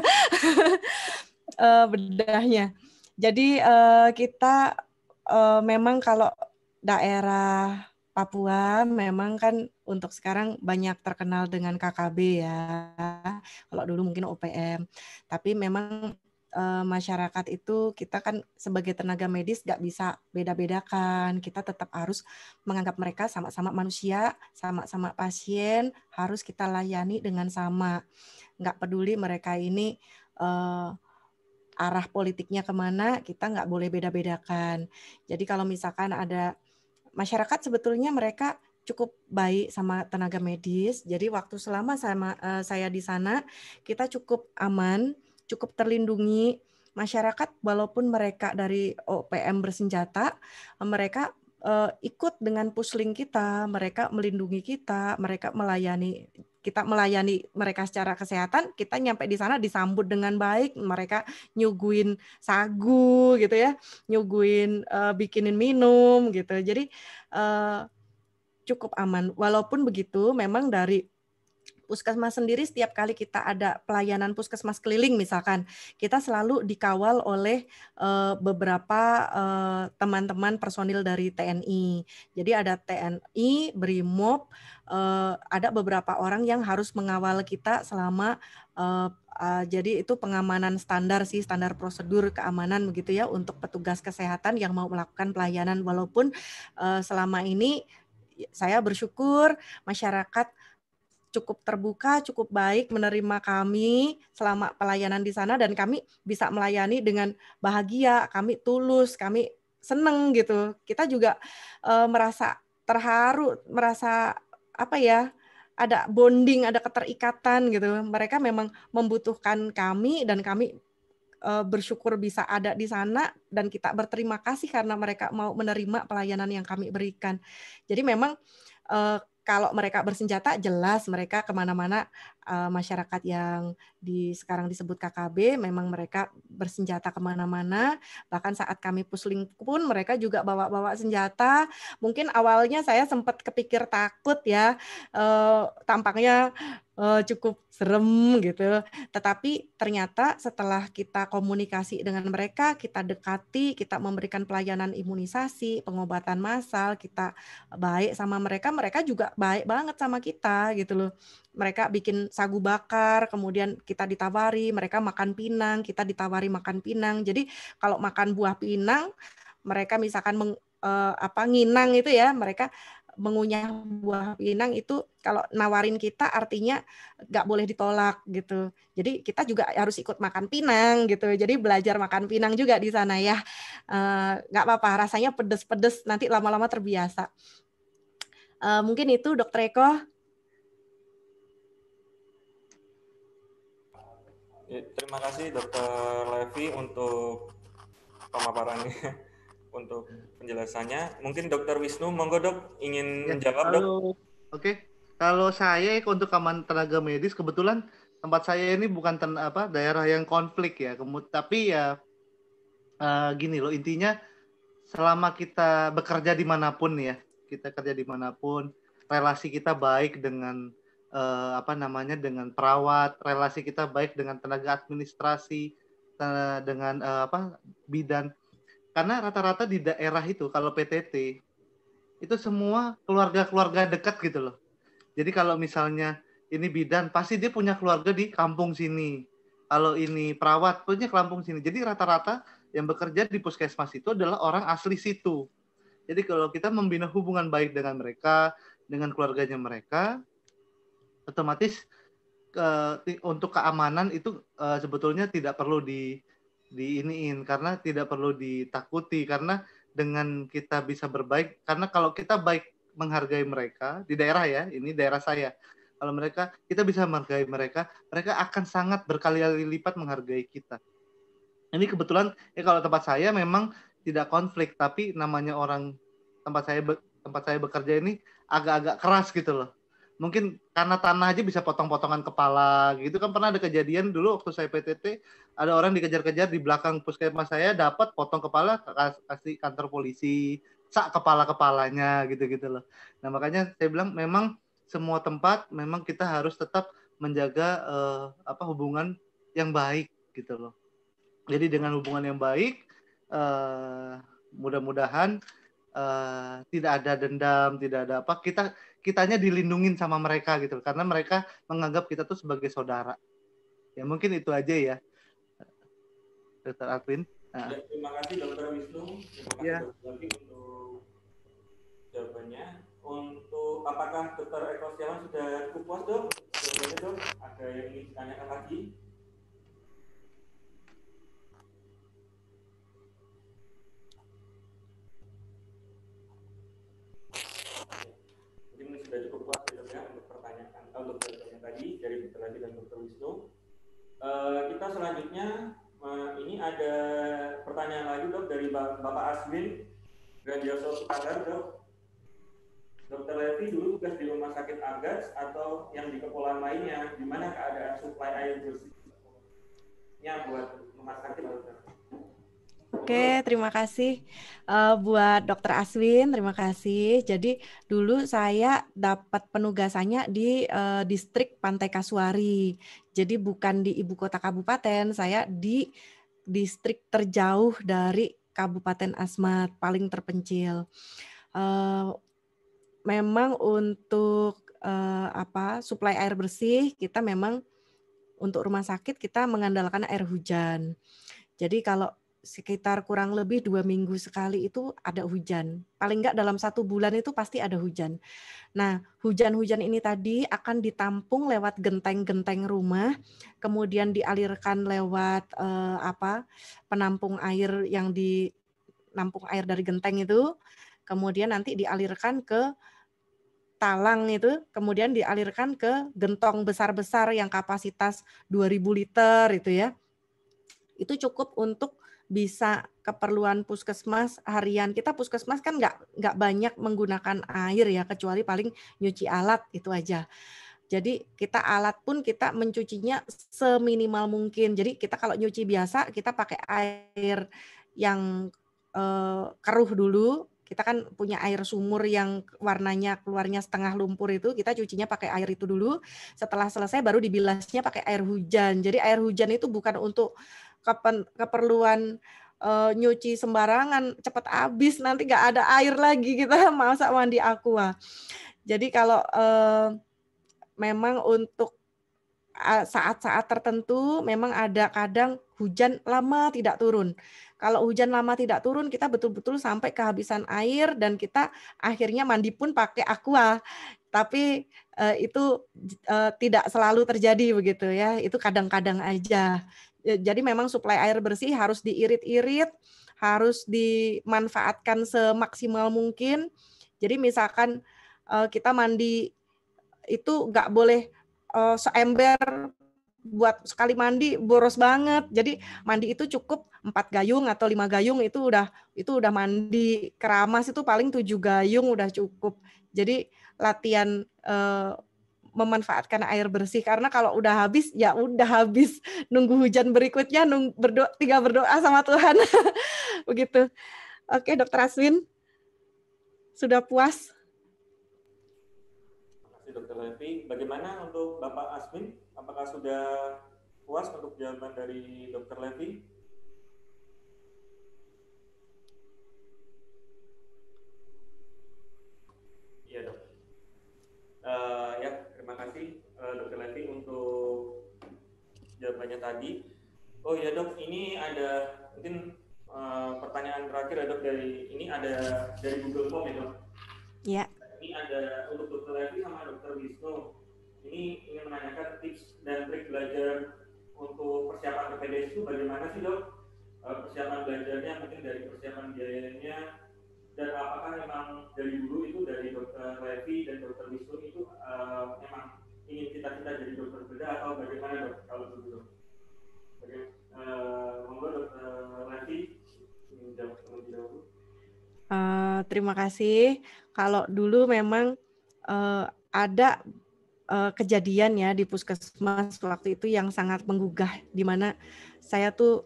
uh, bedahnya. Jadi uh, kita uh, memang kalau daerah Papua memang kan untuk sekarang banyak terkenal dengan KKB ya. Kalau dulu mungkin OPM, tapi memang uh, masyarakat itu kita kan sebagai tenaga medis nggak bisa beda-bedakan. Kita tetap harus menganggap mereka sama-sama manusia, sama-sama pasien, harus kita layani dengan sama. Nggak peduli mereka ini uh, arah politiknya kemana, kita nggak boleh beda-bedakan. Jadi kalau misalkan ada masyarakat sebetulnya mereka cukup baik sama tenaga medis. Jadi waktu selama sama, uh, saya di sana kita cukup aman cukup terlindungi masyarakat walaupun mereka dari OPM bersenjata mereka uh, ikut dengan pusling kita, mereka melindungi kita, mereka melayani kita melayani mereka secara kesehatan, kita nyampe di sana disambut dengan baik, mereka nyuguin sagu gitu ya, nyuguin uh, bikinin minum gitu. Jadi uh, cukup aman. Walaupun begitu, memang dari puskesmas sendiri setiap kali kita ada pelayanan puskesmas keliling misalkan, kita selalu dikawal oleh uh, beberapa eh, teman-teman uh, personil dari TNI. Jadi ada TNI, BRIMOB, uh, ada beberapa orang yang harus mengawal kita selama uh, uh, jadi itu pengamanan standar sih standar prosedur keamanan begitu ya untuk petugas kesehatan yang mau melakukan pelayanan walaupun uh, selama ini ya, saya bersyukur masyarakat cukup terbuka, cukup baik menerima kami selama pelayanan di sana dan kami bisa melayani dengan bahagia, kami tulus, kami seneng gitu. Kita juga e, merasa terharu, merasa apa ya? ada bonding, ada keterikatan gitu. Mereka memang membutuhkan kami dan kami e, bersyukur bisa ada di sana dan kita berterima kasih karena mereka mau menerima pelayanan yang kami berikan. Jadi memang e, kalau mereka bersenjata jelas mereka kemana-mana uh, masyarakat yang di sekarang disebut KKB memang mereka bersenjata kemana-mana bahkan saat kami pusling pun mereka juga bawa-bawa senjata mungkin awalnya saya sempat kepikir takut ya uh, tampaknya uh, cukup serem gitu. Tetapi ternyata setelah kita komunikasi dengan mereka, kita dekati, kita memberikan pelayanan imunisasi, pengobatan massal, kita baik sama mereka, mereka juga baik banget sama kita gitu loh mereka bikin sagu bakar, kemudian kita ditawari, mereka makan pinang, kita ditawari makan pinang. Jadi kalau makan buah pinang, mereka misalkan meng, eh, apa nginang itu ya, mereka mengunyah buah pinang itu kalau nawarin kita artinya nggak boleh ditolak gitu. Jadi kita juga harus ikut makan pinang gitu. Jadi belajar makan pinang juga di sana ya. Eh, nggak eh, apa-apa, rasanya pedes-pedes nanti lama-lama terbiasa. Eh, mungkin itu dokter Eko Ya, terima kasih Dokter Levi untuk pemaparannya, untuk penjelasannya. Mungkin Dokter Wisnu, monggo dok, ingin ya, menjawab dok. Oke, okay. kalau saya untuk keamanan tenaga medis kebetulan tempat saya ini bukan ten, apa daerah yang konflik ya, tapi ya uh, gini loh intinya selama kita bekerja dimanapun ya, kita kerja dimanapun relasi kita baik dengan eh, apa namanya dengan perawat, relasi kita baik dengan tenaga administrasi, dengan eh, apa bidan. Karena rata-rata di daerah itu kalau PTT itu semua keluarga-keluarga dekat gitu loh. Jadi kalau misalnya ini bidan pasti dia punya keluarga di kampung sini. Kalau ini perawat punya kampung sini. Jadi rata-rata yang bekerja di puskesmas itu adalah orang asli situ. Jadi kalau kita membina hubungan baik dengan mereka, dengan keluarganya mereka, otomatis uh, untuk keamanan itu uh, sebetulnya tidak perlu di diiniin karena tidak perlu ditakuti karena dengan kita bisa berbaik karena kalau kita baik menghargai mereka di daerah ya ini daerah saya kalau mereka kita bisa menghargai mereka mereka akan sangat berkali-kali lipat menghargai kita ini kebetulan ya kalau tempat saya memang tidak konflik tapi namanya orang tempat saya tempat saya bekerja ini agak-agak keras gitu loh mungkin karena tanah aja bisa potong-potongan kepala gitu kan pernah ada kejadian dulu waktu saya PTT ada orang dikejar-kejar di belakang puskesmas saya dapat potong kepala kasih kantor polisi sak kepala kepalanya gitu-gitu loh nah makanya saya bilang memang semua tempat memang kita harus tetap menjaga eh, apa hubungan yang baik gitu loh jadi dengan hubungan yang baik eh, mudah-mudahan uh, tidak ada dendam tidak ada apa kita kitanya dilindungin sama mereka gitu karena mereka menganggap kita tuh sebagai saudara ya mungkin itu aja ya dokter Arvin nah. Ya, terima kasih dokter Wisnu terima kasih ya. dokter untuk jawabannya untuk apakah dokter Eko Siawan sudah cukup puas dok jawabannya dok ada yang ingin ditanyakan lagi sudah cukup kuat filmnya untuk pertanyaan eh, untuk jawabannya tadi dari Dr. Lagi dan Dr. Wisnu. Uh, kita selanjutnya uh, ini ada pertanyaan lagi dok dari Bapak Aswin Grandioso Sukadar dok. Dokter Levi dulu tugas di rumah sakit Agas atau yang di kepulauan lainnya, di mana keadaan suplai air bersihnya buat rumah sakit dokter? Oke, terima kasih uh, buat Dokter Aswin, terima kasih. Jadi dulu saya dapat penugasannya di uh, distrik Pantai Kasuari. Jadi bukan di ibu kota kabupaten, saya di distrik terjauh dari Kabupaten Asmat, paling terpencil. Uh, memang untuk uh, apa suplai air bersih kita memang untuk rumah sakit kita mengandalkan air hujan. Jadi kalau sekitar kurang lebih dua minggu sekali itu ada hujan. Paling nggak dalam satu bulan itu pasti ada hujan. Nah, hujan-hujan ini tadi akan ditampung lewat genteng-genteng rumah, kemudian dialirkan lewat eh, apa penampung air yang di nampung air dari genteng itu, kemudian nanti dialirkan ke talang itu kemudian dialirkan ke gentong besar-besar yang kapasitas 2000 liter itu ya. Itu cukup untuk bisa keperluan puskesmas harian kita puskesmas kan nggak nggak banyak menggunakan air ya kecuali paling nyuci alat itu aja jadi kita alat pun kita mencucinya seminimal mungkin jadi kita kalau nyuci biasa kita pakai air yang eh, keruh dulu kita kan punya air sumur yang warnanya keluarnya setengah lumpur itu kita cucinya pakai air itu dulu setelah selesai baru dibilasnya pakai air hujan jadi air hujan itu bukan untuk kepen, keperluan uh, nyuci sembarangan cepat habis nanti nggak ada air lagi kita gitu. masak mandi aqua ah. jadi kalau uh, memang untuk saat-saat tertentu memang ada kadang hujan lama tidak turun. Kalau hujan lama tidak turun kita betul-betul sampai kehabisan air dan kita akhirnya mandi pun pakai aqua. Ah. Tapi eh, itu tidak selalu terjadi begitu ya. Itu kadang-kadang aja. Ya, jadi memang suplai air bersih harus diirit-irit, harus dimanfaatkan semaksimal mungkin. Jadi misalkan eh, kita mandi itu nggak boleh eh, seember buat sekali mandi boros banget. Jadi mandi itu cukup empat gayung atau lima gayung itu udah itu udah mandi keramas itu paling tujuh gayung udah cukup. Jadi latihan uh, memanfaatkan air bersih karena kalau udah habis ya udah habis nunggu hujan berikutnya nung berdoa tinggal berdoa sama Tuhan begitu oke dokter Aswin sudah puas Terima kasih Dokter Levi. Bagaimana untuk Bapak Aswin? Apakah sudah puas untuk jawaban dari Dokter Levi? Iya dok. Uh, ya Terima kasih uh, dokter Levi untuk jawabannya tadi. Oh ya dok, ini ada mungkin uh, pertanyaan terakhir ya dok dari ini ada dari Google Form ya dok. Iya. Ini ada untuk dokter Levi sama dokter Wisnu. Ini ingin menanyakan tips dan trik belajar untuk persiapan PPDS itu bagaimana sih dok? Eh, persiapan belajarnya mungkin dari persiapan biayanya dan apakah memang dari dulu itu dari dokter Levi dan dokter Wisnu itu uh, memang ingin cita-cita jadi dokter beda atau bagaimana dok kalau dulu bagaimana uh, monggo dokter Levi menjawab terlebih dahulu Uh, eh, terima kasih. Kalau dulu memang uh, ada uh, kejadian ya di puskesmas waktu itu yang sangat menggugah, di mana saya tuh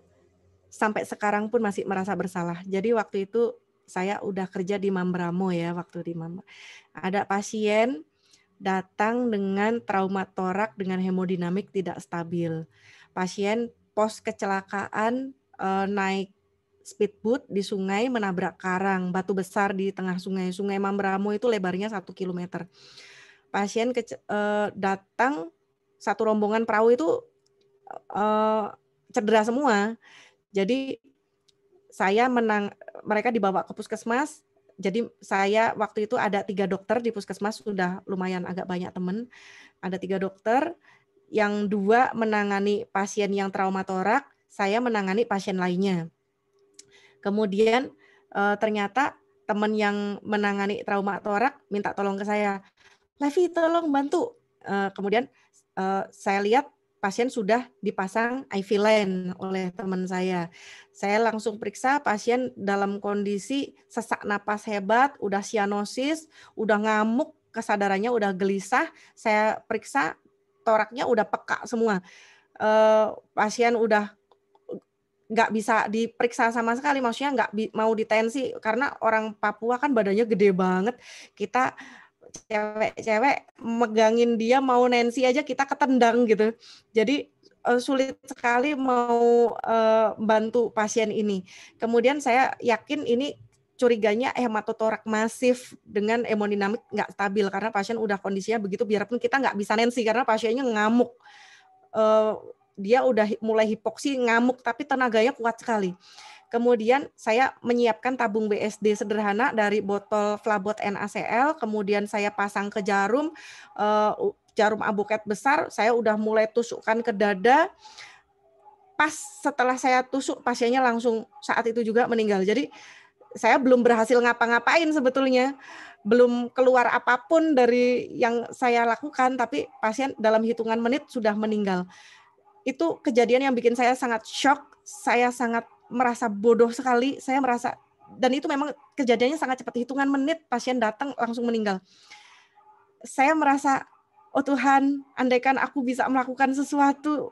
sampai sekarang pun masih merasa bersalah. Jadi waktu itu saya udah kerja di Mambramo ya waktu di Mambramo. Ada pasien datang dengan trauma torak dengan hemodinamik tidak stabil. Pasien pos kecelakaan eh, naik speedboat di sungai menabrak karang, batu besar di tengah sungai. Sungai Mambramo itu lebarnya satu kilometer. Pasien ke, eh, datang satu rombongan perahu itu eh, cedera semua. Jadi saya menang mereka dibawa ke puskesmas jadi saya waktu itu ada tiga dokter di puskesmas sudah lumayan agak banyak temen ada tiga dokter yang dua menangani pasien yang trauma torak saya menangani pasien lainnya kemudian eh, ternyata teman yang menangani trauma torak minta tolong ke saya Levi tolong bantu eh, kemudian eh, saya lihat pasien sudah dipasang IV line oleh teman saya saya langsung periksa pasien dalam kondisi sesak napas hebat, udah sianosis, udah ngamuk, kesadarannya udah gelisah. Saya periksa toraknya udah peka semua. Eh, pasien udah nggak bisa diperiksa sama sekali maksudnya nggak mau ditensi karena orang Papua kan badannya gede banget kita cewek-cewek megangin dia mau nensi aja kita ketendang gitu jadi Eh, sulit sekali mau uh, bantu pasien ini. Kemudian saya yakin ini curiganya hematotorak masif dengan hemodinamik nggak stabil karena pasien udah kondisinya begitu biarpun kita nggak bisa nensi karena pasiennya ngamuk uh, dia udah mulai hipoksi ngamuk tapi tenaganya kuat sekali kemudian saya menyiapkan tabung BSD sederhana dari botol flabot NaCl kemudian saya pasang ke jarum jarum abuket besar, saya udah mulai tusukkan ke dada. Pas setelah saya tusuk, pasiennya langsung saat itu juga meninggal. Jadi saya belum berhasil ngapa-ngapain sebetulnya. Belum keluar apapun dari yang saya lakukan, tapi pasien dalam hitungan menit sudah meninggal. Itu kejadian yang bikin saya sangat shock, saya sangat merasa bodoh sekali, saya merasa dan itu memang kejadiannya sangat cepat hitungan menit pasien datang langsung meninggal saya merasa oh Tuhan, andaikan aku bisa melakukan sesuatu.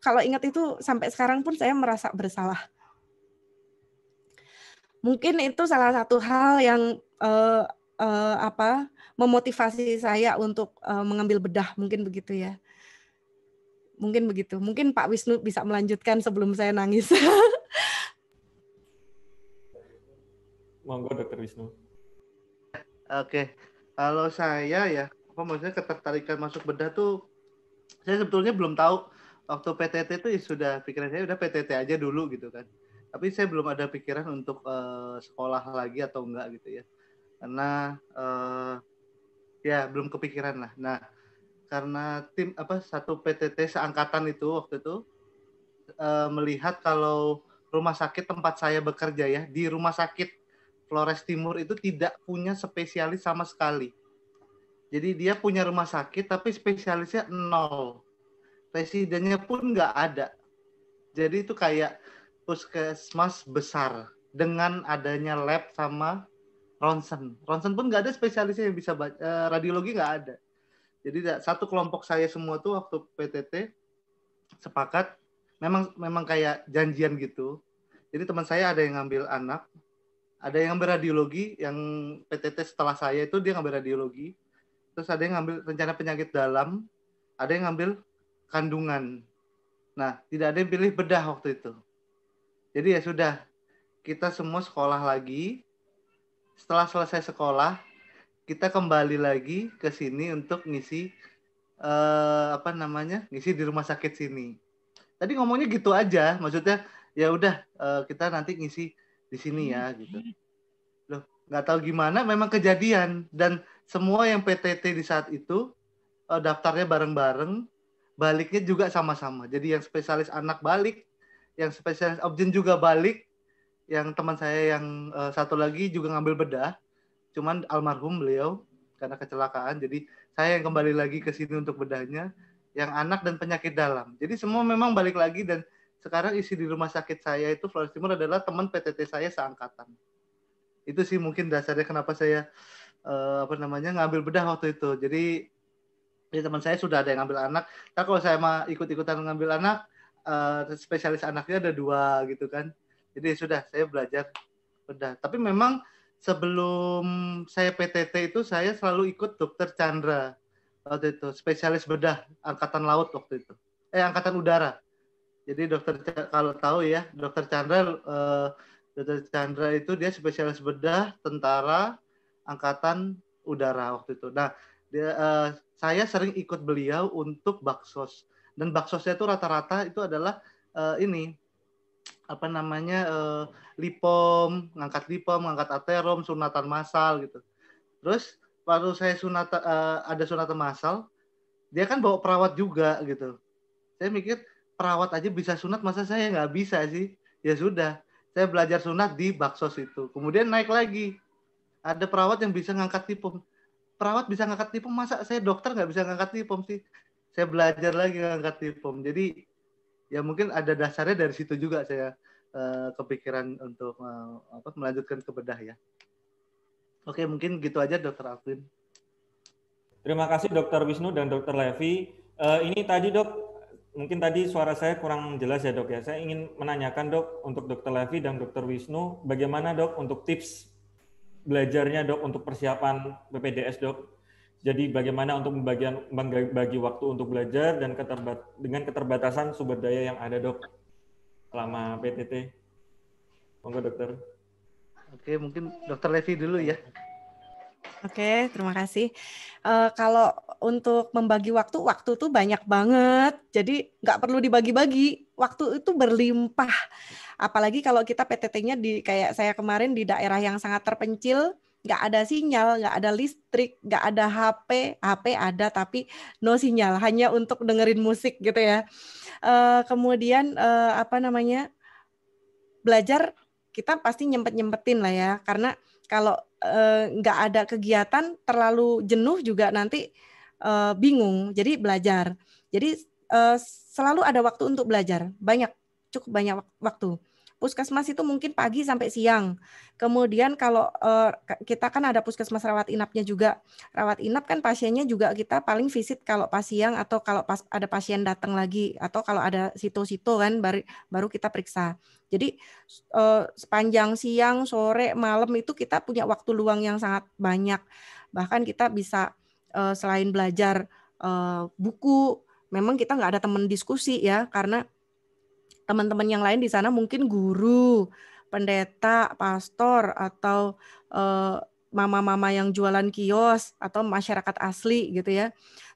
Kalau ingat itu sampai sekarang pun saya merasa bersalah. Mungkin itu salah satu hal yang uh, uh, apa memotivasi saya untuk uh, mengambil bedah, mungkin begitu ya. Mungkin begitu. Mungkin Pak Wisnu bisa melanjutkan sebelum saya nangis. Monggo Dokter Wisnu. Oke, kalau saya ya apa maksudnya ketertarikan masuk bedah tuh saya sebetulnya belum tahu waktu PTT itu ya sudah pikiran saya udah PTT aja dulu gitu kan tapi saya belum ada pikiran untuk uh, sekolah lagi atau enggak gitu ya karena uh, ya belum kepikiran lah nah karena tim apa satu PTT seangkatan itu waktu itu uh, melihat kalau rumah sakit tempat saya bekerja ya di rumah sakit Flores Timur itu tidak punya spesialis sama sekali jadi dia punya rumah sakit tapi spesialisnya nol. Residennya pun nggak ada. Jadi itu kayak puskesmas besar dengan adanya lab sama ronsen. Ronsen pun nggak ada spesialisnya yang bisa baca, eh, radiologi nggak ada. Jadi satu kelompok saya semua tuh waktu PTT sepakat memang memang kayak janjian gitu. Jadi teman saya ada yang ngambil anak, ada yang ngambil radiologi, yang PTT setelah saya itu dia ngambil radiologi terus ada yang ngambil rencana penyakit dalam, ada yang ngambil kandungan. Nah, tidak ada yang pilih bedah waktu itu. Jadi ya sudah, kita semua sekolah lagi. Setelah selesai sekolah, kita kembali lagi ke sini untuk ngisi eh, apa namanya? ngisi di rumah sakit sini. Tadi ngomongnya gitu aja, maksudnya ya udah eh, kita nanti ngisi di sini ya gitu. Mm-hmm. Loh, nggak tahu gimana memang kejadian dan semua yang PTT di saat itu uh, daftarnya bareng-bareng, baliknya juga sama-sama. Jadi yang spesialis anak balik, yang spesialis objen juga balik, yang teman saya yang uh, satu lagi juga ngambil bedah, cuman almarhum beliau karena kecelakaan. Jadi saya yang kembali lagi ke sini untuk bedahnya, yang anak dan penyakit dalam. Jadi semua memang balik lagi dan sekarang isi di rumah sakit saya itu Flores Timur adalah teman PTT saya seangkatan. Itu sih mungkin dasarnya kenapa saya uh, apa namanya ngambil bedah waktu itu. Jadi ya teman saya sudah ada yang ngambil anak. Tapi kalau saya mah ikut-ikutan ngambil anak, uh, spesialis anaknya ada dua gitu kan. Jadi sudah saya belajar bedah. Tapi memang sebelum saya PTT itu saya selalu ikut dokter Chandra waktu itu spesialis bedah angkatan laut waktu itu. Eh angkatan udara. Jadi dokter kalau tahu ya dokter Chandra uh, dokter Chandra itu dia spesialis bedah tentara angkatan udara waktu itu. Nah, dia, uh, saya sering ikut beliau untuk baksos dan baksosnya itu rata-rata itu adalah uh, ini apa namanya uh, lipom, ngangkat lipom, ngangkat aterom, sunatan masal gitu. Terus baru saya sunat uh, ada sunatan masal, dia kan bawa perawat juga gitu. Saya mikir perawat aja bisa sunat masa saya nggak bisa sih? Ya sudah, saya belajar sunat di baksos itu. Kemudian naik lagi ada perawat yang bisa ngangkat tipe. Perawat bisa ngangkat tipe. masa saya dokter nggak bisa ngangkat tipe. sih? Saya belajar lagi ngangkat tipe. Jadi ya mungkin ada dasarnya dari situ juga saya uh, kepikiran untuk uh, apa melanjutkan ke bedah ya. Oke, mungkin gitu aja Dokter Alvin. Terima kasih Dokter Wisnu dan Dokter Levi. Uh, ini tadi dok mungkin tadi suara saya kurang jelas ya dok ya. Saya ingin menanyakan dok untuk dokter Levi dan dokter Wisnu, bagaimana dok untuk tips belajarnya dok untuk persiapan PPDS dok. Jadi bagaimana untuk membagian, bagi waktu untuk belajar dan keterbat, dengan keterbatasan sumber daya yang ada dok selama PTT. Monggo dokter. Oke mungkin dokter Levi dulu ya. Oke, terima kasih. Uh, kalau untuk membagi waktu, waktu tuh banyak banget. Jadi nggak perlu dibagi-bagi. Waktu itu berlimpah. Apalagi kalau kita PTT-nya di kayak saya kemarin di daerah yang sangat terpencil, nggak ada sinyal, nggak ada listrik, nggak ada HP, HP ada tapi no sinyal, hanya untuk dengerin musik gitu ya. Uh, kemudian uh, apa namanya belajar kita pasti nyempet nyempetin lah ya, karena kalau uh, nggak ada kegiatan terlalu jenuh juga nanti uh, bingung, jadi belajar. Jadi uh, selalu ada waktu untuk belajar, banyak cukup banyak waktu. Puskesmas itu mungkin pagi sampai siang. Kemudian kalau uh, kita kan ada puskesmas rawat inapnya juga. Rawat inap kan pasiennya juga kita paling visit kalau pas siang atau kalau pas ada pasien datang lagi atau kalau ada sito-sito kan baru baru kita periksa. Jadi uh, sepanjang siang, sore, malam itu kita punya waktu luang yang sangat banyak. Bahkan kita bisa uh, selain belajar buku, memang kita nggak ada teman diskusi ya karena teman-teman yang lain di sana mungkin guru, pendeta, pastor atau mama eh, mama-mama yang jualan kios atau masyarakat asli gitu ya.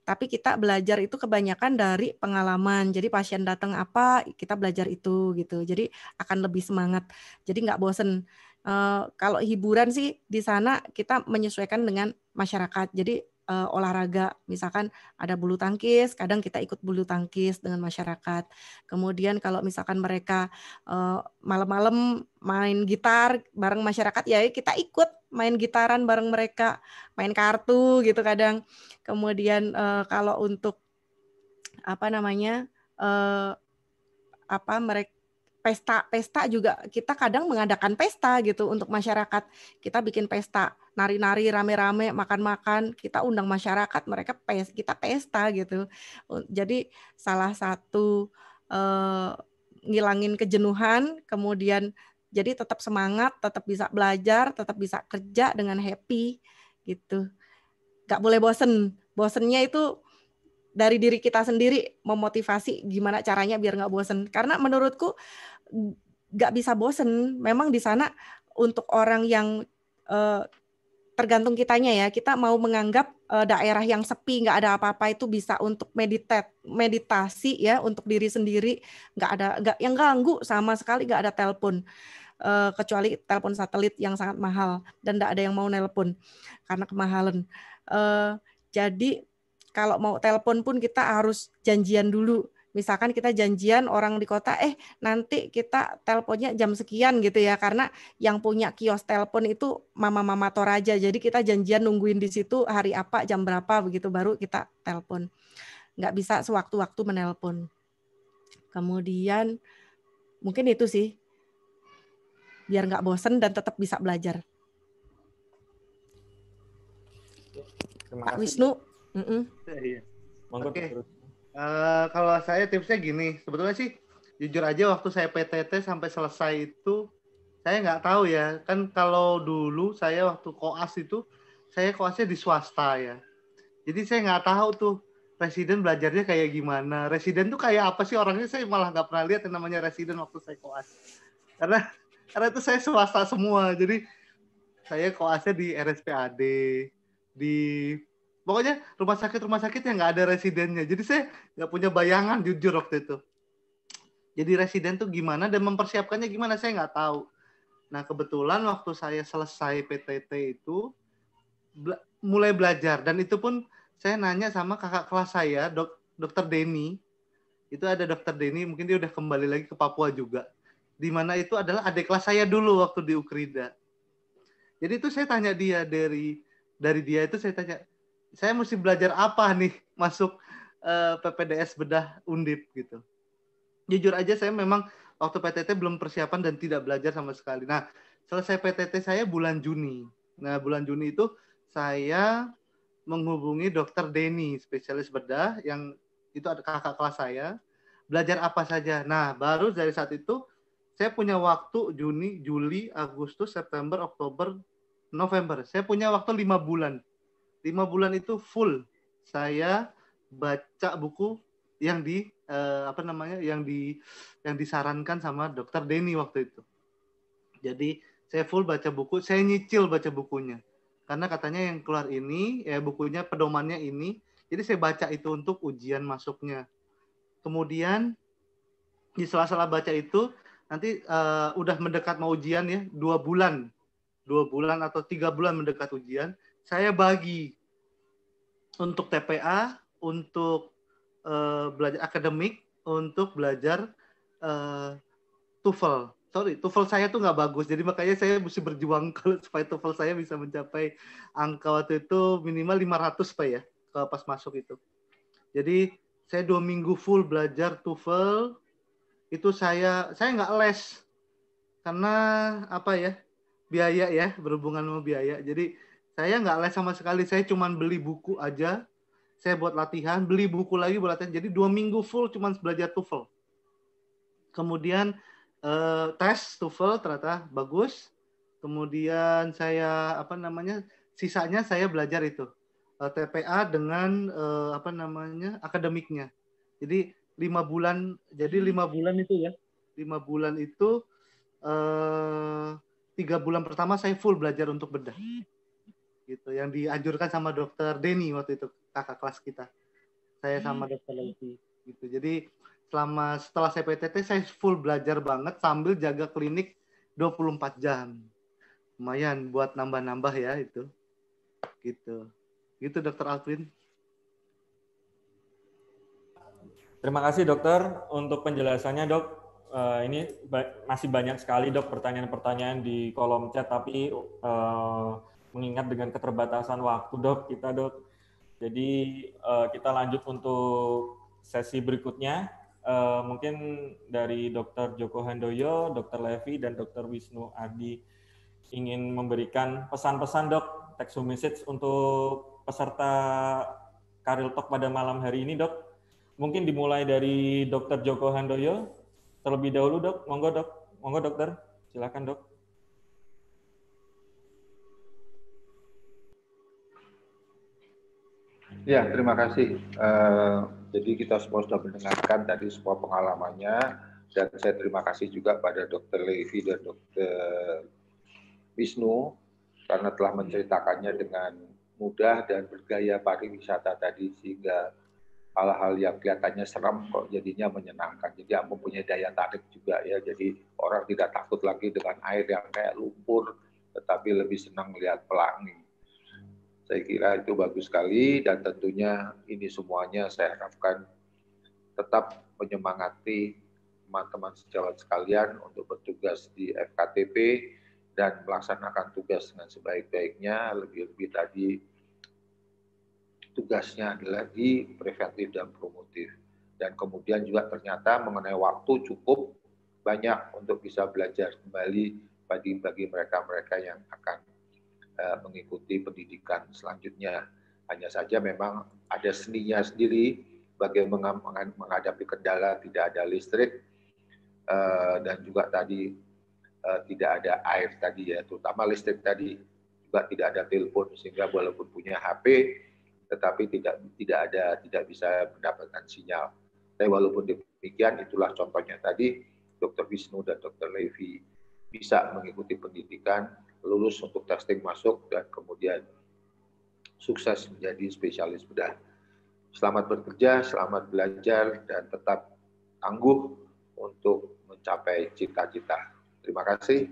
Tapi kita belajar itu kebanyakan dari pengalaman. Jadi pasien datang apa kita belajar itu gitu. Jadi akan lebih semangat. Jadi nggak bosen. Uh, kalau hiburan sih di sana kita menyesuaikan dengan masyarakat. Jadi uh, olahraga. Misalkan ada bulu tangkis, kadang kita ikut bulu tangkis dengan masyarakat. Kemudian kalau misalkan mereka malam eh, malam-malam main gitar bareng masyarakat, ya kita ikut main gitaran bareng mereka, main kartu gitu kadang. Kemudian uh, kalau untuk apa namanya uh, apa mereka pesta-pesta juga kita kadang mengadakan pesta gitu untuk masyarakat. Kita bikin pesta, nari-nari rame-rame, makan-makan, kita undang masyarakat, mereka pes kita pesta gitu. Jadi salah satu eh, ngilangin kejenuhan, kemudian jadi tetap semangat, tetap bisa belajar, tetap bisa kerja dengan happy gitu. nggak boleh bosen. Bosennya itu dari diri kita sendiri memotivasi gimana caranya biar nggak bosen. Karena menurutku nggak bisa bosen. Memang di sana untuk orang yang eh, tergantung kitanya ya. Kita mau menganggap eh, daerah yang sepi nggak ada apa-apa itu bisa untuk meditat, meditasi ya untuk diri sendiri. Nggak ada nggak yang ganggu sama sekali nggak ada telepon. Eh, kecuali telepon satelit yang sangat mahal dan tidak ada yang mau nelpon karena kemahalan. Eh, jadi kalau mau telepon pun kita harus janjian dulu misalkan kita janjian orang di kota eh nanti kita teleponnya jam sekian gitu ya karena yang punya kios telepon itu mama-mama toraja jadi kita janjian nungguin di situ hari apa jam berapa begitu baru kita telepon nggak bisa sewaktu-waktu menelpon kemudian mungkin itu sih biar nggak bosen dan tetap bisa belajar Pak Wisnu Mm -mm. Oke. Okay. Uh, eh, kalau saya tipsnya gini, sebetulnya sih jujur aja waktu saya PTT sampai selesai itu saya nggak tahu ya kan kalau dulu saya waktu koas itu saya koasnya di swasta ya jadi saya nggak tahu tuh residen belajarnya kayak gimana residen tuh kayak apa sih orangnya saya malah nggak pernah lihat yang namanya residen waktu saya koas karena karena itu saya swasta semua jadi saya koasnya di RSPAD di pokoknya rumah sakit rumah sakit yang nggak ada residennya jadi saya nggak punya bayangan jujur waktu itu jadi residen tuh gimana dan mempersiapkannya gimana saya nggak tahu nah kebetulan waktu saya selesai PTT itu bela mulai belajar dan itu pun saya nanya sama kakak kelas saya dok dokter Denny itu ada dokter Denny mungkin dia udah kembali lagi ke Papua juga di mana itu adalah adik kelas saya dulu waktu di Ukrida jadi itu saya tanya dia dari dari dia itu saya tanya saya mesti belajar apa nih masuk uh, eh, PPDS bedah Undip gitu. Jujur aja saya memang waktu PTT belum persiapan dan tidak belajar sama sekali. Nah, selesai PTT saya bulan Juni. Nah, bulan Juni itu saya menghubungi dokter Denny, spesialis bedah yang itu ada kakak kelas saya, belajar apa saja. Nah, baru dari saat itu saya punya waktu Juni, Juli, Agustus, September, Oktober, November. Saya punya waktu lima bulan lima bulan itu full saya baca buku yang di eh, apa namanya yang di yang disarankan sama dokter Denny waktu itu. Jadi saya full baca buku, saya nyicil baca bukunya. Karena katanya yang keluar ini ya bukunya pedomannya ini. Jadi saya baca itu untuk ujian masuknya. Kemudian di sela-sela baca itu nanti uh, udah mendekat mau ujian ya dua bulan dua bulan atau tiga bulan mendekat ujian saya bagi untuk TPA, untuk uh, belajar akademik, untuk belajar uh, TOEFL. Sorry, TOEFL saya tuh nggak bagus, jadi makanya saya mesti berjuang kalau supaya TOEFL saya bisa mencapai angka waktu itu minimal 500 pak ya, kalau pas masuk itu. Jadi saya dua minggu full belajar TOEFL, itu saya saya nggak les karena apa ya biaya ya berhubungan sama biaya. Jadi saya nggak les sama sekali. Saya cuma beli buku aja. Saya buat latihan, beli buku lagi buat latihan. Jadi dua minggu full cuma belajar TOEFL. Kemudian eh, tes TOEFL ternyata bagus. Kemudian saya apa namanya? Sisanya saya belajar itu eh, TPA dengan eh, apa namanya akademiknya. Jadi lima bulan. Jadi lima bulan itu ya. Lima bulan itu eh, tiga bulan pertama saya full belajar untuk bedah gitu yang dianjurkan sama dokter Denny waktu itu kakak kelas kita saya sama hmm. dokter Lenti gitu jadi selama setelah CPTT saya full belajar banget sambil jaga klinik 24 jam lumayan buat nambah-nambah ya itu gitu gitu dokter Alvin Terima kasih dokter untuk penjelasannya dok. Uh, ini ba masih banyak sekali dok pertanyaan-pertanyaan di kolom chat tapi uh, mengingat dengan keterbatasan waktu dok kita dok. Jadi uh, kita lanjut untuk sesi berikutnya. Uh, mungkin dari Dokter Joko Handoyo, Dokter Levi, dan Dokter Wisnu Adi ingin memberikan pesan-pesan dok, text message untuk peserta Karil Talk pada malam hari ini dok. Mungkin dimulai dari Dokter Joko Handoyo terlebih dahulu dok. Monggo dok, monggo dokter, silakan dok. Ya, iya. terima kasih. Uh, jadi kita semua sudah mendengarkan tadi semua pengalamannya dan saya terima kasih juga pada Dr. Levi dan Dr. Wisnu karena telah menceritakannya dengan mudah dan bergaya pariwisata tadi sehingga hal-hal yang kelihatannya serem kok jadinya menyenangkan. Jadi mempunyai daya tarik juga ya. Jadi orang tidak takut lagi dengan air yang kayak lumpur, tetapi lebih senang melihat pelangi. Saya kira itu bagus sekali dan tentunya ini semuanya saya harapkan tetap menyemangati teman-teman sejawat sekalian untuk bertugas di FKTP dan melaksanakan tugas dengan sebaik-baiknya. Lebih-lebih tadi tugasnya adalah di preventif dan promotif. Dan kemudian juga ternyata mengenai waktu cukup banyak untuk bisa belajar kembali bagi bagi mereka-mereka yang akan mengikuti pendidikan selanjutnya. Hanya saja memang ada seninya sendiri bagaimana menghadapi kendala tidak ada listrik eh, dan juga tadi eh, tidak ada air tadi ya, terutama listrik tadi juga tidak ada telepon sehingga walaupun punya HP tetapi tidak tidak ada tidak bisa mendapatkan sinyal. Tapi walaupun demikian itulah contohnya tadi Dr. Wisnu dan Dr. Levi bisa mengikuti pendidikan lulus untuk testing masuk dan kemudian sukses menjadi spesialis bedah. Selamat bekerja, selamat belajar, dan tetap tangguh untuk mencapai cita-cita. Terima kasih.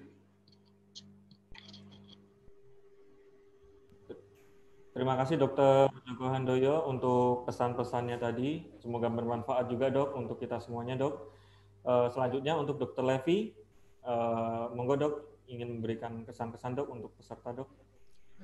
Terima kasih Dokter Joko Handoyo untuk pesan-pesannya tadi. Semoga bermanfaat juga dok untuk kita semuanya dok. Eh, selanjutnya untuk Dokter Levi, eh, monggo dok ingin memberikan kesan-kesan dok untuk peserta dok?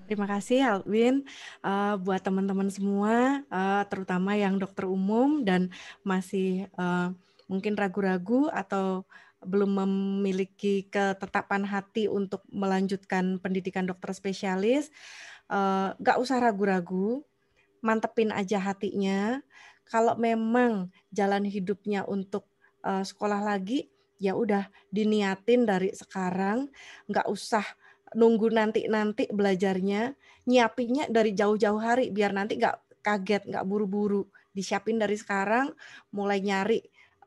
Terima kasih Alwin uh, buat teman-teman semua, uh, terutama yang dokter umum dan masih uh, mungkin ragu-ragu atau belum memiliki ketetapan hati untuk melanjutkan pendidikan dokter spesialis, uh, gak usah ragu-ragu, mantepin aja hatinya. Kalau memang jalan hidupnya untuk uh, sekolah lagi, ya udah diniatin dari sekarang, nggak usah nunggu nanti-nanti belajarnya, nyiapinnya dari jauh-jauh hari biar nanti nggak kaget, nggak buru-buru. Disiapin dari sekarang, mulai nyari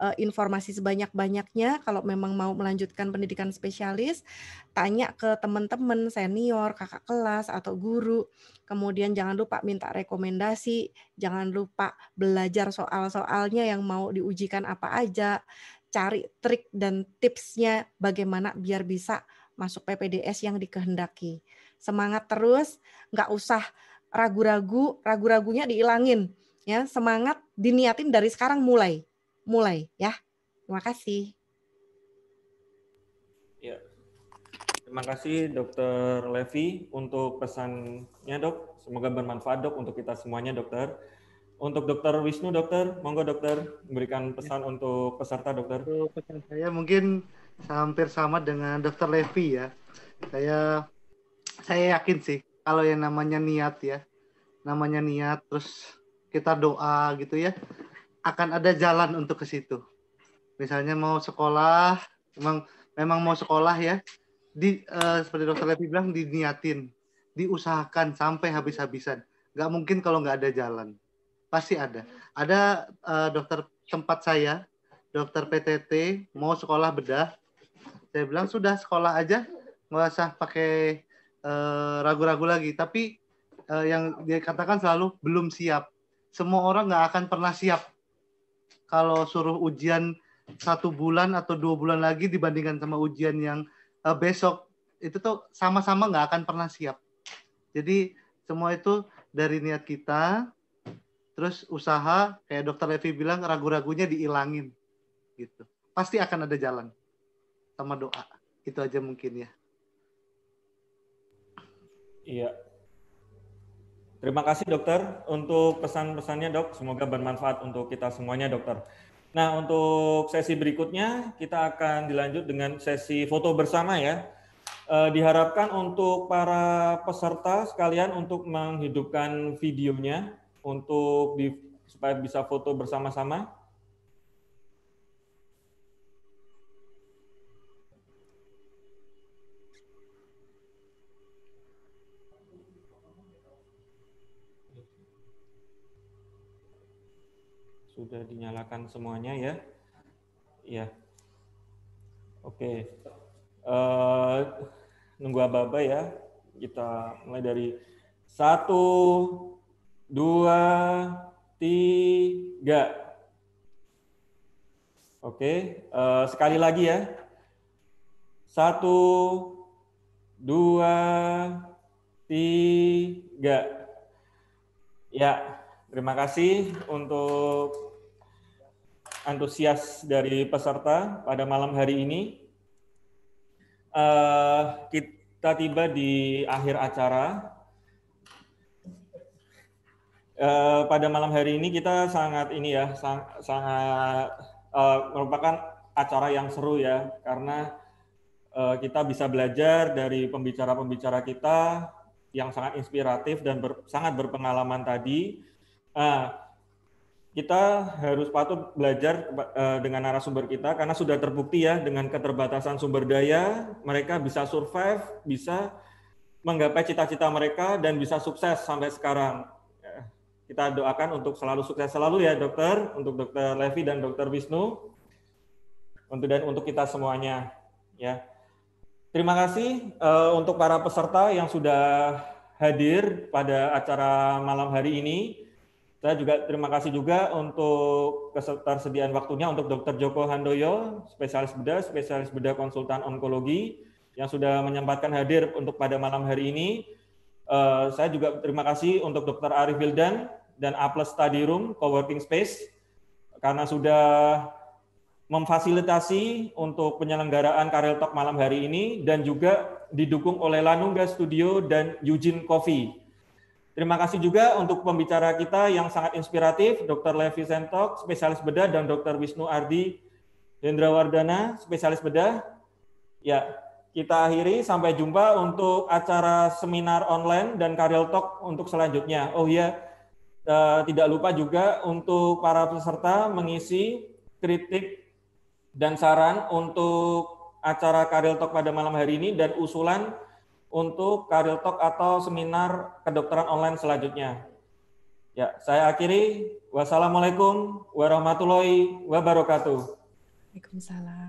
eh, informasi sebanyak-banyaknya kalau memang mau melanjutkan pendidikan spesialis tanya ke teman-teman senior kakak kelas atau guru kemudian jangan lupa minta rekomendasi jangan lupa belajar soal-soalnya yang mau diujikan apa aja cari trik dan tipsnya bagaimana biar bisa masuk PPDS yang dikehendaki. Semangat terus, nggak usah ragu-ragu, ragu-ragunya diilangin. Ya, semangat diniatin dari sekarang mulai, mulai ya. Terima kasih. Ya. Terima kasih Dokter Levi untuk pesannya dok. Semoga bermanfaat dok untuk kita semuanya dokter. Untuk Dokter Wisnu, Dokter, monggo Dokter memberikan pesan ya. untuk peserta Dokter. pesan saya mungkin hampir sama dengan Dokter Levi ya. Saya saya yakin sih kalau yang namanya niat ya, namanya niat terus kita doa gitu ya, akan ada jalan untuk ke situ. Misalnya mau sekolah, memang memang mau sekolah ya, di uh, seperti Dokter Levi bilang diniatin, diusahakan sampai habis-habisan. Gak mungkin kalau nggak ada jalan pasti ada. Ada uh, dokter tempat saya, dokter PTT mau sekolah bedah. Saya bilang sudah sekolah aja, nggak usah pakai ragu eh, ragu-ragu lagi. Tapi uh, yang dia katakan selalu belum siap. Semua orang nggak akan pernah siap kalau suruh ujian satu bulan atau dua bulan lagi dibandingkan sama ujian yang uh, besok itu tuh sama-sama nggak akan pernah siap. Jadi semua itu dari niat kita terus usaha kayak dokter Levi bilang ragu-ragunya diilangin gitu pasti akan ada jalan sama doa itu aja mungkin ya iya terima kasih dokter untuk pesan-pesannya dok semoga bermanfaat untuk kita semuanya dokter nah untuk sesi berikutnya kita akan dilanjut dengan sesi foto bersama ya e, diharapkan untuk para peserta sekalian untuk menghidupkan videonya untuk di, supaya bisa foto bersama-sama? Sudah dinyalakan semuanya ya. Ya. Oke. Uh, nunggu aba-aba ya. Kita mulai dari satu, dua, tiga. Oke, eh, sekali lagi ya. Satu, dua, tiga. Ya, terima kasih untuk antusias dari peserta pada malam hari ini. Eh, kita tiba di akhir acara Eh, pada malam hari ini kita sangat ini ya sang, sangat eh, merupakan acara yang seru ya karena eh, kita bisa belajar dari pembicara-pembicara kita yang sangat inspiratif dan ber, sangat berpengalaman tadi. Nah, kita harus patut belajar dengan narasumber kita karena sudah terbukti ya dengan keterbatasan sumber daya mereka bisa survive, bisa menggapai cita-cita mereka dan bisa sukses sampai sekarang kita doakan untuk selalu sukses selalu ya dokter, untuk dokter Levi dan dokter Wisnu, untuk dan untuk kita semuanya ya. Terima kasih uh, untuk para peserta yang sudah hadir pada acara malam hari ini. Saya juga terima kasih juga untuk ketersediaan waktunya untuk dokter Joko Handoyo, spesialis bedah, spesialis bedah konsultan onkologi yang sudah menyempatkan hadir untuk pada malam hari ini. Eh, saya juga terima kasih untuk Dr. Arif Wildan dan Aplus Study Room Coworking Space karena sudah memfasilitasi untuk penyelenggaraan Karel Talk malam hari ini dan juga didukung oleh Lanunga Studio dan Eugene Coffee. Terima kasih juga untuk pembicara kita yang sangat inspiratif, Dr. Levi Sentok, spesialis bedah, dan Dr. Wisnu Ardi Hendrawardana, spesialis bedah. Ya, kita akhiri. Sampai jumpa untuk acara seminar online dan karyal Talk untuk selanjutnya. Oh iya, eh, tidak lupa juga untuk para peserta mengisi kritik dan saran untuk acara karyal Talk pada malam hari ini dan usulan untuk karyal Talk atau seminar kedokteran online selanjutnya. Ya, saya akhiri. Wassalamualaikum warahmatullahi wabarakatuh. Waalaikumsalam.